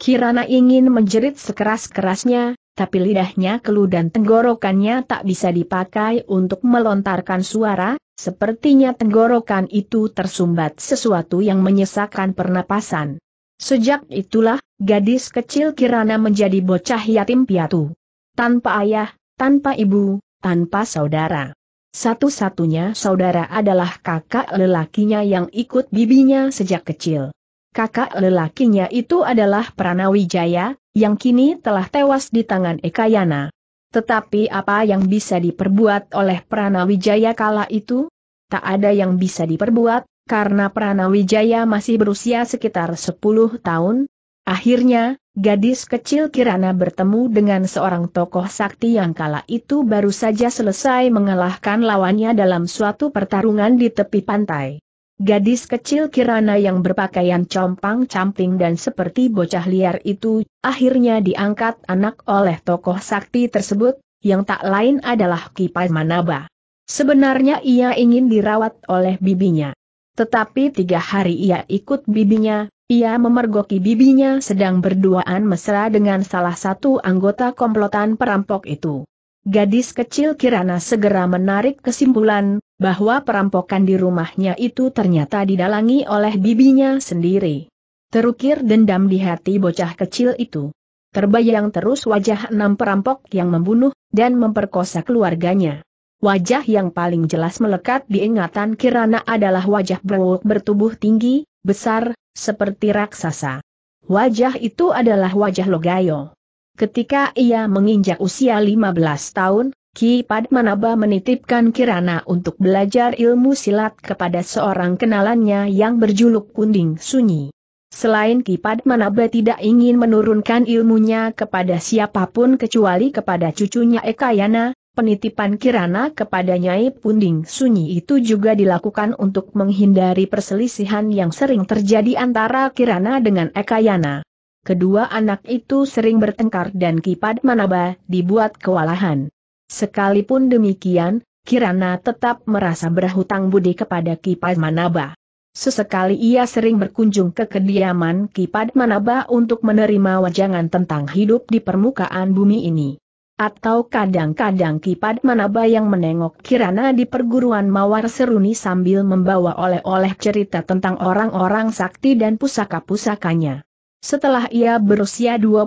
Kirana ingin menjerit sekeras-kerasnya, tapi lidahnya kelu dan tenggorokannya tak bisa dipakai untuk melontarkan suara, sepertinya tenggorokan itu tersumbat sesuatu yang menyesakan pernapasan. Sejak itulah, gadis kecil Kirana menjadi bocah yatim piatu. Tanpa ayah, tanpa ibu, tanpa saudara. Satu-satunya saudara adalah kakak lelakinya yang ikut bibinya sejak kecil. Kakak lelakinya itu adalah Pranawijaya, yang kini telah tewas di tangan Ekayana. Tetapi apa yang bisa diperbuat oleh Pranawijaya kala itu? Tak ada yang bisa diperbuat, karena Pranawijaya masih berusia sekitar 10 tahun. Akhirnya, gadis kecil Kirana bertemu dengan seorang tokoh sakti yang kala itu baru saja selesai mengalahkan lawannya dalam suatu pertarungan di tepi pantai. Gadis kecil Kirana yang berpakaian compang-camping dan seperti bocah liar itu, akhirnya diangkat anak oleh tokoh sakti tersebut, yang tak lain adalah Kipai Manaba. Sebenarnya ia ingin dirawat oleh bibinya. Tetapi tiga hari ia ikut bibinya, ia memergoki bibinya sedang berduaan mesra dengan salah satu anggota komplotan perampok itu. Gadis kecil Kirana segera menarik kesimpulan, bahwa perampokan di rumahnya itu ternyata didalangi oleh bibinya sendiri. Terukir dendam di hati bocah kecil itu. Terbayang terus wajah enam perampok yang membunuh dan memperkosa keluarganya. Wajah yang paling jelas melekat di ingatan Kirana adalah wajah Brewok bertubuh tinggi, besar, seperti raksasa. Wajah itu adalah wajah Logayo. Ketika ia menginjak usia 15 tahun, Ki Padmanaba menitipkan Kirana untuk belajar ilmu silat kepada seorang kenalannya yang berjuluk Kunding Sunyi. Selain Kipat Manaba tidak ingin menurunkan ilmunya kepada siapapun kecuali kepada cucunya Ekayana, penitipan Kirana kepada Nyai Punding Sunyi itu juga dilakukan untuk menghindari perselisihan yang sering terjadi antara Kirana dengan Ekayana. Kedua anak itu sering bertengkar dan Kipat Manaba dibuat kewalahan. Sekalipun demikian, Kirana tetap merasa berhutang budi kepada Kipat Manaba. Sesekali ia sering berkunjung ke kediaman Kipat Manaba untuk menerima wajangan tentang hidup di permukaan bumi ini. Atau kadang-kadang Kipat Manaba yang menengok Kirana di perguruan Mawar Seruni sambil membawa oleh-oleh cerita tentang orang-orang sakti dan pusaka-pusakanya. Setelah ia berusia 25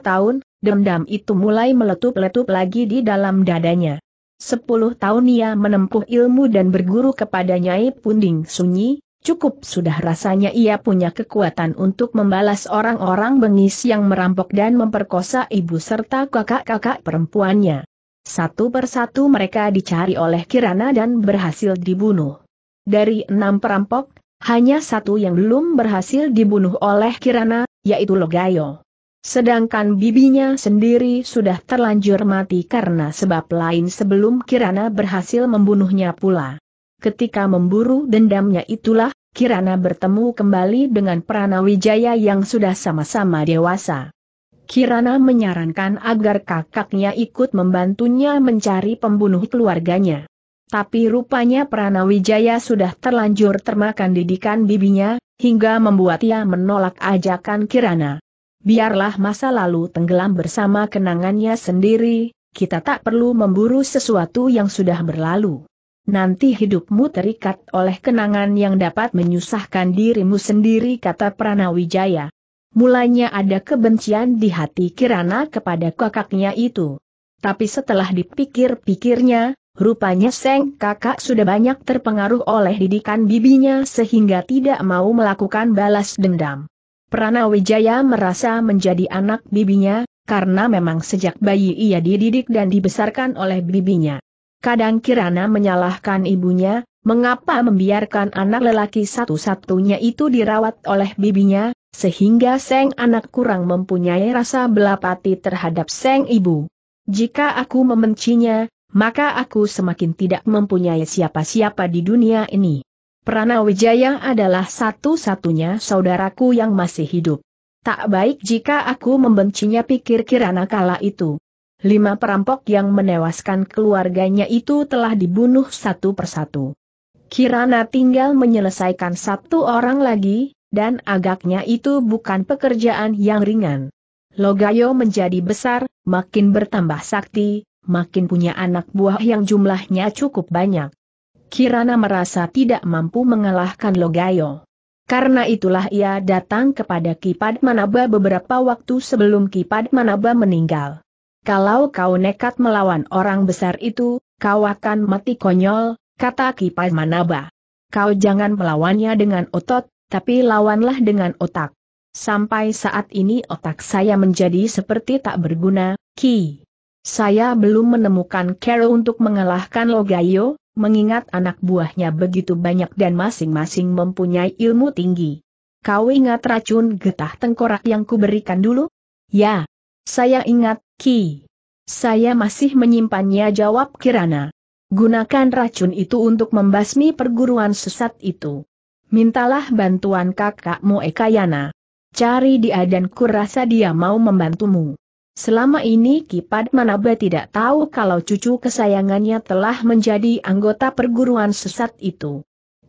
tahun, Dendam itu mulai meletup-letup lagi di dalam dadanya. Sepuluh tahun ia menempuh ilmu dan berguru kepada Nyai Punding Sunyi, cukup sudah rasanya ia punya kekuatan untuk membalas orang-orang bengis yang merampok dan memperkosa ibu serta kakak-kakak perempuannya. Satu persatu mereka dicari oleh Kirana dan berhasil dibunuh. Dari enam perampok, hanya satu yang belum berhasil dibunuh oleh Kirana, yaitu Logayo. Sedangkan bibinya sendiri sudah terlanjur mati karena sebab lain sebelum Kirana berhasil membunuhnya pula. Ketika memburu dendamnya itulah, Kirana bertemu kembali dengan Pranawijaya yang sudah sama-sama dewasa. Kirana menyarankan agar kakaknya ikut membantunya mencari pembunuh keluarganya. Tapi rupanya Pranawijaya sudah terlanjur termakan didikan bibinya, hingga membuat ia menolak ajakan Kirana biarlah masa lalu tenggelam bersama kenangannya sendiri, kita tak perlu memburu sesuatu yang sudah berlalu. Nanti hidupmu terikat oleh kenangan yang dapat menyusahkan dirimu sendiri kata Pranawijaya. Mulanya ada kebencian di hati Kirana kepada kakaknya itu. Tapi setelah dipikir-pikirnya, rupanya Seng kakak sudah banyak terpengaruh oleh didikan bibinya sehingga tidak mau melakukan balas dendam. Pranawijaya merasa menjadi anak bibinya, karena memang sejak bayi ia dididik dan dibesarkan oleh bibinya. Kadang Kirana menyalahkan ibunya, mengapa membiarkan anak lelaki satu-satunya itu dirawat oleh bibinya, sehingga Seng anak kurang mempunyai rasa belapati terhadap Seng ibu. Jika aku membencinya, maka aku semakin tidak mempunyai siapa-siapa di dunia ini. Pranawijaya adalah satu-satunya saudaraku yang masih hidup. Tak baik jika aku membencinya pikir Kirana kala itu. Lima perampok yang menewaskan keluarganya itu telah dibunuh satu persatu. Kirana tinggal menyelesaikan satu orang lagi, dan agaknya itu bukan pekerjaan yang ringan. Logayo menjadi besar, makin bertambah sakti, makin punya anak buah yang jumlahnya cukup banyak. Kirana merasa tidak mampu mengalahkan Logayo. Karena itulah ia datang kepada Kipad Manaba beberapa waktu sebelum Kipad Manaba meninggal. Kalau kau nekat melawan orang besar itu, kau akan mati konyol, kata Kipad Manaba. Kau jangan melawannya dengan otot, tapi lawanlah dengan otak. Sampai saat ini otak saya menjadi seperti tak berguna, Ki. Saya belum menemukan Carol untuk mengalahkan Logayo, mengingat anak buahnya begitu banyak dan masing-masing mempunyai ilmu tinggi. Kau ingat racun getah tengkorak yang kuberikan dulu? Ya. Saya ingat, Ki. Saya masih menyimpannya jawab Kirana. Gunakan racun itu untuk membasmi perguruan sesat itu. Mintalah bantuan kakakmu Ekayana. Cari dia dan kurasa dia mau membantumu. Selama ini Ki Manaba tidak tahu kalau cucu kesayangannya telah menjadi anggota perguruan sesat itu.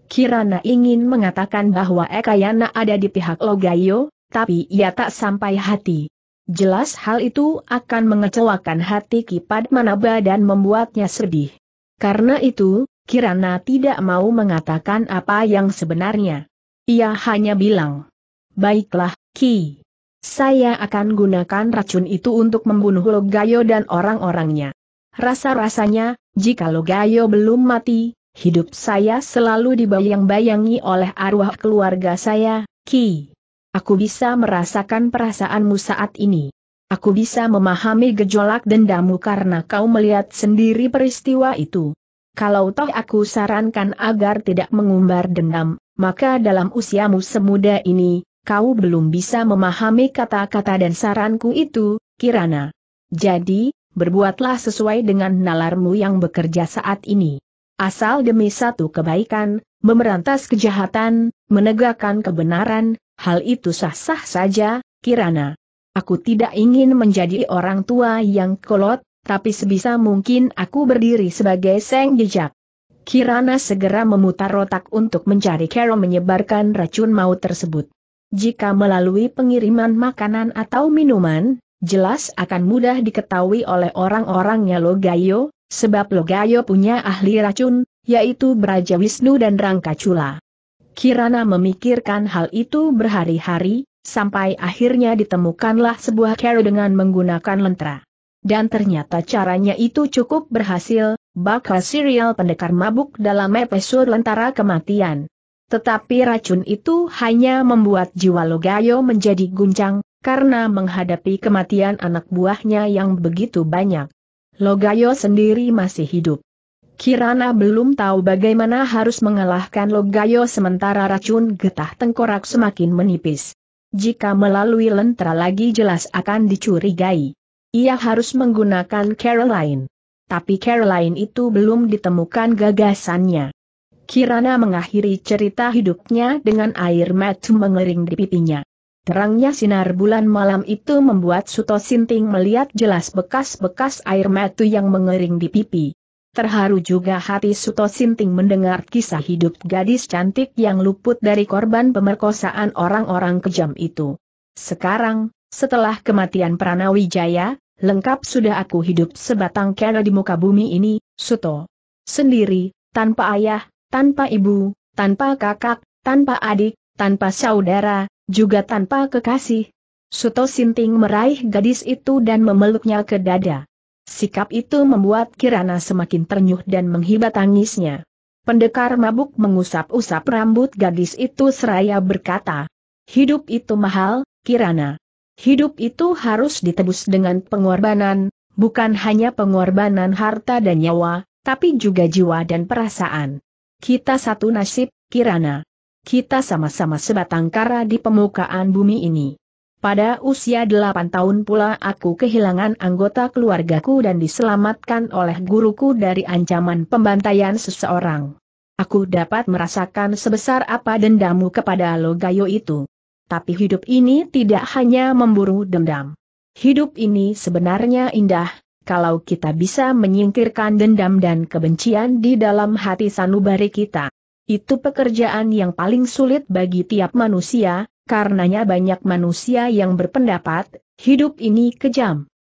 Kirana ingin mengatakan bahwa Ekayana ada di pihak Logayo, tapi ia tak sampai hati. Jelas hal itu akan mengecewakan hati Ki Manaba dan membuatnya sedih. Karena itu, Kirana tidak mau mengatakan apa yang sebenarnya. Ia hanya bilang, Baiklah, Ki. Saya akan gunakan racun itu untuk membunuh Logayo dan orang-orangnya. Rasa-rasanya, jika Logayo belum mati, hidup saya selalu dibayang-bayangi oleh arwah keluarga saya, Ki. Aku bisa merasakan perasaanmu saat ini. Aku bisa memahami gejolak dendamu karena kau melihat sendiri peristiwa itu. Kalau toh aku sarankan agar tidak mengumbar dendam, maka dalam usiamu semuda ini, kau belum bisa memahami kata-kata dan saranku itu, Kirana. Jadi, berbuatlah sesuai dengan nalarmu yang bekerja saat ini. Asal demi satu kebaikan, memerantas kejahatan, menegakkan kebenaran, hal itu sah-sah saja, Kirana. Aku tidak ingin menjadi orang tua yang kolot, tapi sebisa mungkin aku berdiri sebagai seng jejak. Kirana segera memutar otak untuk mencari Hero menyebarkan racun maut tersebut. Jika melalui pengiriman makanan atau minuman, jelas akan mudah diketahui oleh orang-orangnya Logayo, sebab Logayo punya ahli racun, yaitu Braja Wisnu dan Rangkacula. Kirana memikirkan hal itu berhari-hari, sampai akhirnya ditemukanlah sebuah kero dengan menggunakan lentera. Dan ternyata caranya itu cukup berhasil, bakal serial pendekar mabuk dalam episode Lentara Kematian. Tetapi racun itu hanya membuat jiwa Logayo menjadi guncang, karena menghadapi kematian anak buahnya yang begitu banyak. Logayo sendiri masih hidup. Kirana belum tahu bagaimana harus mengalahkan Logayo sementara racun getah tengkorak semakin menipis. Jika melalui lentera lagi jelas akan dicurigai. Ia harus menggunakan Caroline. Tapi Caroline itu belum ditemukan gagasannya. Kirana mengakhiri cerita hidupnya dengan air mata mengering di pipinya. Terangnya sinar bulan malam itu membuat Suto Sinting melihat jelas bekas-bekas air mata yang mengering di pipi. Terharu juga hati Suto Sinting mendengar kisah hidup gadis cantik yang luput dari korban pemerkosaan orang-orang kejam itu. Sekarang, setelah kematian Pranawijaya, lengkap sudah aku hidup sebatang kera di muka bumi ini, Suto. Sendiri, tanpa ayah, tanpa ibu, tanpa kakak, tanpa adik, tanpa saudara, juga tanpa kekasih. Suto Sinting meraih gadis itu dan memeluknya ke dada. Sikap itu membuat Kirana semakin ternyuh dan menghibat tangisnya. Pendekar mabuk mengusap-usap rambut gadis itu seraya berkata, Hidup itu mahal, Kirana. Hidup itu harus ditebus dengan pengorbanan, bukan hanya pengorbanan harta dan nyawa, tapi juga jiwa dan perasaan. Kita satu nasib, Kirana. Kita sama-sama sebatang kara di permukaan bumi ini. Pada usia delapan tahun pula aku kehilangan anggota keluargaku dan diselamatkan oleh guruku dari ancaman pembantaian seseorang. Aku dapat merasakan sebesar apa dendammu kepada Logayo itu. Tapi hidup ini tidak hanya memburu dendam. Hidup ini sebenarnya indah, kalau kita bisa menyingkirkan dendam dan kebencian di dalam hati sanubari kita. Itu pekerjaan yang paling sulit bagi tiap manusia, karenanya banyak manusia yang berpendapat, hidup ini kejam.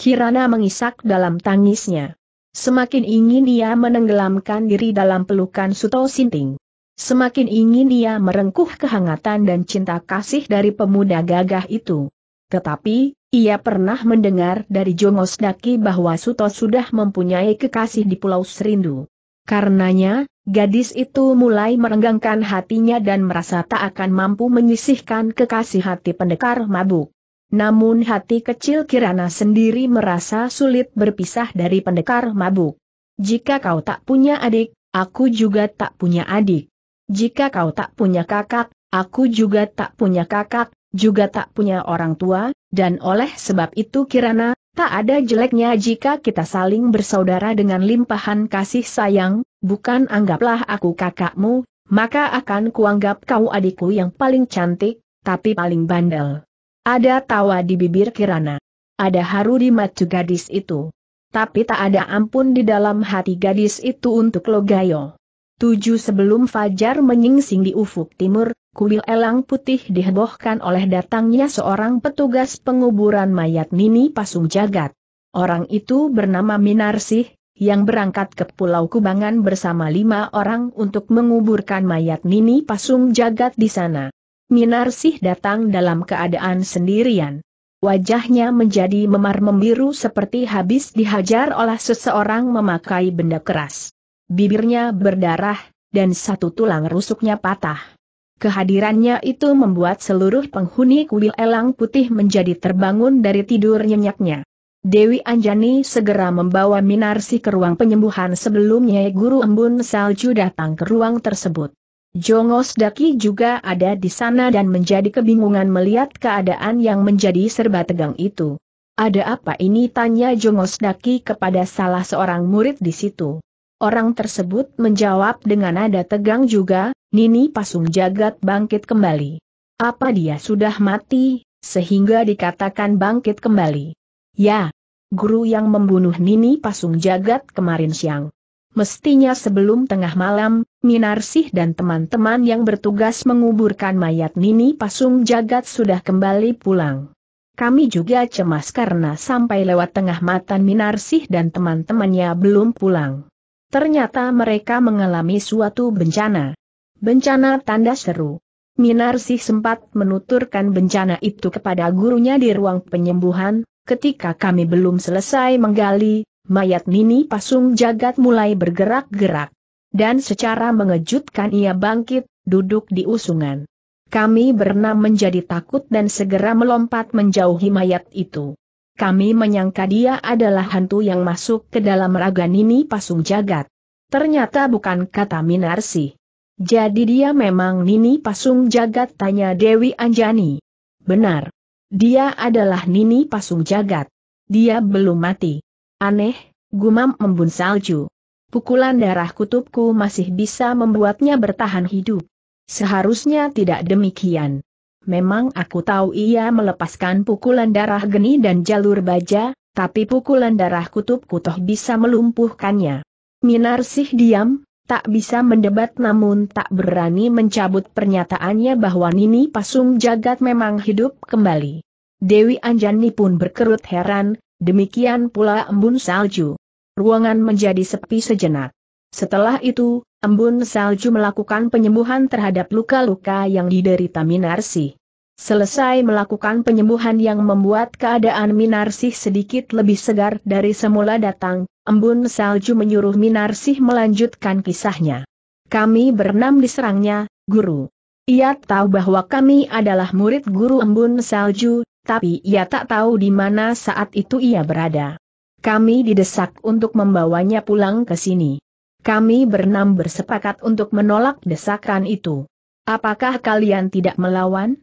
Kirana mengisak dalam tangisnya. Semakin ingin ia menenggelamkan diri dalam pelukan Suto Sinting. Semakin ingin ia merengkuh kehangatan dan cinta kasih dari pemuda gagah itu. Tetapi, ia pernah mendengar dari Jongos Daki bahwa Suto sudah mempunyai kekasih di Pulau Serindu. Karenanya, gadis itu mulai merenggangkan hatinya dan merasa tak akan mampu menyisihkan kekasih hati pendekar mabuk. Namun hati kecil Kirana sendiri merasa sulit berpisah dari pendekar mabuk. Jika kau tak punya adik, aku juga tak punya adik. Jika kau tak punya kakak, aku juga tak punya kakak, juga tak punya orang tua, dan oleh sebab itu kirana, tak ada jeleknya jika kita saling bersaudara dengan limpahan kasih sayang, bukan anggaplah aku kakakmu, maka akan kuanggap kau adikku yang paling cantik, tapi paling bandel. Ada tawa di bibir kirana. Ada haru di mata gadis itu. Tapi tak ada ampun di dalam hati gadis itu untuk Logayo. Tujuh sebelum Fajar menyingsing di ufuk timur, kuil elang putih dihebohkan oleh datangnya seorang petugas penguburan mayat Nini Pasung Jagat. Orang itu bernama Minarsih, yang berangkat ke Pulau Kubangan bersama lima orang untuk menguburkan mayat Nini Pasung Jagat di sana. Minarsih datang dalam keadaan sendirian. Wajahnya menjadi memar membiru seperti habis dihajar oleh seseorang memakai benda keras. Bibirnya berdarah, dan satu tulang rusuknya patah. Kehadirannya itu membuat seluruh penghuni kuil elang putih menjadi terbangun dari tidur nyenyaknya. Dewi Anjani segera membawa Minarsi ke ruang penyembuhan sebelumnya Guru Embun Salju datang ke ruang tersebut. Jongos Daki juga ada di sana dan menjadi kebingungan melihat keadaan yang menjadi serba tegang itu. Ada apa ini tanya Jongos Daki kepada salah seorang murid di situ. Orang tersebut menjawab dengan nada tegang juga, Nini Pasung Jagat bangkit kembali. Apa dia sudah mati, sehingga dikatakan bangkit kembali? Ya, guru yang membunuh Nini Pasung Jagat kemarin siang. Mestinya sebelum tengah malam, Minarsih dan teman-teman yang bertugas menguburkan mayat Nini Pasung Jagat sudah kembali pulang. Kami juga cemas karena sampai lewat tengah matan Minarsih dan teman-temannya belum pulang. Ternyata mereka mengalami suatu bencana. Bencana tanda seru. Minarsi sempat menuturkan bencana itu kepada gurunya di ruang penyembuhan, ketika kami belum selesai menggali, mayat Nini Pasung Jagat mulai bergerak-gerak. Dan secara mengejutkan ia bangkit, duduk di usungan. Kami berenam menjadi takut dan segera melompat menjauhi mayat itu. Kami menyangka dia adalah hantu yang masuk ke dalam raga Nini Pasung Jagat. Ternyata bukan kata Minarsih. Jadi dia memang Nini Pasung Jagat tanya Dewi Anjani. Benar. Dia adalah Nini Pasung Jagat. Dia belum mati. Aneh, gumam Membun salju. Pukulan darah kutubku masih bisa membuatnya bertahan hidup. Seharusnya tidak demikian. Memang aku tahu ia melepaskan pukulan darah geni dan jalur baja, tapi pukulan darah kutubku toh bisa melumpuhkannya. Minarsih diam, tak bisa mendebat namun tak berani mencabut pernyataannya bahwa Nini Pasung Jagat memang hidup kembali. Dewi Anjani pun berkerut heran, demikian pula embun salju. Ruangan menjadi sepi sejenak. Setelah itu, embun salju melakukan penyembuhan terhadap luka-luka yang diderita Minarsi. Selesai melakukan penyembuhan yang membuat keadaan Minarsih sedikit lebih segar dari semula datang, embun salju menyuruh Minarsih melanjutkan kisahnya. Kami berenam diserangnya, guru. Ia tahu bahwa kami adalah murid guru embun salju, tapi ia tak tahu di mana saat itu ia berada. Kami didesak untuk membawanya pulang ke sini. Kami berenam bersepakat untuk menolak desakan itu. Apakah kalian tidak melawan?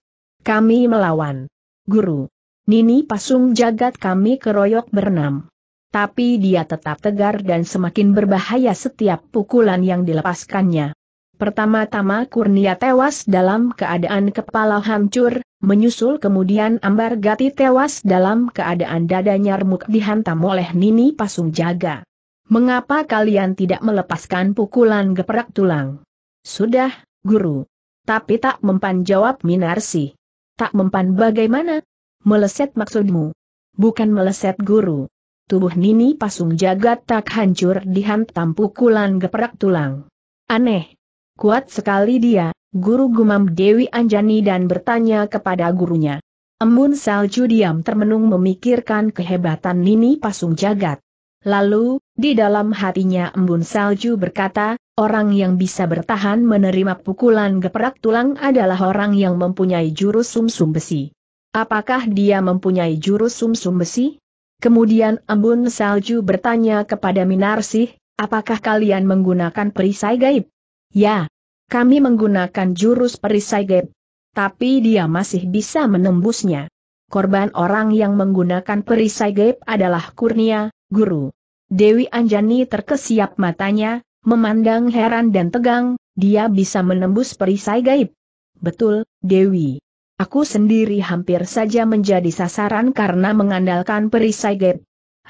Kami melawan. Guru. Nini pasung jagat kami keroyok berenam. Tapi dia tetap tegar dan semakin berbahaya setiap pukulan yang dilepaskannya. Pertama-tama Kurnia tewas dalam keadaan kepala hancur, menyusul kemudian Ambar Gati tewas dalam keadaan dadanya remuk dihantam oleh Nini pasung jaga. Mengapa kalian tidak melepaskan pukulan geprak tulang? Sudah, guru. Tapi tak mempan jawab Minarsi. Tak mempan bagaimana? Meleset maksudmu? Bukan meleset guru. Tubuh Nini Pasung Jagat tak hancur dihantam pukulan geperak tulang. Aneh. Kuat sekali dia, guru gumam Dewi Anjani dan bertanya kepada gurunya. Embun salju diam termenung memikirkan kehebatan Nini Pasung Jagat. Lalu, di dalam hatinya embun salju berkata, Orang yang bisa bertahan menerima pukulan geprak tulang adalah orang yang mempunyai jurus sumsum besi. Apakah dia mempunyai jurus sumsum besi? Kemudian Ambun Salju bertanya kepada Minarsih, apakah kalian menggunakan perisai gaib? Ya, kami menggunakan jurus perisai gaib. Tapi dia masih bisa menembusnya. Korban orang yang menggunakan perisai gaib adalah Kurnia, guru. Dewi Anjani terkesiap matanya, Memandang heran dan tegang, dia bisa menembus perisai gaib. Betul, Dewi. Aku sendiri hampir saja menjadi sasaran karena mengandalkan perisai gaib.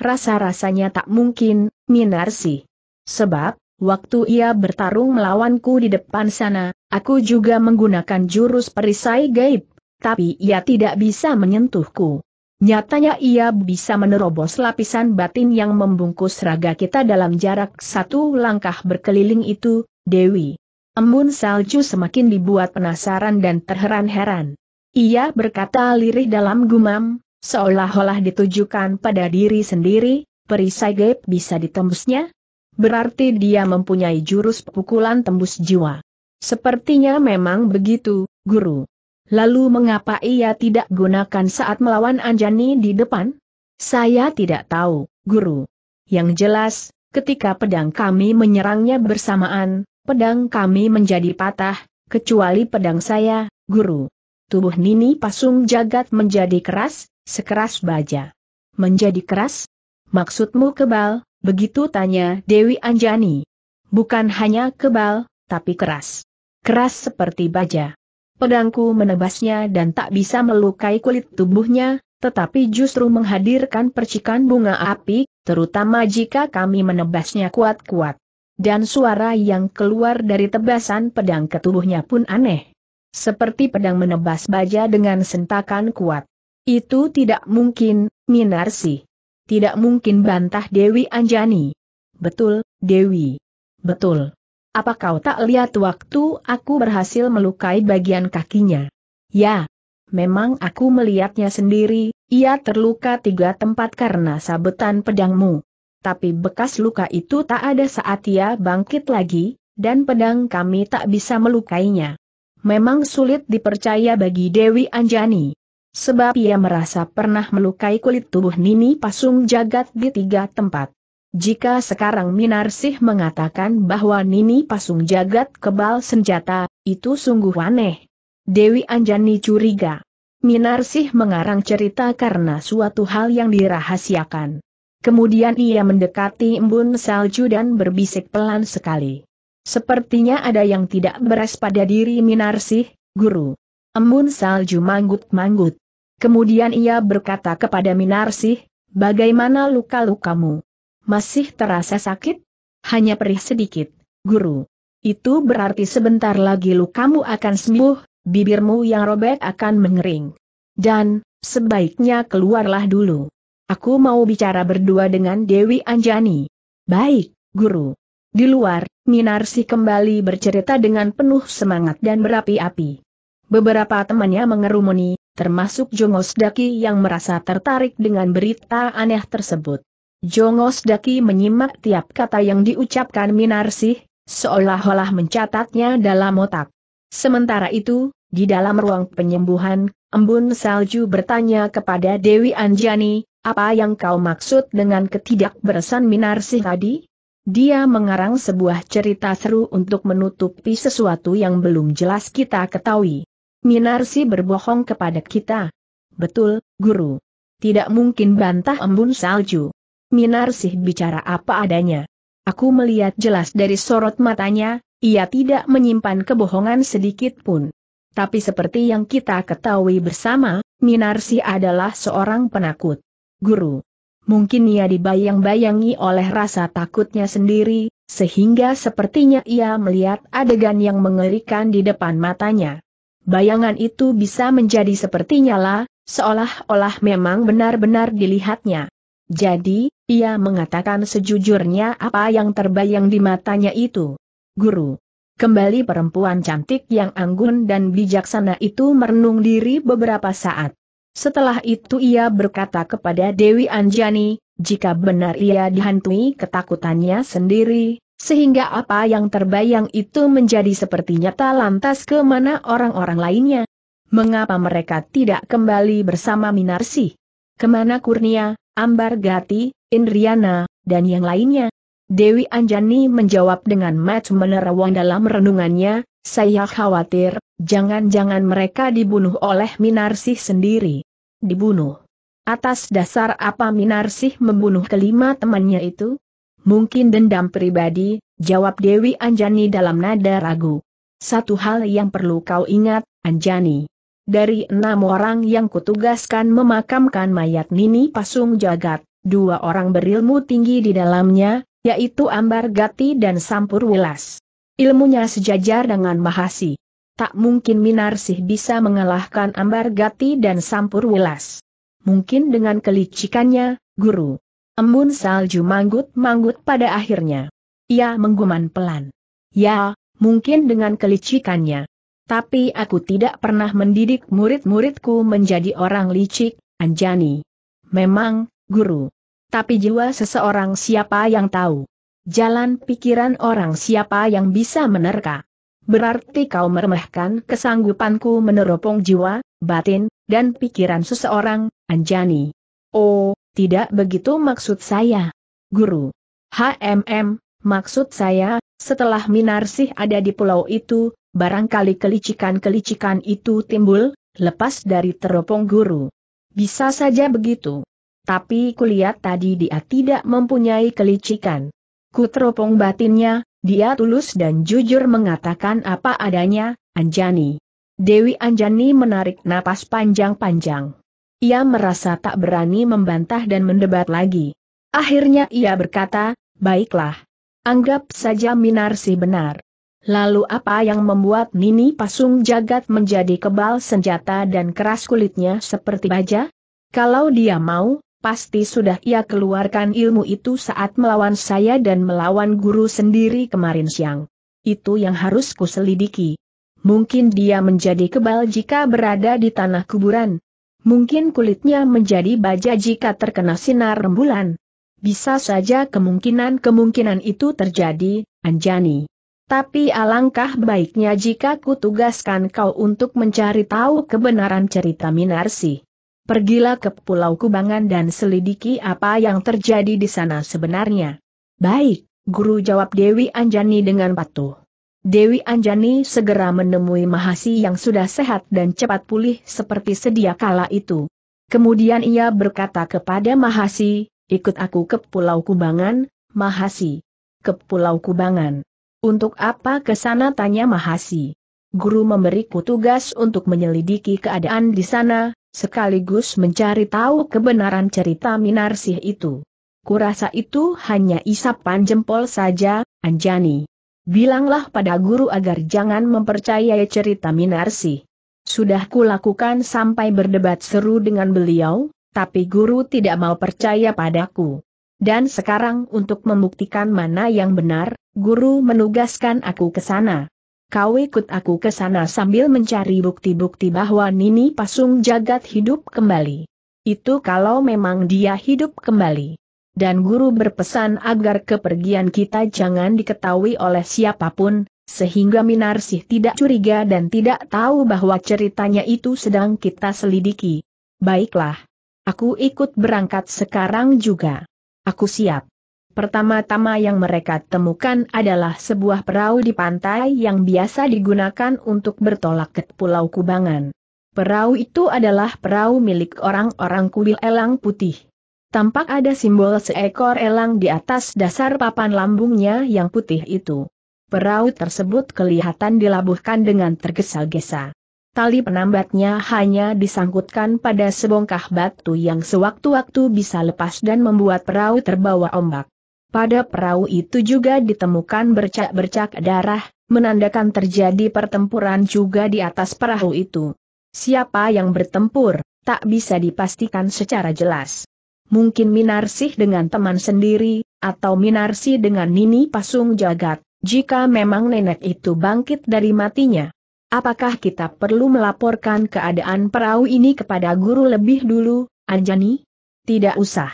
Rasa-rasanya tak mungkin, Minarsi. Sebab, waktu ia bertarung melawanku di depan sana, aku juga menggunakan jurus perisai gaib, tapi ia tidak bisa menyentuhku. Nyatanya ia bisa menerobos lapisan batin yang membungkus raga kita dalam jarak satu langkah berkeliling itu, Dewi. Embun salju semakin dibuat penasaran dan terheran-heran. Ia berkata lirih dalam gumam, seolah-olah ditujukan pada diri sendiri, perisai gaib bisa ditembusnya? Berarti dia mempunyai jurus pukulan tembus jiwa. Sepertinya memang begitu, guru. Lalu mengapa ia tidak gunakan saat melawan Anjani di depan? Saya tidak tahu, Guru. Yang jelas, ketika pedang kami menyerangnya bersamaan, pedang kami menjadi patah, kecuali pedang saya, Guru. Tubuh Nini Pasung Jagat menjadi keras, sekeras baja. Menjadi keras? Maksudmu kebal, begitu tanya Dewi Anjani. Bukan hanya kebal, tapi keras. Keras seperti baja. Pedangku menebasnya dan tak bisa melukai kulit tubuhnya, tetapi justru menghadirkan percikan bunga api, terutama jika kami menebasnya kuat-kuat. Dan suara yang keluar dari tebasan pedang ke tubuhnya pun aneh. Seperti pedang menebas baja dengan sentakan kuat. Itu tidak mungkin, Minarsi. Tidak mungkin bantah Dewi Anjani. Betul, Dewi. Betul. Apa kau tak lihat waktu aku berhasil melukai bagian kakinya? Ya, memang aku melihatnya sendiri, ia terluka tiga tempat karena sabetan pedangmu. Tapi bekas luka itu tak ada saat ia bangkit lagi, dan pedang kami tak bisa melukainya. Memang sulit dipercaya bagi Dewi Anjani. Sebab ia merasa pernah melukai kulit tubuh Nini Pasung Jagat di tiga tempat. Jika sekarang Minarsih mengatakan bahwa Nini Pasung Jagat kebal senjata, itu sungguh aneh. Dewi Anjani curiga. Minarsih mengarang cerita karena suatu hal yang dirahasiakan. Kemudian ia mendekati embun salju dan berbisik pelan sekali. Sepertinya ada yang tidak beres pada diri Minarsih, guru. Embun salju manggut-manggut. Kemudian ia berkata kepada Minarsih, bagaimana luka-lukamu? Masih terasa sakit? Hanya perih sedikit, guru. Itu berarti sebentar lagi lukamu akan sembuh, bibirmu yang robek akan mengering. Dan, sebaiknya keluarlah dulu. Aku mau bicara berdua dengan Dewi Anjani. Baik, guru. Di luar, Minarsi kembali bercerita dengan penuh semangat dan berapi-api. Beberapa temannya mengerumuni, termasuk Jongos Daki yang merasa tertarik dengan berita aneh tersebut. Jongos Daki menyimak tiap kata yang diucapkan Minarsih, seolah-olah mencatatnya dalam otak. Sementara itu, di dalam ruang penyembuhan, embun salju bertanya kepada Dewi Anjani, apa yang kau maksud dengan ketidakberesan Minarsih tadi? Dia mengarang sebuah cerita seru untuk menutupi sesuatu yang belum jelas kita ketahui. Minarsi berbohong kepada kita. Betul, guru. Tidak mungkin bantah embun salju. Minarsih bicara apa adanya. Aku melihat jelas dari sorot matanya, ia tidak menyimpan kebohongan sedikit pun. Tapi seperti yang kita ketahui bersama, Minarsih adalah seorang penakut. Guru. Mungkin ia dibayang-bayangi oleh rasa takutnya sendiri, sehingga sepertinya ia melihat adegan yang mengerikan di depan matanya. Bayangan itu bisa menjadi seperti nyala, seolah-olah memang benar-benar dilihatnya. Jadi, ia mengatakan sejujurnya apa yang terbayang di matanya itu. Guru. Kembali perempuan cantik yang anggun dan bijaksana itu merenung diri beberapa saat. Setelah itu ia berkata kepada Dewi Anjani, jika benar ia dihantui ketakutannya sendiri, sehingga apa yang terbayang itu menjadi seperti nyata lantas ke orang-orang lainnya. Mengapa mereka tidak kembali bersama Minarsi? Kemana Kurnia, Ambar Gati, Indriana, dan yang lainnya. Dewi Anjani menjawab dengan mat menerawang dalam renungannya, saya khawatir, jangan-jangan mereka dibunuh oleh Minarsih sendiri. Dibunuh. Atas dasar apa Minarsih membunuh kelima temannya itu? Mungkin dendam pribadi, jawab Dewi Anjani dalam nada ragu. Satu hal yang perlu kau ingat, Anjani. Dari enam orang yang kutugaskan memakamkan mayat Nini Pasung Jagat, dua orang berilmu tinggi di dalamnya, yaitu Ambar Gati dan Sampur Wilas. Ilmunya sejajar dengan Mahasi. Tak mungkin Minarsih bisa mengalahkan Ambar Gati dan Sampur Wilas. Mungkin dengan kelicikannya, guru. Embun salju manggut-manggut pada akhirnya. Ia menggumam pelan. Ya, mungkin dengan kelicikannya. Tapi aku tidak pernah mendidik murid-muridku menjadi orang licik, Anjani. Memang, guru. Tapi jiwa seseorang siapa yang tahu? Jalan pikiran orang siapa yang bisa menerka? Berarti kau meremehkan kesanggupanku meneropong jiwa, batin, dan pikiran seseorang, Anjani. Oh, tidak begitu maksud saya. Guru. HMM, maksud saya, setelah Minarsih ada di pulau itu, barangkali kelicikan-kelicikan itu timbul, lepas dari teropong guru. Bisa saja begitu. Tapi kulihat tadi dia tidak mempunyai kelicikan. Ku teropong batinnya, dia tulus dan jujur mengatakan apa adanya, Anjani. Dewi Anjani menarik napas panjang-panjang. Ia merasa tak berani membantah dan mendebat lagi. Akhirnya ia berkata, baiklah. Anggap saja Minarsi benar. Lalu apa yang membuat Nini Pasung Jagat menjadi kebal senjata dan keras kulitnya seperti baja? Kalau dia mau, pasti sudah ia keluarkan ilmu itu saat melawan saya dan melawan guru sendiri kemarin siang. Itu yang harus kuselidiki. Mungkin dia menjadi kebal jika berada di tanah kuburan. Mungkin kulitnya menjadi baja jika terkena sinar rembulan. Bisa saja kemungkinan-kemungkinan itu terjadi, Anjani. Tapi alangkah baiknya jika kutugaskan kau untuk mencari tahu kebenaran cerita Minarsi. Pergilah ke Pulau Kubangan dan selidiki apa yang terjadi di sana sebenarnya. Baik, guru jawab Dewi Anjani dengan patuh. Dewi Anjani segera menemui Mahasi yang sudah sehat dan cepat pulih seperti sedia kala itu. Kemudian ia berkata kepada Mahasi, ikut aku ke Pulau Kubangan, Mahasi. Ke Pulau Kubangan. Untuk apa ke sana tanya Mahasi? Guru memberiku tugas untuk menyelidiki keadaan di sana, sekaligus mencari tahu kebenaran cerita Minarsih itu. Kurasa itu hanya isapan jempol saja, Anjani. Bilanglah pada guru agar jangan mempercayai cerita Minarsih. Sudah kulakukan sampai berdebat seru dengan beliau, tapi guru tidak mau percaya padaku. Dan sekarang untuk membuktikan mana yang benar, guru menugaskan aku ke sana. Kau ikut aku ke sana sambil mencari bukti-bukti bahwa Nini Pasung jagat hidup kembali. Itu kalau memang dia hidup kembali. Dan guru berpesan agar kepergian kita jangan diketahui oleh siapapun, sehingga Minarsih tidak curiga dan tidak tahu bahwa ceritanya itu sedang kita selidiki. Baiklah. Aku ikut berangkat sekarang juga. Aku siap. Pertama-tama yang mereka temukan adalah sebuah perahu di pantai yang biasa digunakan untuk bertolak ke Pulau Kubangan. Perahu itu adalah perahu milik orang-orang kuil elang putih. Tampak ada simbol seekor elang di atas dasar papan lambungnya yang putih itu. Perahu tersebut kelihatan dilabuhkan dengan tergesa-gesa tali penambatnya hanya disangkutkan pada sebongkah batu yang sewaktu-waktu bisa lepas dan membuat perahu terbawa ombak. Pada perahu itu juga ditemukan bercak-bercak darah, menandakan terjadi pertempuran juga di atas perahu itu. Siapa yang bertempur, tak bisa dipastikan secara jelas. Mungkin Minarsih dengan teman sendiri, atau Minarsih dengan Nini Pasung Jagat, jika memang nenek itu bangkit dari matinya. Apakah kita perlu melaporkan keadaan perahu ini kepada guru lebih dulu, Anjani? Tidak usah.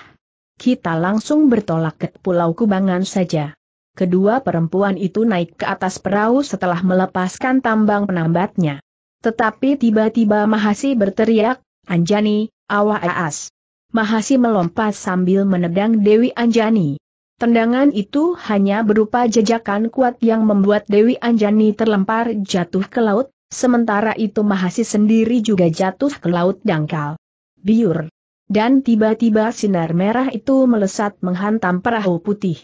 Kita langsung bertolak ke Pulau Kubangan saja. Kedua perempuan itu naik ke atas perahu setelah melepaskan tambang penambatnya. Tetapi tiba-tiba Mahasi berteriak, Anjani, awas! Mahasi melompat sambil menendang Dewi Anjani. Tendangan itu hanya berupa jejakan kuat yang membuat Dewi Anjani terlempar jatuh ke laut, sementara itu Mahasi sendiri juga jatuh ke laut dangkal. Biur. Dan tiba-tiba sinar merah itu melesat menghantam perahu putih.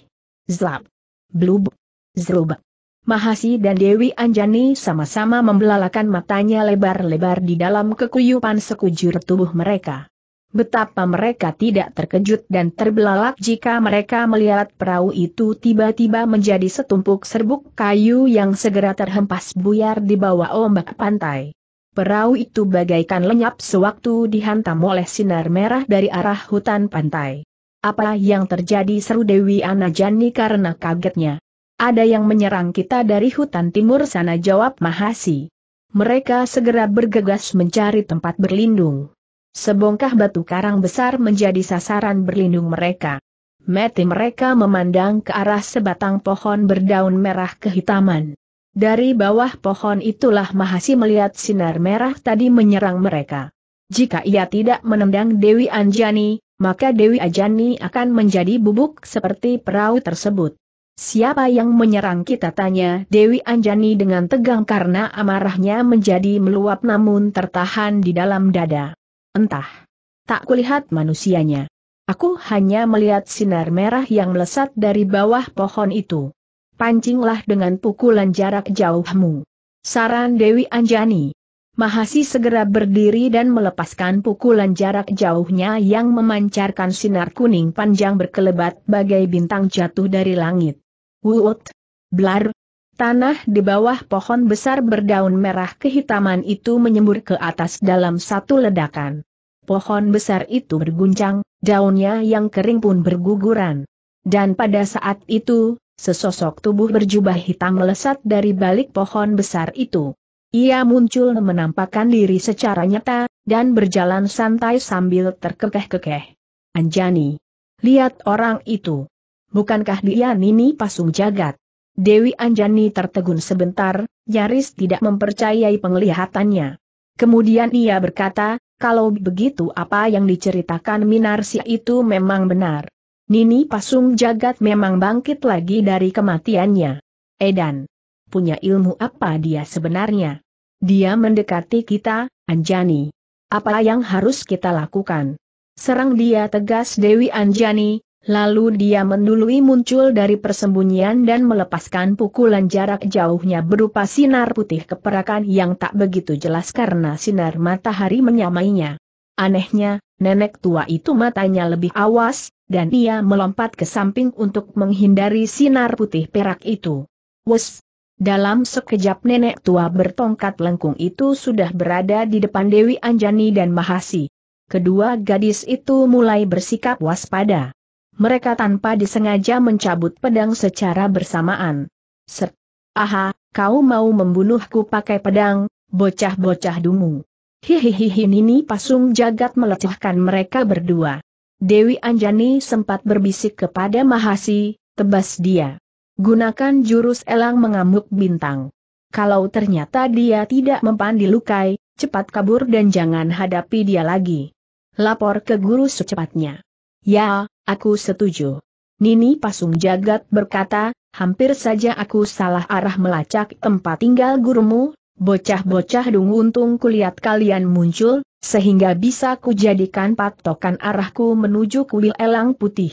Zlap. Blub. Zrub. Mahasi dan Dewi Anjani sama-sama membelalakan matanya lebar-lebar di dalam kekuyupan sekujur tubuh mereka. Betapa mereka tidak terkejut dan terbelalak jika mereka melihat perahu itu tiba-tiba menjadi setumpuk serbuk kayu yang segera terhempas buyar di bawah ombak pantai. Perahu itu bagaikan lenyap sewaktu dihantam oleh sinar merah dari arah hutan pantai. Apa yang terjadi seru Dewi Anajani karena kagetnya. Ada yang menyerang kita dari hutan timur sana jawab Mahasi. Mereka segera bergegas mencari tempat berlindung. Sebongkah batu karang besar menjadi sasaran berlindung mereka. Mati mereka memandang ke arah sebatang pohon berdaun merah kehitaman. Dari bawah pohon itulah Mahasi melihat sinar merah tadi menyerang mereka. Jika ia tidak menendang Dewi Anjani, maka Dewi Anjani akan menjadi bubuk seperti perahu tersebut. Siapa yang menyerang kita tanya Dewi Anjani dengan tegang karena amarahnya menjadi meluap namun tertahan di dalam dada. Entah. Tak kulihat manusianya. Aku hanya melihat sinar merah yang melesat dari bawah pohon itu. Pancinglah dengan pukulan jarak jauhmu. Saran Dewi Anjani. Mahasi segera berdiri dan melepaskan pukulan jarak jauhnya yang memancarkan sinar kuning panjang berkelebat bagai bintang jatuh dari langit. Wut! Blar! Tanah di bawah pohon besar berdaun merah kehitaman itu menyembur ke atas dalam satu ledakan pohon besar itu berguncang, daunnya yang kering pun berguguran. Dan pada saat itu, sesosok tubuh berjubah hitam melesat dari balik pohon besar itu. Ia muncul menampakkan diri secara nyata, dan berjalan santai sambil terkekeh-kekeh. Anjani. Lihat orang itu. Bukankah dia Nini Pasung Jagat? Dewi Anjani tertegun sebentar, nyaris tidak mempercayai penglihatannya. Kemudian ia berkata, kalau begitu apa yang diceritakan Minarsi itu memang benar. Nini Pasung Jagat memang bangkit lagi dari kematiannya. Edan. Punya ilmu apa dia sebenarnya? Dia mendekati kita, Anjani. Apa yang harus kita lakukan? Serang dia tegas Dewi Anjani, Lalu dia mendului muncul dari persembunyian dan melepaskan pukulan jarak jauhnya berupa sinar putih keperakan yang tak begitu jelas karena sinar matahari menyamainya. Anehnya, nenek tua itu matanya lebih awas, dan ia melompat ke samping untuk menghindari sinar putih perak itu. Wes! Dalam sekejap nenek tua bertongkat lengkung itu sudah berada di depan Dewi Anjani dan Mahasi. Kedua gadis itu mulai bersikap waspada mereka tanpa disengaja mencabut pedang secara bersamaan. Set. Aha, kau mau membunuhku pakai pedang, bocah-bocah dungu. Hihihihi Nini Pasung Jagat melecehkan mereka berdua. Dewi Anjani sempat berbisik kepada Mahasi, tebas dia. Gunakan jurus elang mengamuk bintang. Kalau ternyata dia tidak mempan dilukai, cepat kabur dan jangan hadapi dia lagi. Lapor ke guru secepatnya. Ya, Aku setuju. Nini Pasung Jagat berkata, hampir saja aku salah arah melacak tempat tinggal gurumu, bocah-bocah dung untung kulihat kalian muncul, sehingga bisa kujadikan patokan arahku menuju kuil elang putih.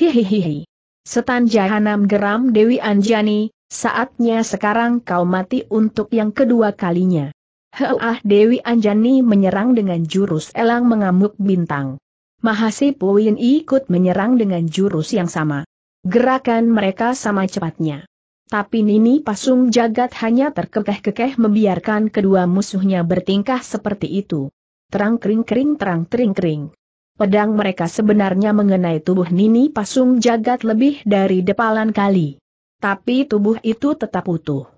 Hihihihi. Setan jahanam geram Dewi Anjani, saatnya sekarang kau mati untuk yang kedua kalinya. Heuah Dewi Anjani menyerang dengan jurus elang mengamuk bintang. Mahasi Puin ikut menyerang dengan jurus yang sama. Gerakan mereka sama cepatnya. Tapi Nini Pasung Jagat hanya terkekeh-kekeh membiarkan kedua musuhnya bertingkah seperti itu. Terang kering-kering terang kering-kering. Pedang mereka sebenarnya mengenai tubuh Nini Pasung Jagat lebih dari depalan kali. Tapi tubuh itu tetap utuh.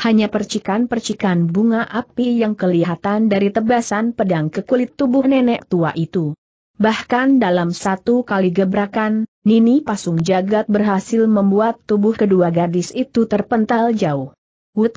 Hanya percikan-percikan bunga api yang kelihatan dari tebasan pedang ke kulit tubuh nenek tua itu. Bahkan dalam satu kali gebrakan, Nini Pasung Jagat berhasil membuat tubuh kedua gadis itu terpental jauh. Wut!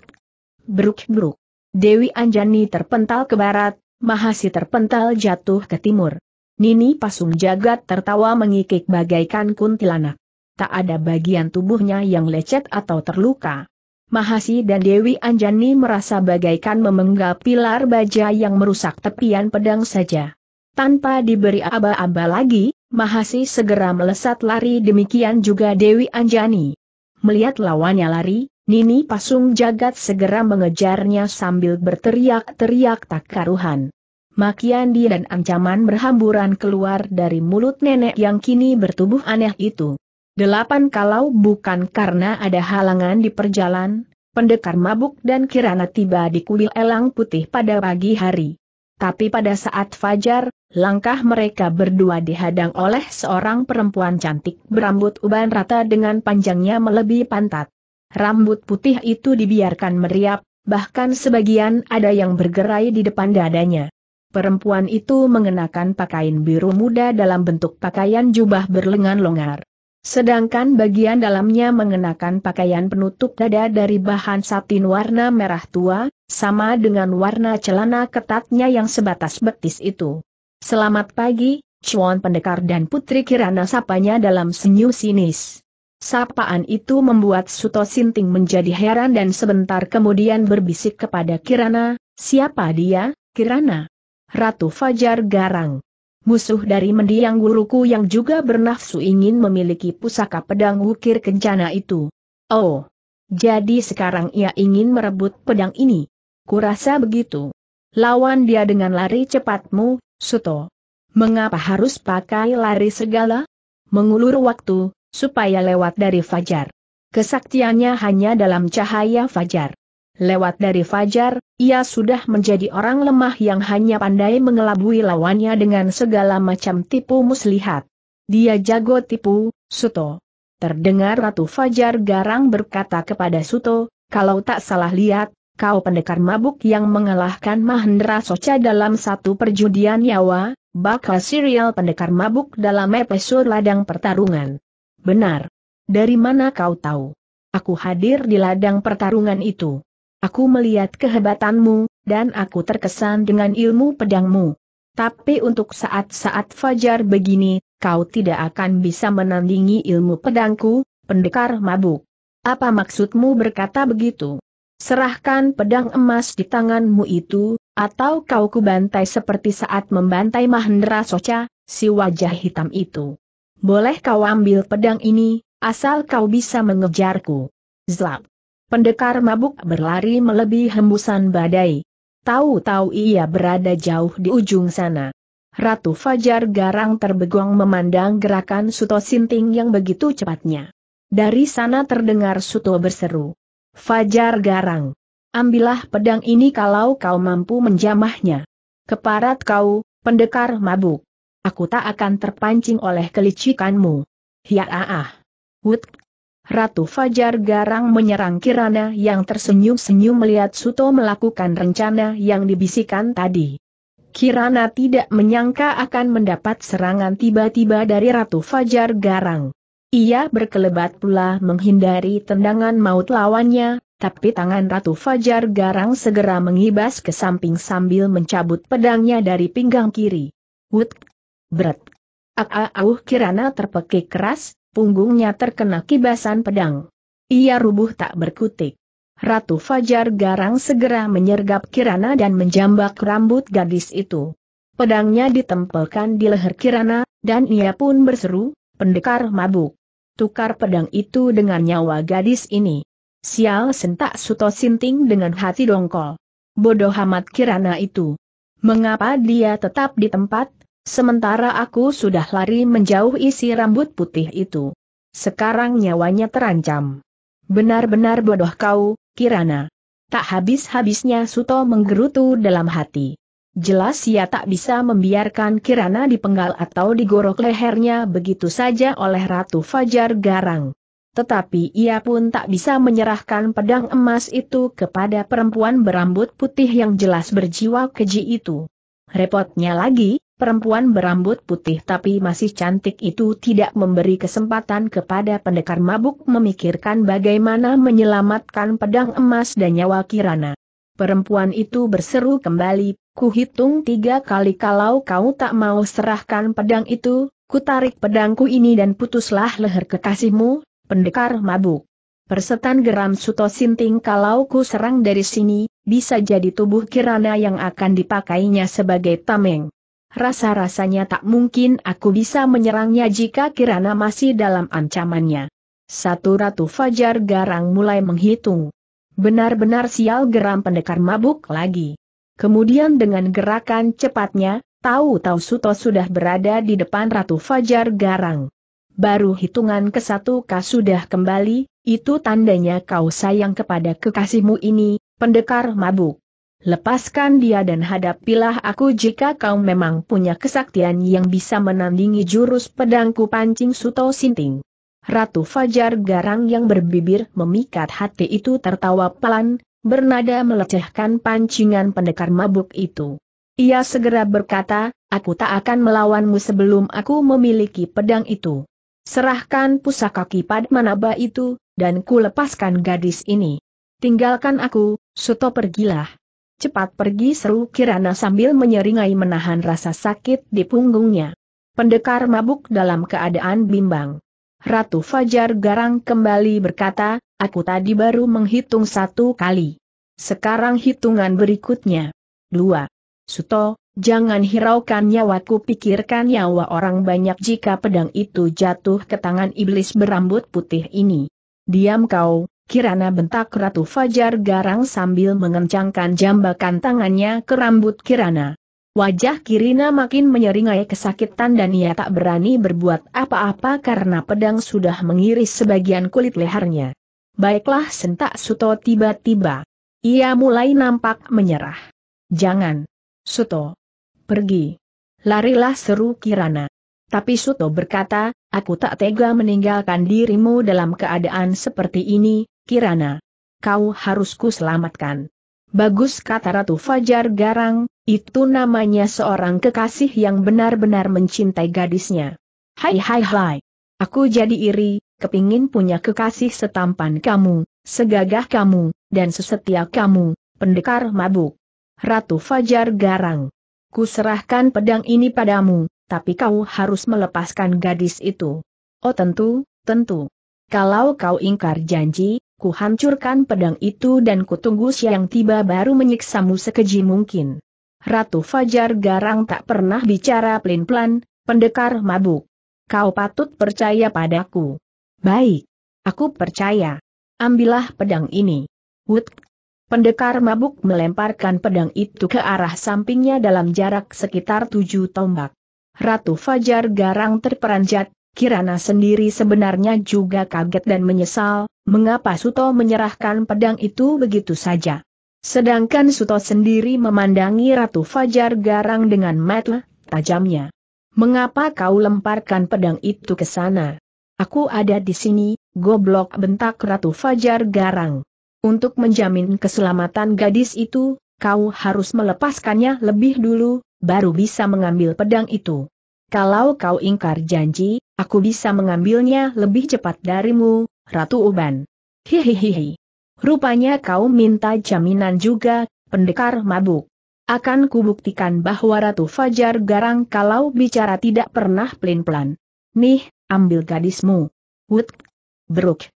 Bruk-bruk! Dewi Anjani terpental ke barat, Mahasi terpental jatuh ke timur. Nini Pasung Jagat tertawa mengikik bagaikan kuntilanak. Tak ada bagian tubuhnya yang lecet atau terluka. Mahasi dan Dewi Anjani merasa bagaikan memenggal pilar baja yang merusak tepian pedang saja. Tanpa diberi aba-aba lagi, Mahasi segera melesat lari demikian juga Dewi Anjani. Melihat lawannya lari, Nini Pasung Jagat segera mengejarnya sambil berteriak-teriak tak karuhan. Makian dia dan ancaman berhamburan keluar dari mulut nenek yang kini bertubuh aneh itu. Delapan kalau bukan karena ada halangan di perjalanan, pendekar mabuk dan kirana tiba di kuil elang putih pada pagi hari. Tapi pada saat fajar, langkah mereka berdua dihadang oleh seorang perempuan cantik berambut uban rata dengan panjangnya melebihi pantat. Rambut putih itu dibiarkan meriap, bahkan sebagian ada yang bergerai di depan dadanya. Perempuan itu mengenakan pakaian biru muda dalam bentuk pakaian jubah berlengan longgar. Sedangkan bagian dalamnya mengenakan pakaian penutup dada dari bahan satin warna merah tua, sama dengan warna celana ketatnya yang sebatas betis itu. Selamat pagi, Chuan Pendekar dan Putri Kirana sapanya dalam senyum sinis. Sapaan itu membuat Suto Sinting menjadi heran dan sebentar kemudian berbisik kepada Kirana, siapa dia, Kirana? Ratu Fajar Garang. Musuh dari mendiang guruku yang juga bernafsu ingin memiliki pusaka pedang wukir kencana itu. Oh, jadi sekarang ia ingin merebut pedang ini. Kurasa begitu. Lawan dia dengan lari cepatmu, Suto. Mengapa harus pakai lari segala? Mengulur waktu, supaya lewat dari fajar. Kesaktiannya hanya dalam cahaya fajar. Lewat dari fajar, ia sudah menjadi orang lemah yang hanya pandai mengelabui lawannya dengan segala macam tipu muslihat. Dia jago tipu, Suto. Terdengar Ratu Fajar garang berkata kepada Suto, kalau tak salah lihat, kau pendekar mabuk yang mengalahkan Mahendra Socha dalam satu perjudian nyawa, bakal serial pendekar mabuk dalam episode ladang pertarungan. Benar. Dari mana kau tahu? Aku hadir di ladang pertarungan itu. Aku melihat kehebatanmu, dan aku terkesan dengan ilmu pedangmu. Tapi untuk saat-saat fajar begini, kau tidak akan bisa menandingi ilmu pedangku, pendekar mabuk. Apa maksudmu berkata begitu? Serahkan pedang emas di tanganmu itu, atau kau kubantai seperti saat membantai Mahendra Socha, si wajah hitam itu. Boleh kau ambil pedang ini, asal kau bisa mengejarku. Zlap. Pendekar mabuk berlari melebihi hembusan badai. Tahu-tahu ia berada jauh di ujung sana. Ratu Fajar Garang terbegong memandang gerakan Suto Sinting yang begitu cepatnya. Dari sana terdengar Suto berseru. Fajar garang. Ambillah pedang ini kalau kau mampu menjamahnya. Keparat kau, pendekar mabuk. Aku tak akan terpancing oleh kelicikanmu. Hiaaah. Wut. Ratu Fajar Garang menyerang Kirana yang tersenyum-senyum melihat Suto melakukan rencana yang dibisikan tadi. Kirana tidak menyangka akan mendapat serangan tiba-tiba dari Ratu Fajar Garang. Ia berkelebat pula menghindari tendangan maut lawannya, tapi tangan Ratu Fajar Garang segera mengibas ke samping sambil mencabut pedangnya dari pinggang kiri. Wut! Bret! Aauh Kirana terpekik keras, punggungnya terkena kibasan pedang. Ia rubuh tak berkutik. Ratu Fajar Garang segera menyergap Kirana dan menjambak rambut gadis itu. Pedangnya ditempelkan di leher Kirana, dan ia pun berseru, Pendekar mabuk. Tukar pedang itu dengan nyawa gadis ini. Sial sentak Suto Sinting dengan hati dongkol. Bodoh amat kirana itu. Mengapa dia tetap di tempat, sementara aku sudah lari menjauh isi rambut putih itu. Sekarang nyawanya terancam. Benar-benar bodoh kau, Kirana. Tak habis-habisnya Suto menggerutu dalam hati. Jelas ia tak bisa membiarkan Kirana dipenggal atau digorok lehernya begitu saja oleh Ratu Fajar Garang. Tetapi ia pun tak bisa menyerahkan pedang emas itu kepada perempuan berambut putih yang jelas berjiwa keji itu. Repotnya lagi, perempuan berambut putih tapi masih cantik itu tidak memberi kesempatan kepada pendekar mabuk memikirkan bagaimana menyelamatkan pedang emas dan nyawa Kirana. Perempuan itu berseru kembali Kuhitung tiga kali kalau kau tak mau serahkan pedang itu, ku tarik pedangku ini dan putuslah leher kekasihmu, pendekar mabuk. Persetan geram Suto Sinting kalau ku serang dari sini, bisa jadi tubuh Kirana yang akan dipakainya sebagai tameng. Rasa-rasanya tak mungkin aku bisa menyerangnya jika Kirana masih dalam ancamannya. Satu Ratu Fajar Garang mulai menghitung. Benar-benar sial geram pendekar mabuk lagi. Kemudian dengan gerakan cepatnya, tahu-tahu Suto sudah berada di depan Ratu Fajar Garang. Baru hitungan ke satu kau sudah kembali, itu tandanya kau sayang kepada kekasihmu ini, pendekar mabuk. Lepaskan dia dan hadapilah aku jika kau memang punya kesaktian yang bisa menandingi jurus pedangku pancing Suto Sinting. Ratu Fajar Garang yang berbibir memikat hati itu tertawa pelan, bernada melecehkan pancingan pendekar mabuk itu. Ia segera berkata, aku tak akan melawanmu sebelum aku memiliki pedang itu. Serahkan pusaka kipat manaba itu, dan ku lepaskan gadis ini. Tinggalkan aku, Suto pergilah. Cepat pergi seru Kirana sambil menyeringai menahan rasa sakit di punggungnya. Pendekar mabuk dalam keadaan bimbang. Ratu Fajar Garang kembali berkata, Aku tadi baru menghitung satu kali. Sekarang hitungan berikutnya. Dua. Suto, jangan hiraukan nyawaku pikirkan nyawa orang banyak jika pedang itu jatuh ke tangan iblis berambut putih ini. Diam kau, Kirana bentak Ratu Fajar Garang sambil mengencangkan jambakan tangannya ke rambut Kirana. Wajah Kirina makin menyeringai kesakitan dan ia tak berani berbuat apa-apa karena pedang sudah mengiris sebagian kulit lehernya. Baiklah sentak Suto tiba-tiba. Ia mulai nampak menyerah. Jangan. Suto. Pergi. Larilah seru Kirana. Tapi Suto berkata, aku tak tega meninggalkan dirimu dalam keadaan seperti ini, Kirana. Kau harus ku selamatkan. Bagus kata Ratu Fajar Garang, itu namanya seorang kekasih yang benar-benar mencintai gadisnya. Hai hai hai. Aku jadi iri, kepingin punya kekasih setampan kamu, segagah kamu, dan sesetia kamu, pendekar mabuk. Ratu Fajar garang. Kuserahkan pedang ini padamu, tapi kau harus melepaskan gadis itu. Oh tentu, tentu. Kalau kau ingkar janji, ku hancurkan pedang itu dan kutunggu siang tiba baru menyiksamu sekeji mungkin. Ratu Fajar garang tak pernah bicara pelin-pelan, pendekar mabuk. Kau patut percaya padaku. Baik. Aku percaya. Ambillah pedang ini. Wood. Pendekar mabuk melemparkan pedang itu ke arah sampingnya dalam jarak sekitar tujuh tombak. Ratu Fajar garang terperanjat, Kirana sendiri sebenarnya juga kaget dan menyesal, mengapa Suto menyerahkan pedang itu begitu saja. Sedangkan Suto sendiri memandangi Ratu Fajar Garang dengan mata tajamnya. Mengapa kau lemparkan pedang itu ke sana? Aku ada di sini, goblok bentak Ratu Fajar garang. Untuk menjamin keselamatan gadis itu, kau harus melepaskannya lebih dulu, baru bisa mengambil pedang itu. Kalau kau ingkar janji, aku bisa mengambilnya lebih cepat darimu, Ratu Uban. Hihihihi. Rupanya kau minta jaminan juga, pendekar mabuk. Akan kubuktikan bahwa Ratu Fajar garang kalau bicara tidak pernah pelin-pelan. Nih, ambil gadismu. Wut! Beruk!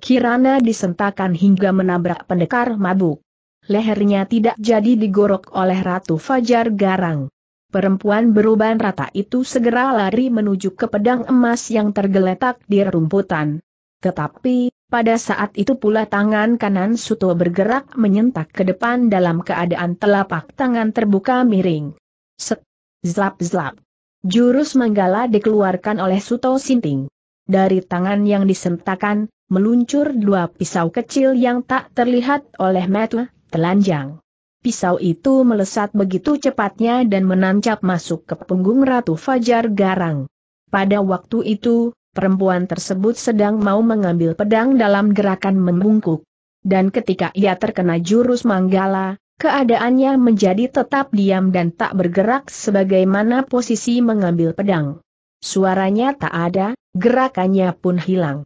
Kirana disentakan hingga menabrak pendekar mabuk. Lehernya tidak jadi digorok oleh Ratu Fajar Garang. Perempuan beruban rata itu segera lari menuju ke pedang emas yang tergeletak di rumputan. Tetapi, pada saat itu pula tangan kanan Suto bergerak menyentak ke depan dalam keadaan telapak tangan terbuka miring. Set, zlap-zlap. Jurus Manggala dikeluarkan oleh Suto Sinting. Dari tangan yang disentakan, meluncur dua pisau kecil yang tak terlihat oleh mata, telanjang. Pisau itu melesat begitu cepatnya dan menancap masuk ke punggung Ratu Fajar Garang. Pada waktu itu, perempuan tersebut sedang mau mengambil pedang dalam gerakan membungkuk. Dan ketika ia terkena jurus Manggala, Keadaannya menjadi tetap diam dan tak bergerak sebagaimana posisi mengambil pedang. Suaranya tak ada, gerakannya pun hilang.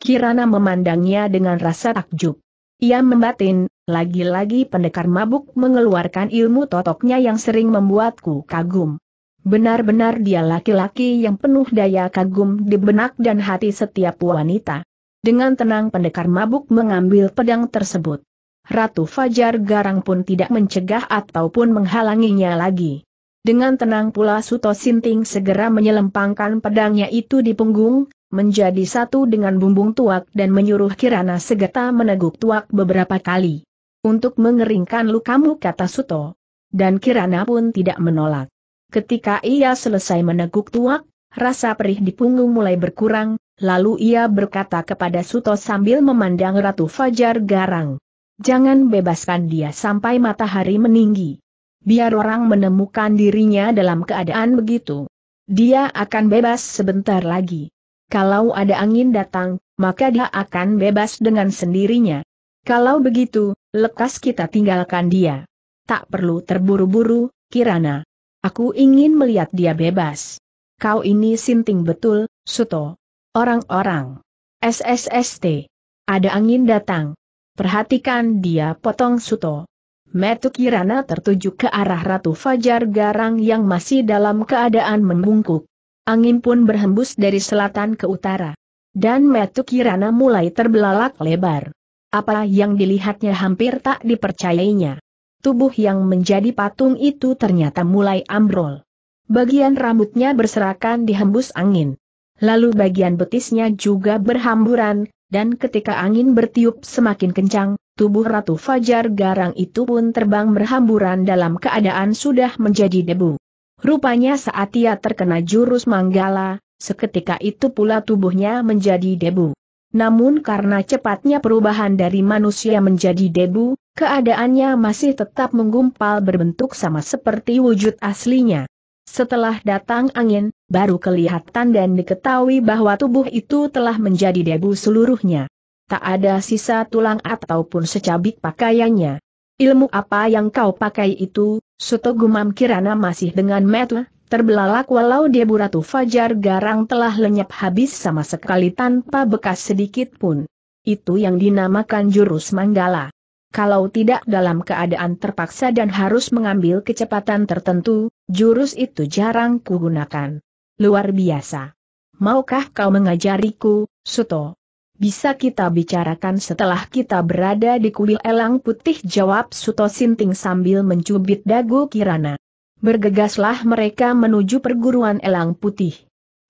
Kirana memandangnya dengan rasa takjub. Ia membatin, lagi-lagi pendekar mabuk mengeluarkan ilmu totoknya yang sering membuatku kagum. Benar-benar dia laki-laki yang penuh daya kagum di benak dan hati setiap wanita. Dengan tenang pendekar mabuk mengambil pedang tersebut. Ratu Fajar Garang pun tidak mencegah ataupun menghalanginya lagi. Dengan tenang pula Suto Sinting segera menyelempangkan pedangnya itu di punggung, menjadi satu dengan bumbung tuak dan menyuruh Kirana segera meneguk tuak beberapa kali. Untuk mengeringkan lukamu kata Suto. Dan Kirana pun tidak menolak. Ketika ia selesai meneguk tuak, rasa perih di punggung mulai berkurang, lalu ia berkata kepada Suto sambil memandang Ratu Fajar Garang. Jangan bebaskan dia sampai matahari meninggi. Biar orang menemukan dirinya dalam keadaan begitu. Dia akan bebas sebentar lagi. Kalau ada angin datang, maka dia akan bebas dengan sendirinya. Kalau begitu, lekas kita tinggalkan dia. Tak perlu terburu-buru, Kirana. Aku ingin melihat dia bebas. Kau ini sinting betul, Suto. Orang-orang. SSST. Ada angin datang. Perhatikan dia potong Suto. Metu Kirana tertuju ke arah Ratu Fajar Garang yang masih dalam keadaan membungkuk. Angin pun berhembus dari selatan ke utara. Dan Metu Kirana mulai terbelalak lebar. Apa yang dilihatnya hampir tak dipercayainya. Tubuh yang menjadi patung itu ternyata mulai ambrol. Bagian rambutnya berserakan dihembus angin. Lalu bagian betisnya juga berhamburan, dan ketika angin bertiup semakin kencang, tubuh Ratu Fajar Garang itu pun terbang berhamburan dalam keadaan sudah menjadi debu. Rupanya saat ia terkena jurus manggala, seketika itu pula tubuhnya menjadi debu. Namun karena cepatnya perubahan dari manusia menjadi debu, keadaannya masih tetap menggumpal berbentuk sama seperti wujud aslinya. Setelah datang angin, baru kelihatan dan diketahui bahwa tubuh itu telah menjadi debu seluruhnya. Tak ada sisa tulang ataupun secabik pakaiannya. Ilmu apa yang kau pakai itu, Suto Gumam Kirana masih dengan metu, terbelalak walau debu Ratu Fajar Garang telah lenyap habis sama sekali tanpa bekas sedikit pun. Itu yang dinamakan jurus manggala. Kalau tidak dalam keadaan terpaksa dan harus mengambil kecepatan tertentu, jurus itu jarang kugunakan. Luar biasa. Maukah kau mengajariku, Suto? Bisa kita bicarakan setelah kita berada di kuil elang putih jawab Suto Sinting sambil mencubit dagu Kirana. Bergegaslah mereka menuju perguruan elang putih.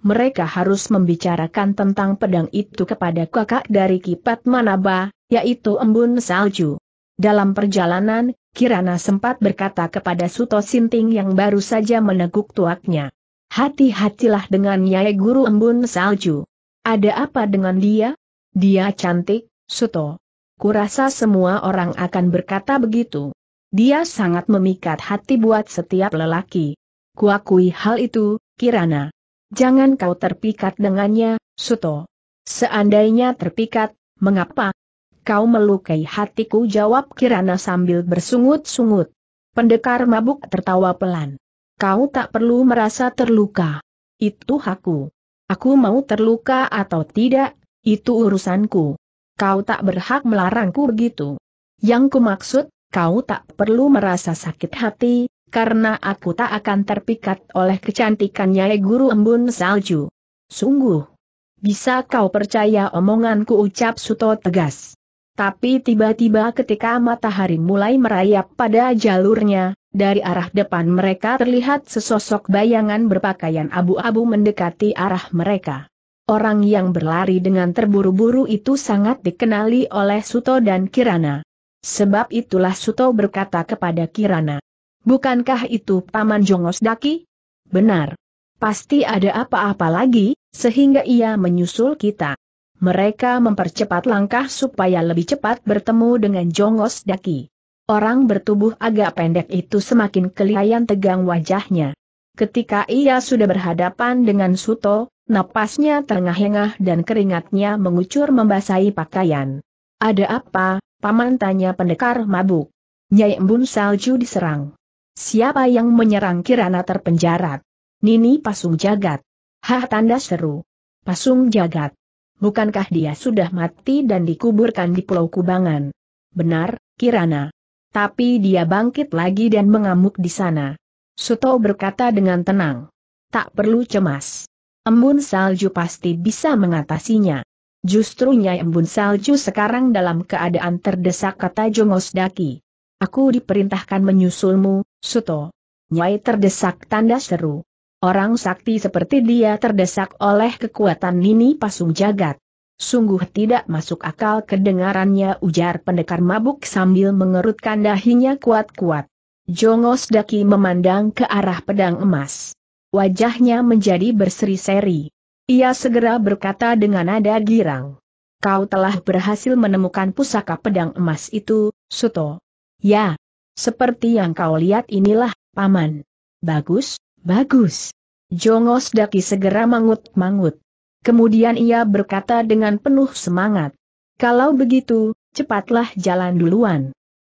Mereka harus membicarakan tentang pedang itu kepada kakak dari Kipat Manaba, yaitu embun salju. Dalam perjalanan, Kirana sempat berkata kepada Suto Sinting yang baru saja meneguk tuaknya. Hati-hatilah dengan Nyai Guru Embun Salju. Ada apa dengan dia? Dia cantik, Suto. Kurasa semua orang akan berkata begitu. Dia sangat memikat hati buat setiap lelaki. Kuakui hal itu, Kirana. Jangan kau terpikat dengannya, Suto. Seandainya terpikat, mengapa kau melukai hatiku jawab Kirana sambil bersungut-sungut. Pendekar mabuk tertawa pelan. Kau tak perlu merasa terluka. Itu hakku. Aku mau terluka atau tidak, itu urusanku. Kau tak berhak melarangku begitu. Yang kumaksud, kau tak perlu merasa sakit hati, karena aku tak akan terpikat oleh kecantikannya eh, guru embun salju. Sungguh. Bisa kau percaya omonganku ucap Suto tegas. Tapi tiba-tiba ketika matahari mulai merayap pada jalurnya, dari arah depan mereka terlihat sesosok bayangan berpakaian abu-abu mendekati arah mereka. Orang yang berlari dengan terburu-buru itu sangat dikenali oleh Suto dan Kirana. Sebab itulah Suto berkata kepada Kirana. Bukankah itu Paman Jongos Daki? Benar. Pasti ada apa-apa lagi, sehingga ia menyusul kita. Mereka mempercepat langkah supaya lebih cepat bertemu dengan Jongos Daki. Orang bertubuh agak pendek itu semakin kelihatan tegang wajahnya. Ketika ia sudah berhadapan dengan Suto, napasnya terengah-engah dan keringatnya mengucur membasahi pakaian. Ada apa, paman tanya pendekar mabuk. Nyai Embun Salju diserang. Siapa yang menyerang Kirana terpenjarat? Nini Pasung Jagat. Hah tanda seru. Pasung Jagat. Bukankah dia sudah mati dan dikuburkan di Pulau Kubangan? Benar, Kirana. Tapi dia bangkit lagi dan mengamuk di sana. Suto berkata dengan tenang. Tak perlu cemas. Embun salju pasti bisa mengatasinya. Justru Nyai Embun salju sekarang dalam keadaan terdesak kata Jongos Daki. Aku diperintahkan menyusulmu, Suto. Nyai terdesak tanda seru. Orang sakti seperti dia terdesak oleh kekuatan Nini Pasung Jagat. Sungguh tidak masuk akal kedengarannya ujar pendekar mabuk sambil mengerutkan dahinya kuat-kuat. Jongos Daki memandang ke arah pedang emas. Wajahnya menjadi berseri-seri. Ia segera berkata dengan nada girang. Kau telah berhasil menemukan pusaka pedang emas itu, Suto. Ya. Seperti yang kau lihat inilah, Paman. Bagus, Bagus. Jongos Daki segera mangut-mangut. Kemudian ia berkata dengan penuh semangat. Kalau begitu, cepatlah jalan duluan.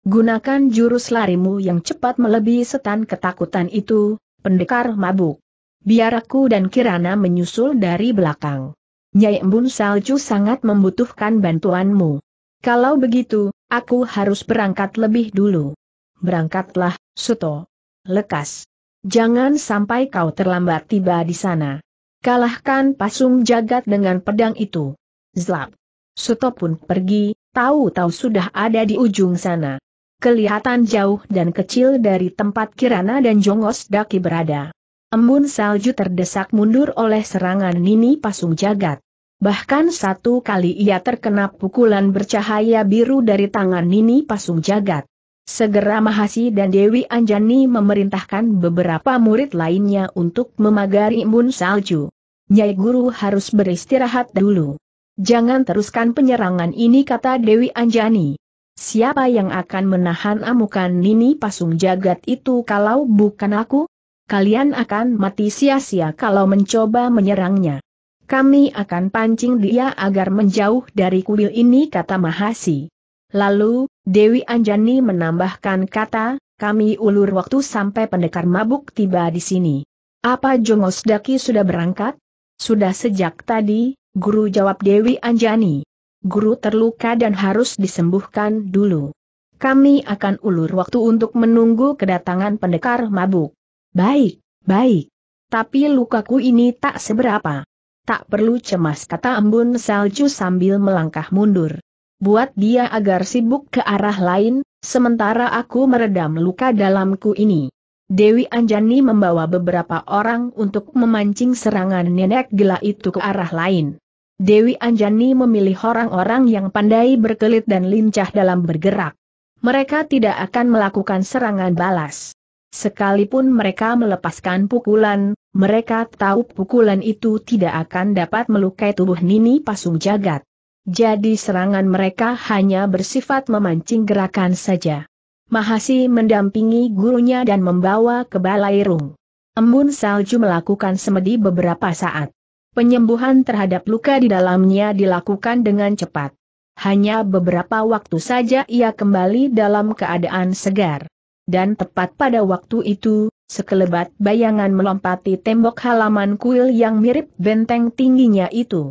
Gunakan jurus larimu yang cepat melebihi setan ketakutan itu, pendekar mabuk. Biar aku dan Kirana menyusul dari belakang. Nyai Embun Salju sangat membutuhkan bantuanmu. Kalau begitu, aku harus berangkat lebih dulu. Berangkatlah, Suto. Lekas. Jangan sampai kau terlambat tiba di sana. Kalahkan pasung jagat dengan pedang itu. Zlap. Suto pun pergi, tahu-tahu sudah ada di ujung sana. Kelihatan jauh dan kecil dari tempat Kirana dan Jongos Daki berada. Embun salju terdesak mundur oleh serangan Nini Pasung Jagat. Bahkan satu kali ia terkena pukulan bercahaya biru dari tangan Nini Pasung Jagat. Segera Mahasi dan Dewi Anjani memerintahkan beberapa murid lainnya untuk memagari embun salju. Nyai Guru harus beristirahat dulu. Jangan teruskan penyerangan ini kata Dewi Anjani. Siapa yang akan menahan amukan Nini Pasung Jagat itu kalau bukan aku? Kalian akan mati sia-sia kalau mencoba menyerangnya. Kami akan pancing dia agar menjauh dari kuil ini kata Mahasi. Lalu, Dewi Anjani menambahkan kata, kami ulur waktu sampai pendekar mabuk tiba di sini. Apa Jongos Daki sudah berangkat? Sudah sejak tadi, guru jawab Dewi Anjani. Guru terluka dan harus disembuhkan dulu. Kami akan ulur waktu untuk menunggu kedatangan pendekar mabuk. Baik, baik. Tapi lukaku ini tak seberapa. Tak perlu cemas kata embun salju sambil melangkah mundur buat dia agar sibuk ke arah lain, sementara aku meredam luka dalamku ini. Dewi Anjani membawa beberapa orang untuk memancing serangan nenek gila itu ke arah lain. Dewi Anjani memilih orang-orang yang pandai berkelit dan lincah dalam bergerak. Mereka tidak akan melakukan serangan balas. Sekalipun mereka melepaskan pukulan, mereka tahu pukulan itu tidak akan dapat melukai tubuh Nini Pasung Jagat. Jadi serangan mereka hanya bersifat memancing gerakan saja. Mahasi mendampingi gurunya dan membawa ke balai rung. Embun salju melakukan semedi beberapa saat. Penyembuhan terhadap luka di dalamnya dilakukan dengan cepat. Hanya beberapa waktu saja ia kembali dalam keadaan segar. Dan tepat pada waktu itu, sekelebat bayangan melompati tembok halaman kuil yang mirip benteng tingginya itu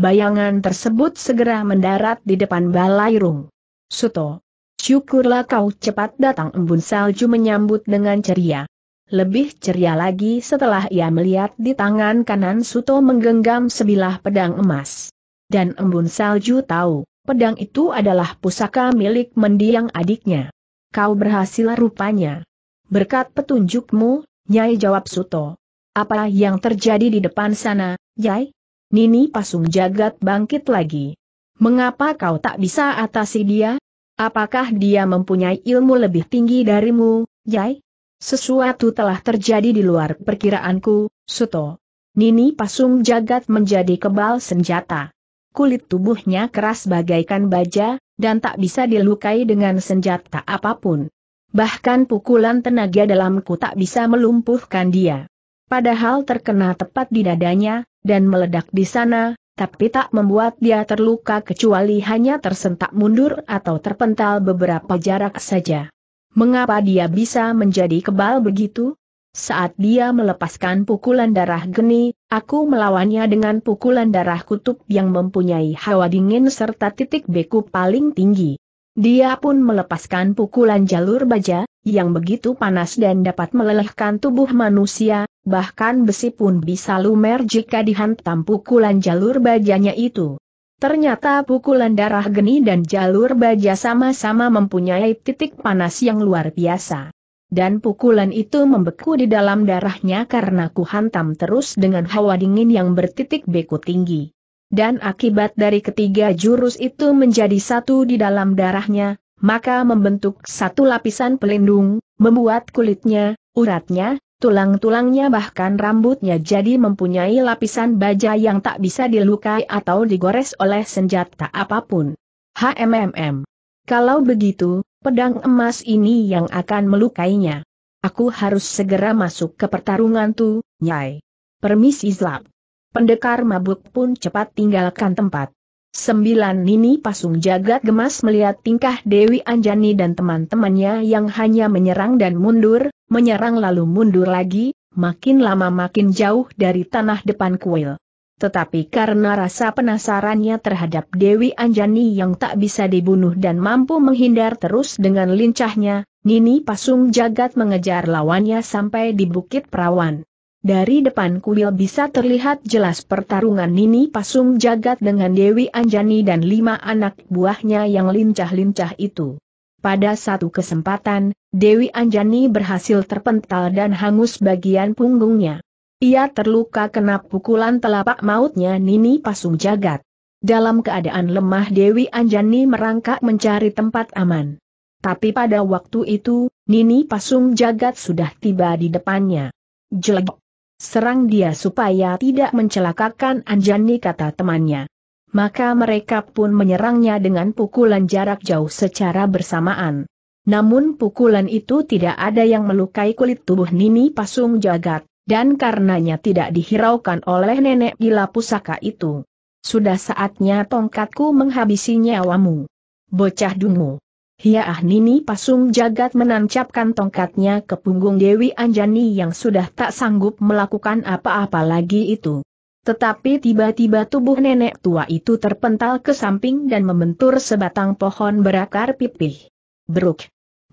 bayangan tersebut segera mendarat di depan balai rung. Suto, syukurlah kau cepat datang embun salju menyambut dengan ceria. Lebih ceria lagi setelah ia melihat di tangan kanan Suto menggenggam sebilah pedang emas. Dan embun salju tahu, pedang itu adalah pusaka milik mendiang adiknya. Kau berhasil rupanya. Berkat petunjukmu, Nyai jawab Suto. Apa yang terjadi di depan sana, Nyai? Nini Pasung Jagat bangkit lagi. Mengapa kau tak bisa atasi dia? Apakah dia mempunyai ilmu lebih tinggi darimu, Yai? Sesuatu telah terjadi di luar perkiraanku, Suto. Nini Pasung Jagat menjadi kebal senjata. Kulit tubuhnya keras bagaikan baja, dan tak bisa dilukai dengan senjata apapun. Bahkan pukulan tenaga dalamku tak bisa melumpuhkan dia. Padahal terkena tepat di dadanya, dan meledak di sana, tapi tak membuat dia terluka kecuali hanya tersentak mundur atau terpental beberapa jarak saja. Mengapa dia bisa menjadi kebal begitu? Saat dia melepaskan pukulan darah geni, aku melawannya dengan pukulan darah kutub yang mempunyai hawa dingin serta titik beku paling tinggi. Dia pun melepaskan pukulan jalur baja, yang begitu panas dan dapat melelehkan tubuh manusia, bahkan besi pun bisa lumer jika dihantam pukulan jalur bajanya itu. Ternyata pukulan darah geni dan jalur baja sama-sama mempunyai titik panas yang luar biasa. Dan pukulan itu membeku di dalam darahnya karena kuhantam terus dengan hawa dingin yang bertitik beku tinggi. Dan akibat dari ketiga jurus itu menjadi satu di dalam darahnya, maka membentuk satu lapisan pelindung, membuat kulitnya, uratnya, Tulang-tulangnya bahkan rambutnya jadi mempunyai lapisan baja yang tak bisa dilukai atau digores oleh senjata apapun. HMMM. Kalau begitu, pedang emas ini yang akan melukainya. Aku harus segera masuk ke pertarungan tuh, Nyai. Permisi Zlap. Pendekar mabuk pun cepat tinggalkan tempat. Sembilan Nini Pasung Jagat gemas melihat tingkah Dewi Anjani dan teman-temannya yang hanya menyerang dan mundur, menyerang lalu mundur lagi, makin lama makin jauh dari tanah depan kuil. Tetapi karena rasa penasarannya terhadap Dewi Anjani yang tak bisa dibunuh dan mampu menghindar terus dengan lincahnya, Nini Pasung Jagat mengejar lawannya sampai di Bukit Perawan. Dari depan kuil bisa terlihat jelas pertarungan Nini Pasung Jagat dengan Dewi Anjani dan lima anak buahnya yang lincah-lincah itu. Pada satu kesempatan, Dewi Anjani berhasil terpental dan hangus bagian punggungnya. Ia terluka kena pukulan telapak mautnya Nini Pasung Jagat. Dalam keadaan lemah Dewi Anjani merangkak mencari tempat aman. Tapi pada waktu itu, Nini Pasung Jagat sudah tiba di depannya. Jelek. Serang dia supaya tidak mencelakakan Anjani kata temannya maka mereka pun menyerangnya dengan pukulan jarak jauh secara bersamaan. Namun pukulan itu tidak ada yang melukai kulit tubuh Nini Pasung Jagat, dan karenanya tidak dihiraukan oleh nenek gila pusaka itu. Sudah saatnya tongkatku menghabisi nyawamu. Bocah dungu. Hiaah Nini Pasung Jagat menancapkan tongkatnya ke punggung Dewi Anjani yang sudah tak sanggup melakukan apa-apa lagi itu. Tetapi tiba-tiba tubuh nenek tua itu terpental ke samping dan membentur sebatang pohon berakar pipih. Beruk.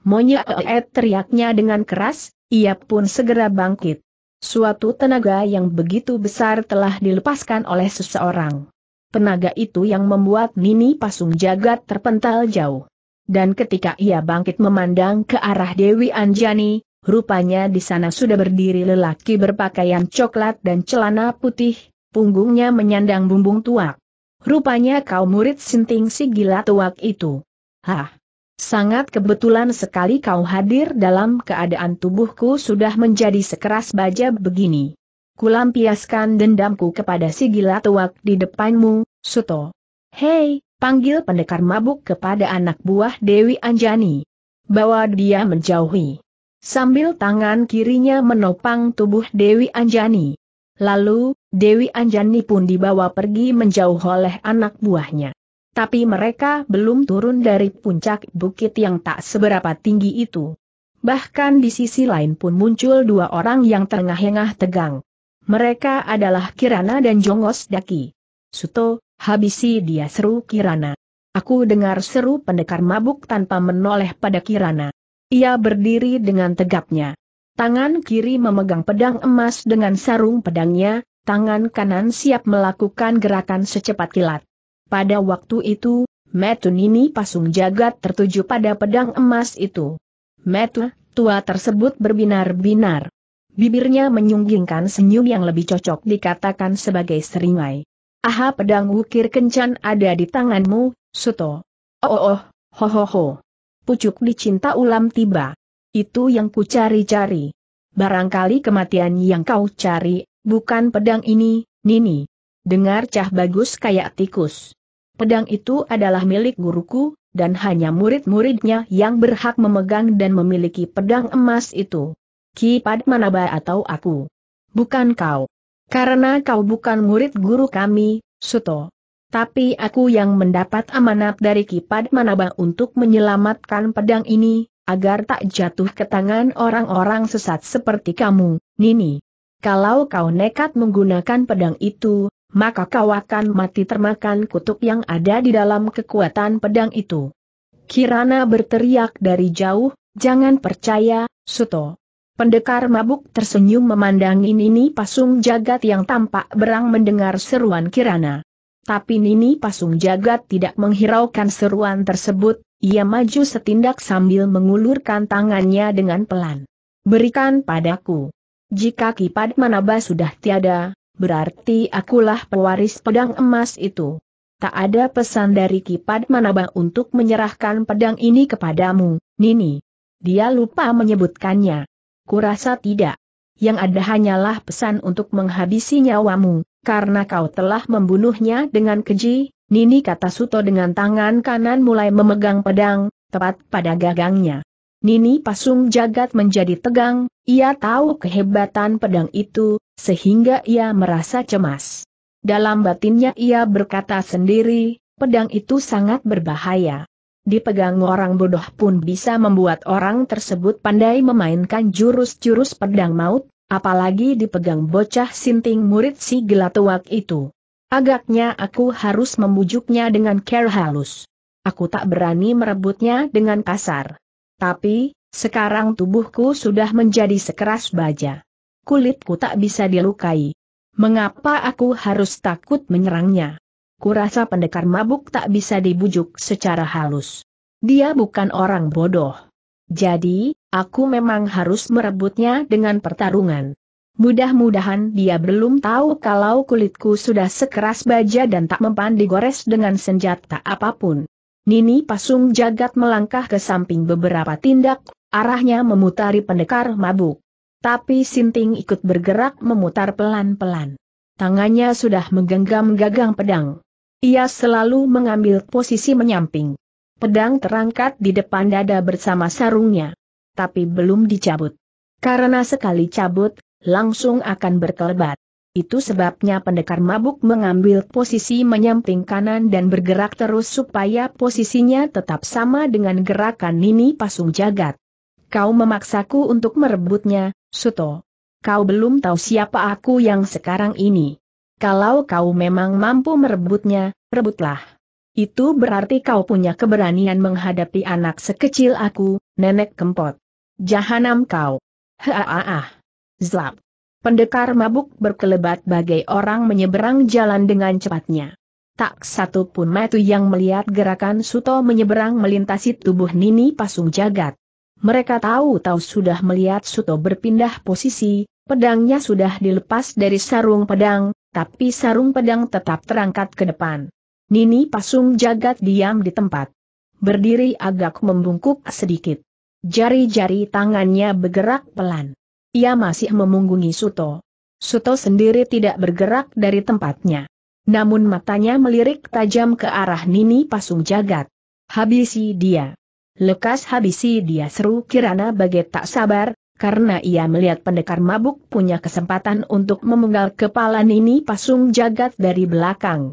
Monyet -e teriaknya dengan keras, ia pun segera bangkit. Suatu tenaga yang begitu besar telah dilepaskan oleh seseorang. Tenaga itu yang membuat Nini Pasung Jagat terpental jauh. Dan ketika ia bangkit memandang ke arah Dewi Anjani, rupanya di sana sudah berdiri lelaki berpakaian coklat dan celana putih, punggungnya menyandang bumbung tuak. Rupanya kau murid sinting si gila tuak itu. Hah! Sangat kebetulan sekali kau hadir dalam keadaan tubuhku sudah menjadi sekeras baja begini. Kulampiaskan dendamku kepada si gila tuak di depanmu, Suto. Hei, panggil pendekar mabuk kepada anak buah Dewi Anjani. Bawa dia menjauhi. Sambil tangan kirinya menopang tubuh Dewi Anjani. Lalu, Dewi Anjani pun dibawa pergi menjauh oleh anak buahnya. Tapi mereka belum turun dari puncak bukit yang tak seberapa tinggi itu. Bahkan di sisi lain pun muncul dua orang yang terengah-engah tegang. Mereka adalah Kirana dan Jongos Daki. Suto, habisi dia seru Kirana. Aku dengar seru pendekar mabuk tanpa menoleh pada Kirana. Ia berdiri dengan tegapnya. Tangan kiri memegang pedang emas dengan sarung pedangnya, tangan kanan siap melakukan gerakan secepat kilat. Pada waktu itu, Metunini pasung jagat tertuju pada pedang emas itu. Metu, tua tersebut berbinar-binar. Bibirnya menyunggingkan senyum yang lebih cocok dikatakan sebagai seringai. Aha pedang wukir kencan ada di tanganmu, Suto. Oh oh oh, ho ho ho. Pucuk dicinta ulam tiba. Itu yang kucari cari-cari. Barangkali kematian yang kau cari, bukan pedang ini, Nini. Dengar cah bagus kayak tikus. Pedang itu adalah milik guruku, dan hanya murid-muridnya yang berhak memegang dan memiliki pedang emas itu. Ki Padmanaba atau aku. Bukan kau. Karena kau bukan murid guru kami, Suto. Tapi aku yang mendapat amanat dari Ki Padmanaba untuk menyelamatkan pedang ini, agar tak jatuh ke tangan orang-orang sesat seperti kamu, Nini. Kalau kau nekat menggunakan pedang itu, maka kau akan mati termakan kutuk yang ada di dalam kekuatan pedang itu. Kirana berteriak dari jauh, jangan percaya, Suto. Pendekar mabuk tersenyum memandangi Nini Pasung Jagat yang tampak berang mendengar seruan Kirana. Tapi Nini Pasung Jagat tidak menghiraukan seruan tersebut, ia maju setindak sambil mengulurkan tangannya dengan pelan. Berikan padaku. Jika Kipad manaba sudah tiada, berarti akulah pewaris pedang emas itu. Tak ada pesan dari Kipad manaba untuk menyerahkan pedang ini kepadamu, Nini. Dia lupa menyebutkannya. Kurasa tidak. Yang ada hanyalah pesan untuk menghabisi nyawamu, karena kau telah membunuhnya dengan keji, Nini kata Suto dengan tangan kanan mulai memegang pedang, tepat pada gagangnya. Nini Pasung Jagat menjadi tegang, ia tahu kehebatan pedang itu, sehingga ia merasa cemas. Dalam batinnya ia berkata sendiri, pedang itu sangat berbahaya. Dipegang orang bodoh pun bisa membuat orang tersebut pandai memainkan jurus-jurus pedang maut, apalagi dipegang bocah sinting murid si gelatuak itu. Agaknya aku harus membujuknya dengan care halus. Aku tak berani merebutnya dengan kasar. Tapi, sekarang tubuhku sudah menjadi sekeras baja. Kulitku tak bisa dilukai. Mengapa aku harus takut menyerangnya? Kurasa pendekar mabuk tak bisa dibujuk secara halus. Dia bukan orang bodoh. Jadi, aku memang harus merebutnya dengan pertarungan. Mudah-mudahan dia belum tahu kalau kulitku sudah sekeras baja dan tak mempan digores dengan senjata apapun. Nini Pasung Jagat melangkah ke samping beberapa tindak, arahnya memutari pendekar mabuk. Tapi Sinting ikut bergerak memutar pelan-pelan. Tangannya sudah menggenggam gagang pedang. Ia selalu mengambil posisi menyamping. Pedang terangkat di depan dada bersama sarungnya. Tapi belum dicabut. Karena sekali cabut, langsung akan berkelebat. Itu sebabnya pendekar mabuk mengambil posisi menyamping kanan dan bergerak terus supaya posisinya tetap sama dengan gerakan Nini Pasung Jagat. Kau memaksaku untuk merebutnya, Suto. Kau belum tahu siapa aku yang sekarang ini. Kalau kau memang mampu merebutnya, rebutlah. Itu berarti kau punya keberanian menghadapi anak sekecil aku, nenek kempot. Jahanam kau. Haaah. Zlap. Pendekar mabuk berkelebat bagai orang menyeberang jalan dengan cepatnya. Tak satu pun metu yang melihat gerakan Suto menyeberang melintasi tubuh Nini Pasung Jagat. Mereka tahu-tahu sudah melihat Suto berpindah posisi, pedangnya sudah dilepas dari sarung pedang, tapi sarung pedang tetap terangkat ke depan. Nini Pasung Jagat diam di tempat. Berdiri agak membungkuk sedikit. Jari-jari tangannya bergerak pelan. Ia masih memunggungi Suto. Suto sendiri tidak bergerak dari tempatnya. Namun matanya melirik tajam ke arah Nini Pasung Jagat. Habisi dia. Lekas habisi dia seru Kirana bagai tak sabar, karena ia melihat pendekar mabuk punya kesempatan untuk memenggal kepala Nini Pasung Jagat dari belakang.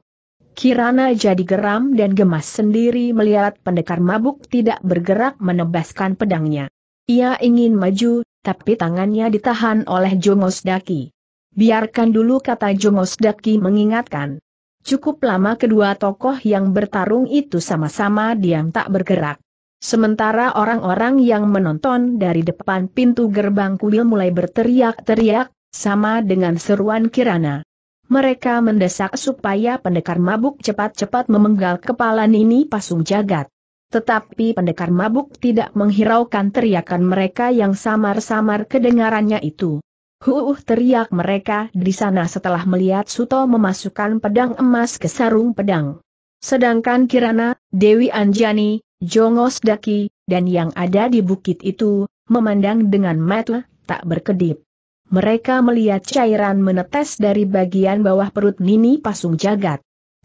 Kirana jadi geram dan gemas sendiri melihat pendekar mabuk tidak bergerak menebaskan pedangnya. Ia ingin maju, tapi tangannya ditahan oleh Jongos Daki. Biarkan dulu kata Jongos Daki mengingatkan. Cukup lama kedua tokoh yang bertarung itu sama-sama diam tak bergerak. Sementara orang-orang yang menonton dari depan pintu gerbang kuil mulai berteriak-teriak, sama dengan seruan Kirana. Mereka mendesak supaya pendekar mabuk cepat-cepat memenggal kepala Nini Pasung Jagat. Tetapi pendekar mabuk tidak menghiraukan teriakan mereka yang samar-samar kedengarannya itu. Huuh teriak mereka di sana setelah melihat Suto memasukkan pedang emas ke sarung pedang. Sedangkan Kirana, Dewi Anjani, Jongos Daki, dan yang ada di bukit itu, memandang dengan mata tak berkedip. Mereka melihat cairan menetes dari bagian bawah perut Nini Pasung Jagat.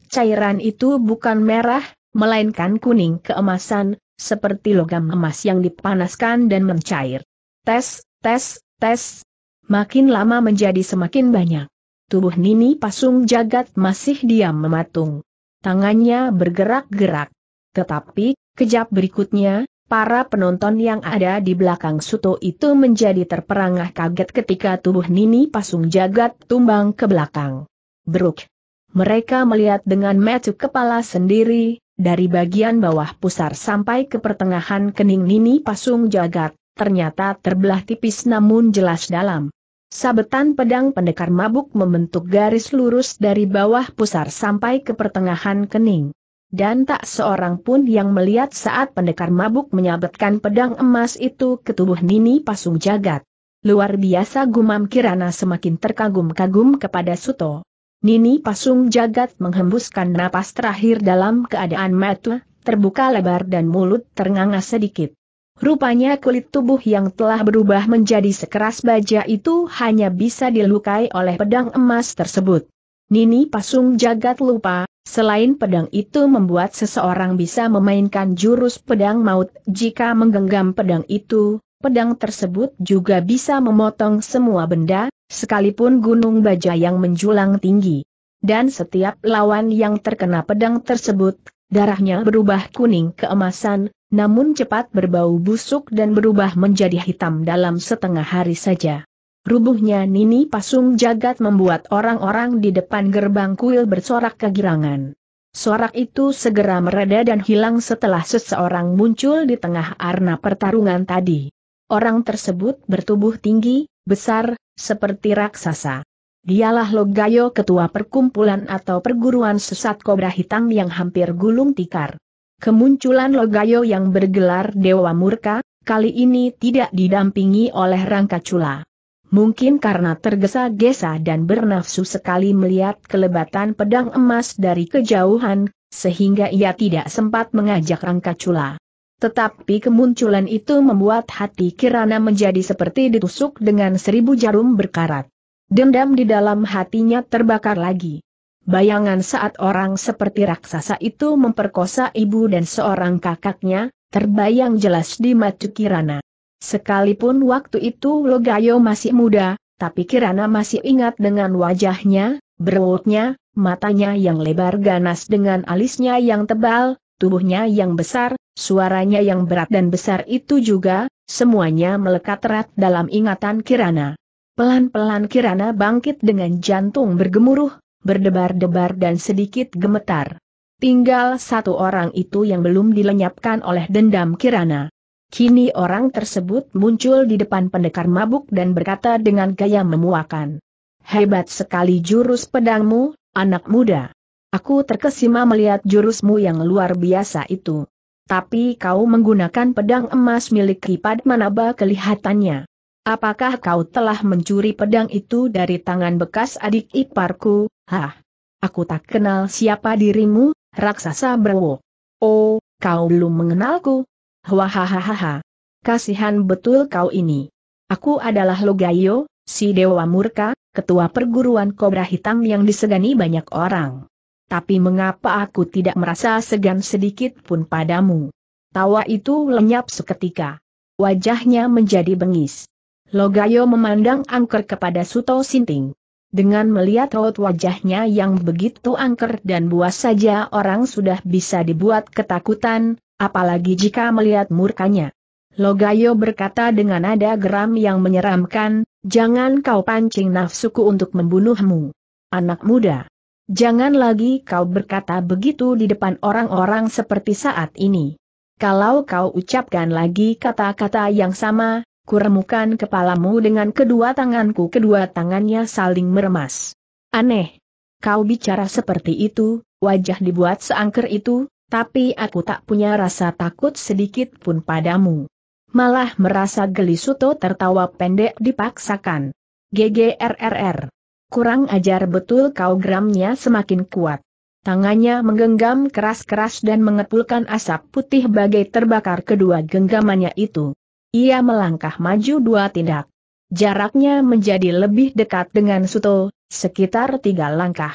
Cairan itu bukan merah, melainkan kuning keemasan, seperti logam emas yang dipanaskan dan mencair. Tes, tes, tes. Makin lama menjadi semakin banyak. Tubuh Nini Pasung Jagat masih diam mematung. Tangannya bergerak-gerak. Tetapi, kejap berikutnya, para penonton yang ada di belakang Suto itu menjadi terperangah kaget ketika tubuh Nini Pasung Jagat tumbang ke belakang. Beruk. Mereka melihat dengan metu kepala sendiri, dari bagian bawah pusar sampai ke pertengahan kening Nini Pasung Jagat, ternyata terbelah tipis namun jelas dalam. Sabetan pedang pendekar mabuk membentuk garis lurus dari bawah pusar sampai ke pertengahan kening. Dan tak seorang pun yang melihat saat pendekar mabuk menyabetkan pedang emas itu ke tubuh Nini Pasung Jagat. Luar biasa gumam Kirana semakin terkagum-kagum kepada Suto. Nini Pasung Jagat menghembuskan napas terakhir dalam keadaan mata, terbuka lebar dan mulut ternganga sedikit. Rupanya kulit tubuh yang telah berubah menjadi sekeras baja itu hanya bisa dilukai oleh pedang emas tersebut. Nini Pasung Jagat lupa, Selain pedang itu membuat seseorang bisa memainkan jurus pedang maut, jika menggenggam pedang itu, pedang tersebut juga bisa memotong semua benda, sekalipun gunung baja yang menjulang tinggi. Dan setiap lawan yang terkena pedang tersebut, darahnya berubah kuning keemasan, namun cepat berbau busuk dan berubah menjadi hitam dalam setengah hari saja. Rubuhnya Nini Pasung Jagat membuat orang-orang di depan gerbang kuil bersorak kegirangan. Sorak itu segera mereda dan hilang setelah seseorang muncul di tengah arena pertarungan tadi. Orang tersebut bertubuh tinggi, besar, seperti raksasa. Dialah Logayo ketua perkumpulan atau perguruan sesat kobra hitam yang hampir gulung tikar. Kemunculan Logayo yang bergelar Dewa Murka, kali ini tidak didampingi oleh Rangka Cula. Mungkin karena tergesa-gesa dan bernafsu sekali melihat kelebatan pedang emas dari kejauhan, sehingga ia tidak sempat mengajak Rangka Cula. Tetapi kemunculan itu membuat hati Kirana menjadi seperti ditusuk dengan seribu jarum berkarat. Dendam di dalam hatinya terbakar lagi. Bayangan saat orang seperti raksasa itu memperkosa ibu dan seorang kakaknya, terbayang jelas di mata Kirana. Sekalipun waktu itu Logayo masih muda, tapi Kirana masih ingat dengan wajahnya, berwotnya, matanya yang lebar ganas dengan alisnya yang tebal, tubuhnya yang besar, suaranya yang berat dan besar itu juga, semuanya melekat erat dalam ingatan Kirana. Pelan-pelan Kirana bangkit dengan jantung bergemuruh, berdebar-debar dan sedikit gemetar. Tinggal satu orang itu yang belum dilenyapkan oleh dendam Kirana. Kini orang tersebut muncul di depan pendekar mabuk dan berkata dengan gaya memuakan. Hebat sekali jurus pedangmu, anak muda. Aku terkesima melihat jurusmu yang luar biasa itu. Tapi kau menggunakan pedang emas milik Kipad Manaba kelihatannya. Apakah kau telah mencuri pedang itu dari tangan bekas adik iparku? Hah? Aku tak kenal siapa dirimu, raksasa berwo. Oh, kau belum mengenalku? Wahahaha. Kasihan betul kau ini. Aku adalah Logayo, si Dewa Murka, ketua perguruan Kobra Hitam yang disegani banyak orang tapi mengapa aku tidak merasa segan sedikit pun padamu? Tawa itu lenyap seketika. Wajahnya menjadi bengis. Logayo memandang angker kepada Suto Sinting. Dengan melihat raut wajahnya yang begitu angker dan buas saja orang sudah bisa dibuat ketakutan, apalagi jika melihat murkanya. Logayo berkata dengan nada geram yang menyeramkan, jangan kau pancing nafsuku untuk membunuhmu. Anak muda. Jangan lagi kau berkata begitu di depan orang-orang seperti saat ini. Kalau kau ucapkan lagi kata-kata yang sama, kuremukan kepalamu dengan kedua tanganku kedua tangannya saling meremas. Aneh. Kau bicara seperti itu, wajah dibuat seangker itu, tapi aku tak punya rasa takut sedikit pun padamu. Malah merasa geli suto tertawa pendek dipaksakan. GGRRR Kurang ajar betul kau gramnya semakin kuat. Tangannya menggenggam keras-keras dan mengepulkan asap putih bagai terbakar kedua genggamannya itu. Ia melangkah maju dua tindak. Jaraknya menjadi lebih dekat dengan Suto, sekitar tiga langkah.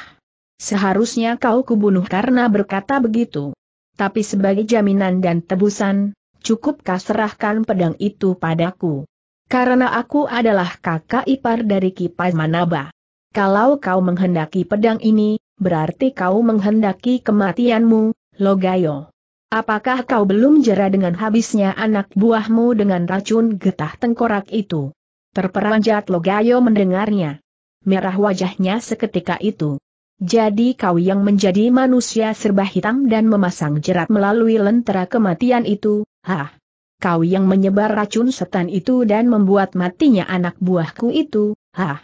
Seharusnya kau kubunuh karena berkata begitu. Tapi sebagai jaminan dan tebusan, cukupkah serahkan pedang itu padaku. Karena aku adalah kakak ipar dari Kipas Manaba. Kalau kau menghendaki pedang ini, berarti kau menghendaki kematianmu, Logayo. Apakah kau belum jera dengan habisnya anak buahmu dengan racun getah tengkorak itu? Terperanjat Logayo mendengarnya. Merah wajahnya seketika itu. Jadi kau yang menjadi manusia serba hitam dan memasang jerat melalui lentera kematian itu, hah? Kau yang menyebar racun setan itu dan membuat matinya anak buahku itu, hah?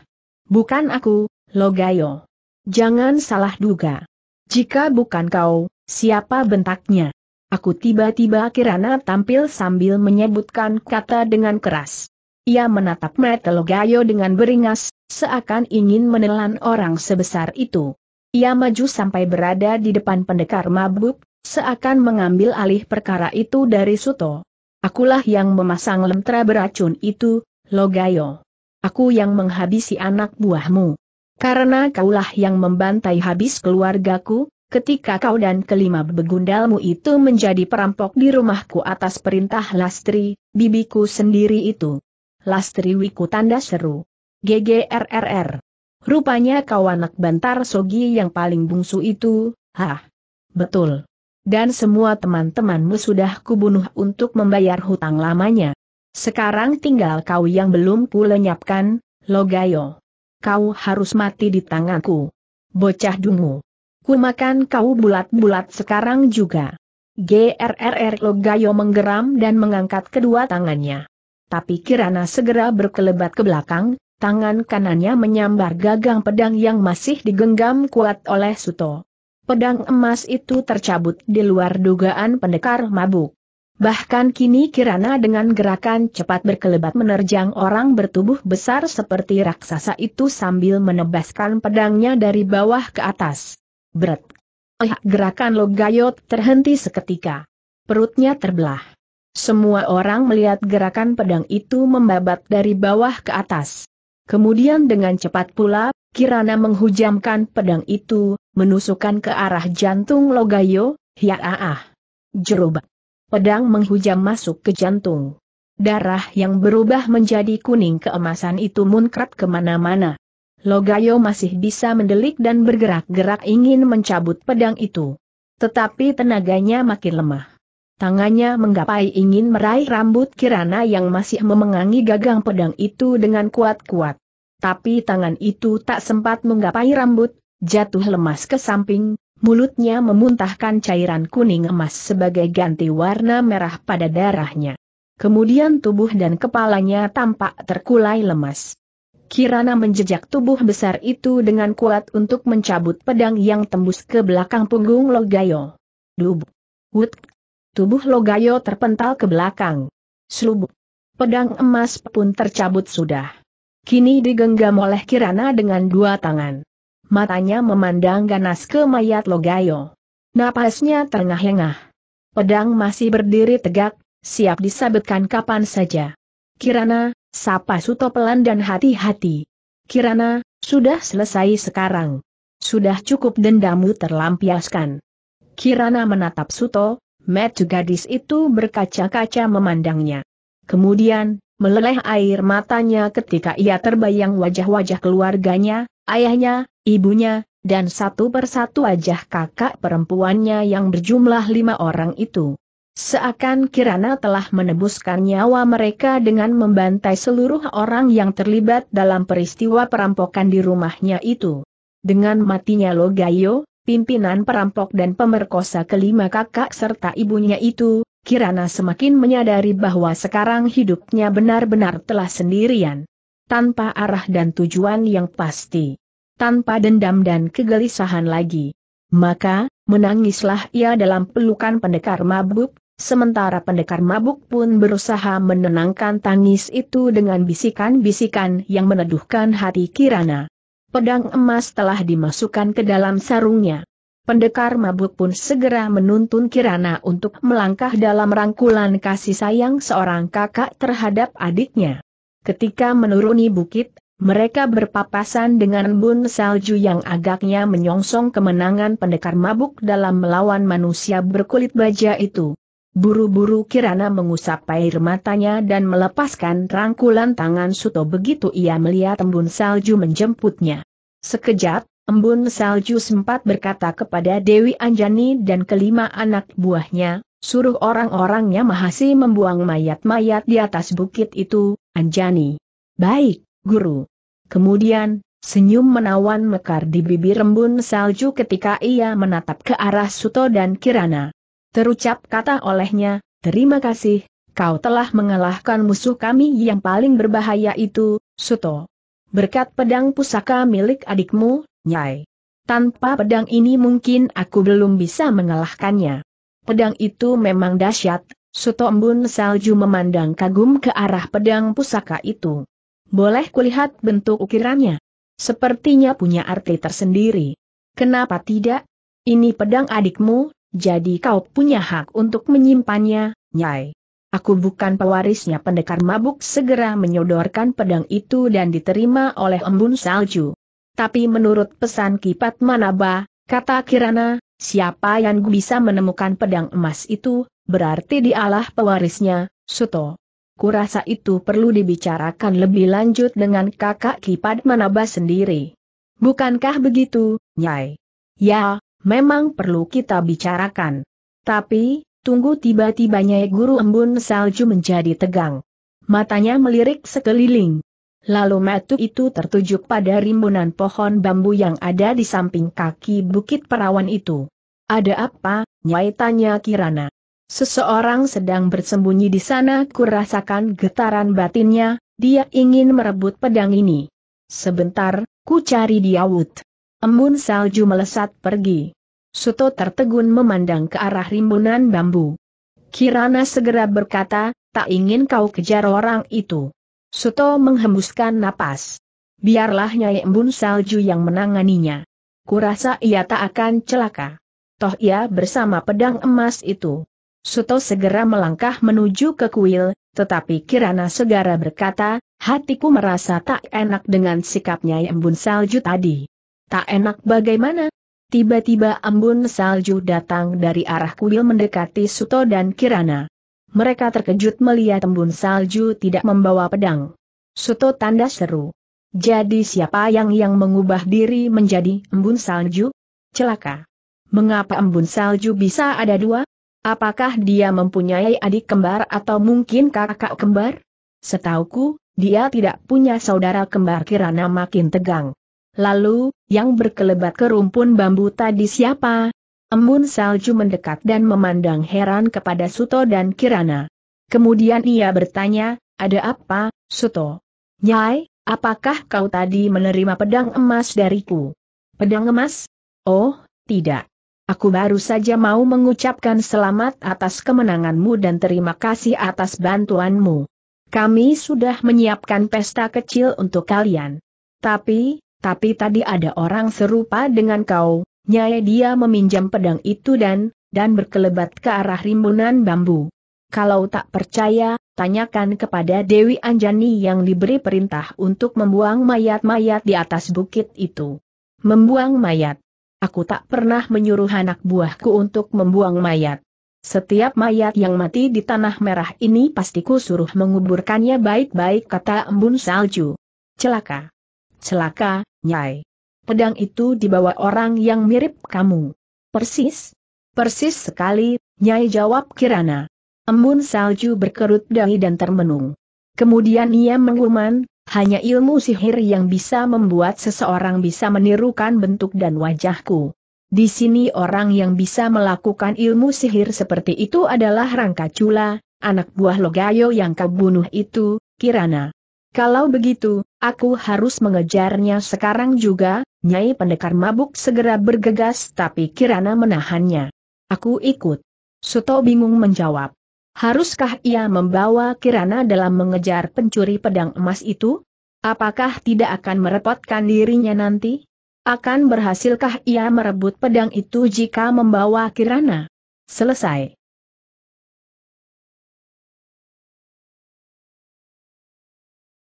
Bukan aku, Logayo. Jangan salah duga. Jika bukan kau, siapa bentaknya? Aku tiba-tiba kirana tampil sambil menyebutkan kata dengan keras. Ia menatap mata Logayo dengan beringas, seakan ingin menelan orang sebesar itu. Ia maju sampai berada di depan pendekar mabuk, seakan mengambil alih perkara itu dari Suto. Akulah yang memasang lemtra beracun itu, Logayo aku yang menghabisi anak buahmu. Karena kaulah yang membantai habis keluargaku, ketika kau dan kelima begundalmu itu menjadi perampok di rumahku atas perintah Lastri, bibiku sendiri itu. Lastri Wiku tanda seru. GGRRR. Rupanya kau anak bantar sogi yang paling bungsu itu, hah? Betul. Dan semua teman-temanmu sudah kubunuh untuk membayar hutang lamanya. Sekarang tinggal kau yang belum ku lenyapkan, Logayo. Kau harus mati di tanganku. Bocah dungu. Ku makan kau bulat-bulat sekarang juga. GRRR Logayo menggeram dan mengangkat kedua tangannya. Tapi Kirana segera berkelebat ke belakang, tangan kanannya menyambar gagang pedang yang masih digenggam kuat oleh Suto. Pedang emas itu tercabut di luar dugaan pendekar mabuk. Bahkan kini Kirana dengan gerakan cepat berkelebat menerjang orang bertubuh besar seperti raksasa itu sambil menebaskan pedangnya dari bawah ke atas. Berat. Eh, gerakan Logayot terhenti seketika. Perutnya terbelah. Semua orang melihat gerakan pedang itu membabat dari bawah ke atas. Kemudian dengan cepat pula, Kirana menghujamkan pedang itu, menusukkan ke arah jantung Logayo, ah, ah. Jerubak pedang menghujam masuk ke jantung. Darah yang berubah menjadi kuning keemasan itu munkrat kemana-mana. Logayo masih bisa mendelik dan bergerak-gerak ingin mencabut pedang itu. Tetapi tenaganya makin lemah. Tangannya menggapai ingin meraih rambut Kirana yang masih memengangi gagang pedang itu dengan kuat-kuat. Tapi tangan itu tak sempat menggapai rambut, jatuh lemas ke samping, mulutnya memuntahkan cairan kuning emas sebagai ganti warna merah pada darahnya. Kemudian tubuh dan kepalanya tampak terkulai lemas. Kirana menjejak tubuh besar itu dengan kuat untuk mencabut pedang yang tembus ke belakang punggung Logayo. Dub. Wut. Tubuh Logayo terpental ke belakang. Slub. Pedang emas pun tercabut sudah. Kini digenggam oleh Kirana dengan dua tangan matanya memandang ganas ke mayat Logayo. Napasnya terengah-engah. Pedang masih berdiri tegak, siap disabetkan kapan saja. Kirana, sapa Suto pelan dan hati-hati. Kirana, sudah selesai sekarang. Sudah cukup dendamu terlampiaskan. Kirana menatap Suto, metu gadis itu berkaca-kaca memandangnya. Kemudian, meleleh air matanya ketika ia terbayang wajah-wajah keluarganya, ayahnya, ibunya, dan satu persatu wajah kakak perempuannya yang berjumlah lima orang itu. Seakan Kirana telah menebuskan nyawa mereka dengan membantai seluruh orang yang terlibat dalam peristiwa perampokan di rumahnya itu. Dengan matinya Logayo, pimpinan perampok dan pemerkosa kelima kakak serta ibunya itu, Kirana semakin menyadari bahwa sekarang hidupnya benar-benar telah sendirian. Tanpa arah dan tujuan yang pasti tanpa dendam dan kegelisahan lagi. Maka, menangislah ia dalam pelukan pendekar mabuk, sementara pendekar mabuk pun berusaha menenangkan tangis itu dengan bisikan-bisikan yang meneduhkan hati Kirana. Pedang emas telah dimasukkan ke dalam sarungnya. Pendekar mabuk pun segera menuntun Kirana untuk melangkah dalam rangkulan kasih sayang seorang kakak terhadap adiknya. Ketika menuruni bukit, mereka berpapasan dengan bun salju yang agaknya menyongsong kemenangan pendekar mabuk dalam melawan manusia berkulit baja itu. Buru-buru Kirana mengusap air matanya dan melepaskan rangkulan tangan Suto begitu ia melihat embun salju menjemputnya. Sekejap, embun salju sempat berkata kepada Dewi Anjani dan kelima anak buahnya, suruh orang-orangnya mahasi membuang mayat-mayat di atas bukit itu, Anjani. Baik, Guru. Kemudian, senyum menawan mekar di bibir Rembun salju ketika ia menatap ke arah Suto dan Kirana. Terucap kata olehnya, terima kasih, kau telah mengalahkan musuh kami yang paling berbahaya itu, Suto. Berkat pedang pusaka milik adikmu, Nyai. Tanpa pedang ini mungkin aku belum bisa mengalahkannya. Pedang itu memang dahsyat, Suto embun salju memandang kagum ke arah pedang pusaka itu. Boleh kulihat bentuk ukirannya. Sepertinya punya arti tersendiri. Kenapa tidak? Ini pedang adikmu, jadi kau punya hak untuk menyimpannya, Nyai. Aku bukan pewarisnya pendekar mabuk segera menyodorkan pedang itu dan diterima oleh embun salju. Tapi menurut pesan kipat Manaba, kata Kirana, siapa yang bisa menemukan pedang emas itu, berarti dialah pewarisnya, Suto kurasa itu perlu dibicarakan lebih lanjut dengan kakak Kipat Manaba sendiri. Bukankah begitu, Nyai? Ya, memang perlu kita bicarakan. Tapi, tunggu tiba-tiba Nyai Guru Embun Salju menjadi tegang. Matanya melirik sekeliling. Lalu matu itu tertuju pada rimbunan pohon bambu yang ada di samping kaki bukit perawan itu. Ada apa, Nyai tanya Kirana. Seseorang sedang bersembunyi di sana kurasakan getaran batinnya, dia ingin merebut pedang ini. Sebentar, ku cari dia Wut. Embun salju melesat pergi. Suto tertegun memandang ke arah rimbunan bambu. Kirana segera berkata, tak ingin kau kejar orang itu. Suto menghembuskan napas. Biarlah Nyai Embun Salju yang menanganinya. Kurasa ia tak akan celaka. Toh ia bersama pedang emas itu. Suto segera melangkah menuju ke kuil, tetapi Kirana segera berkata, hatiku merasa tak enak dengan sikapnya embun salju tadi. Tak enak bagaimana? Tiba-tiba embun salju datang dari arah kuil mendekati Suto dan Kirana. Mereka terkejut melihat embun salju tidak membawa pedang. Suto tanda seru. Jadi siapa yang yang mengubah diri menjadi embun salju? Celaka. Mengapa embun salju bisa ada dua? Apakah dia mempunyai adik kembar atau mungkin kakak kembar? Setauku, dia tidak punya saudara kembar kirana makin tegang. Lalu, yang berkelebat ke rumpun bambu tadi siapa? Embun salju mendekat dan memandang heran kepada Suto dan Kirana. Kemudian ia bertanya, ada apa, Suto? Nyai, apakah kau tadi menerima pedang emas dariku? Pedang emas? Oh, tidak. Aku baru saja mau mengucapkan selamat atas kemenanganmu dan terima kasih atas bantuanmu. Kami sudah menyiapkan pesta kecil untuk kalian. Tapi, tapi tadi ada orang serupa dengan kau, nyai dia meminjam pedang itu dan, dan berkelebat ke arah rimbunan bambu. Kalau tak percaya, tanyakan kepada Dewi Anjani yang diberi perintah untuk membuang mayat-mayat di atas bukit itu. Membuang mayat. Aku tak pernah menyuruh anak buahku untuk membuang mayat. Setiap mayat yang mati di tanah merah ini pastiku suruh menguburkannya baik-baik kata embun salju. Celaka. Celaka, Nyai. Pedang itu dibawa orang yang mirip kamu. Persis? Persis sekali, Nyai jawab Kirana. Embun salju berkerut dahi dan termenung. Kemudian ia mengumumkan, hanya ilmu sihir yang bisa membuat seseorang bisa menirukan bentuk dan wajahku. Di sini orang yang bisa melakukan ilmu sihir seperti itu adalah Rangka Cula, anak buah Logayo yang kau bunuh itu, Kirana. Kalau begitu, aku harus mengejarnya sekarang juga, Nyai Pendekar Mabuk segera bergegas tapi Kirana menahannya. Aku ikut. Suto bingung menjawab. Haruskah ia membawa Kirana dalam mengejar pencuri pedang emas itu? Apakah tidak akan merepotkan dirinya nanti? Akan berhasilkah ia merebut pedang itu jika membawa Kirana? Selesai.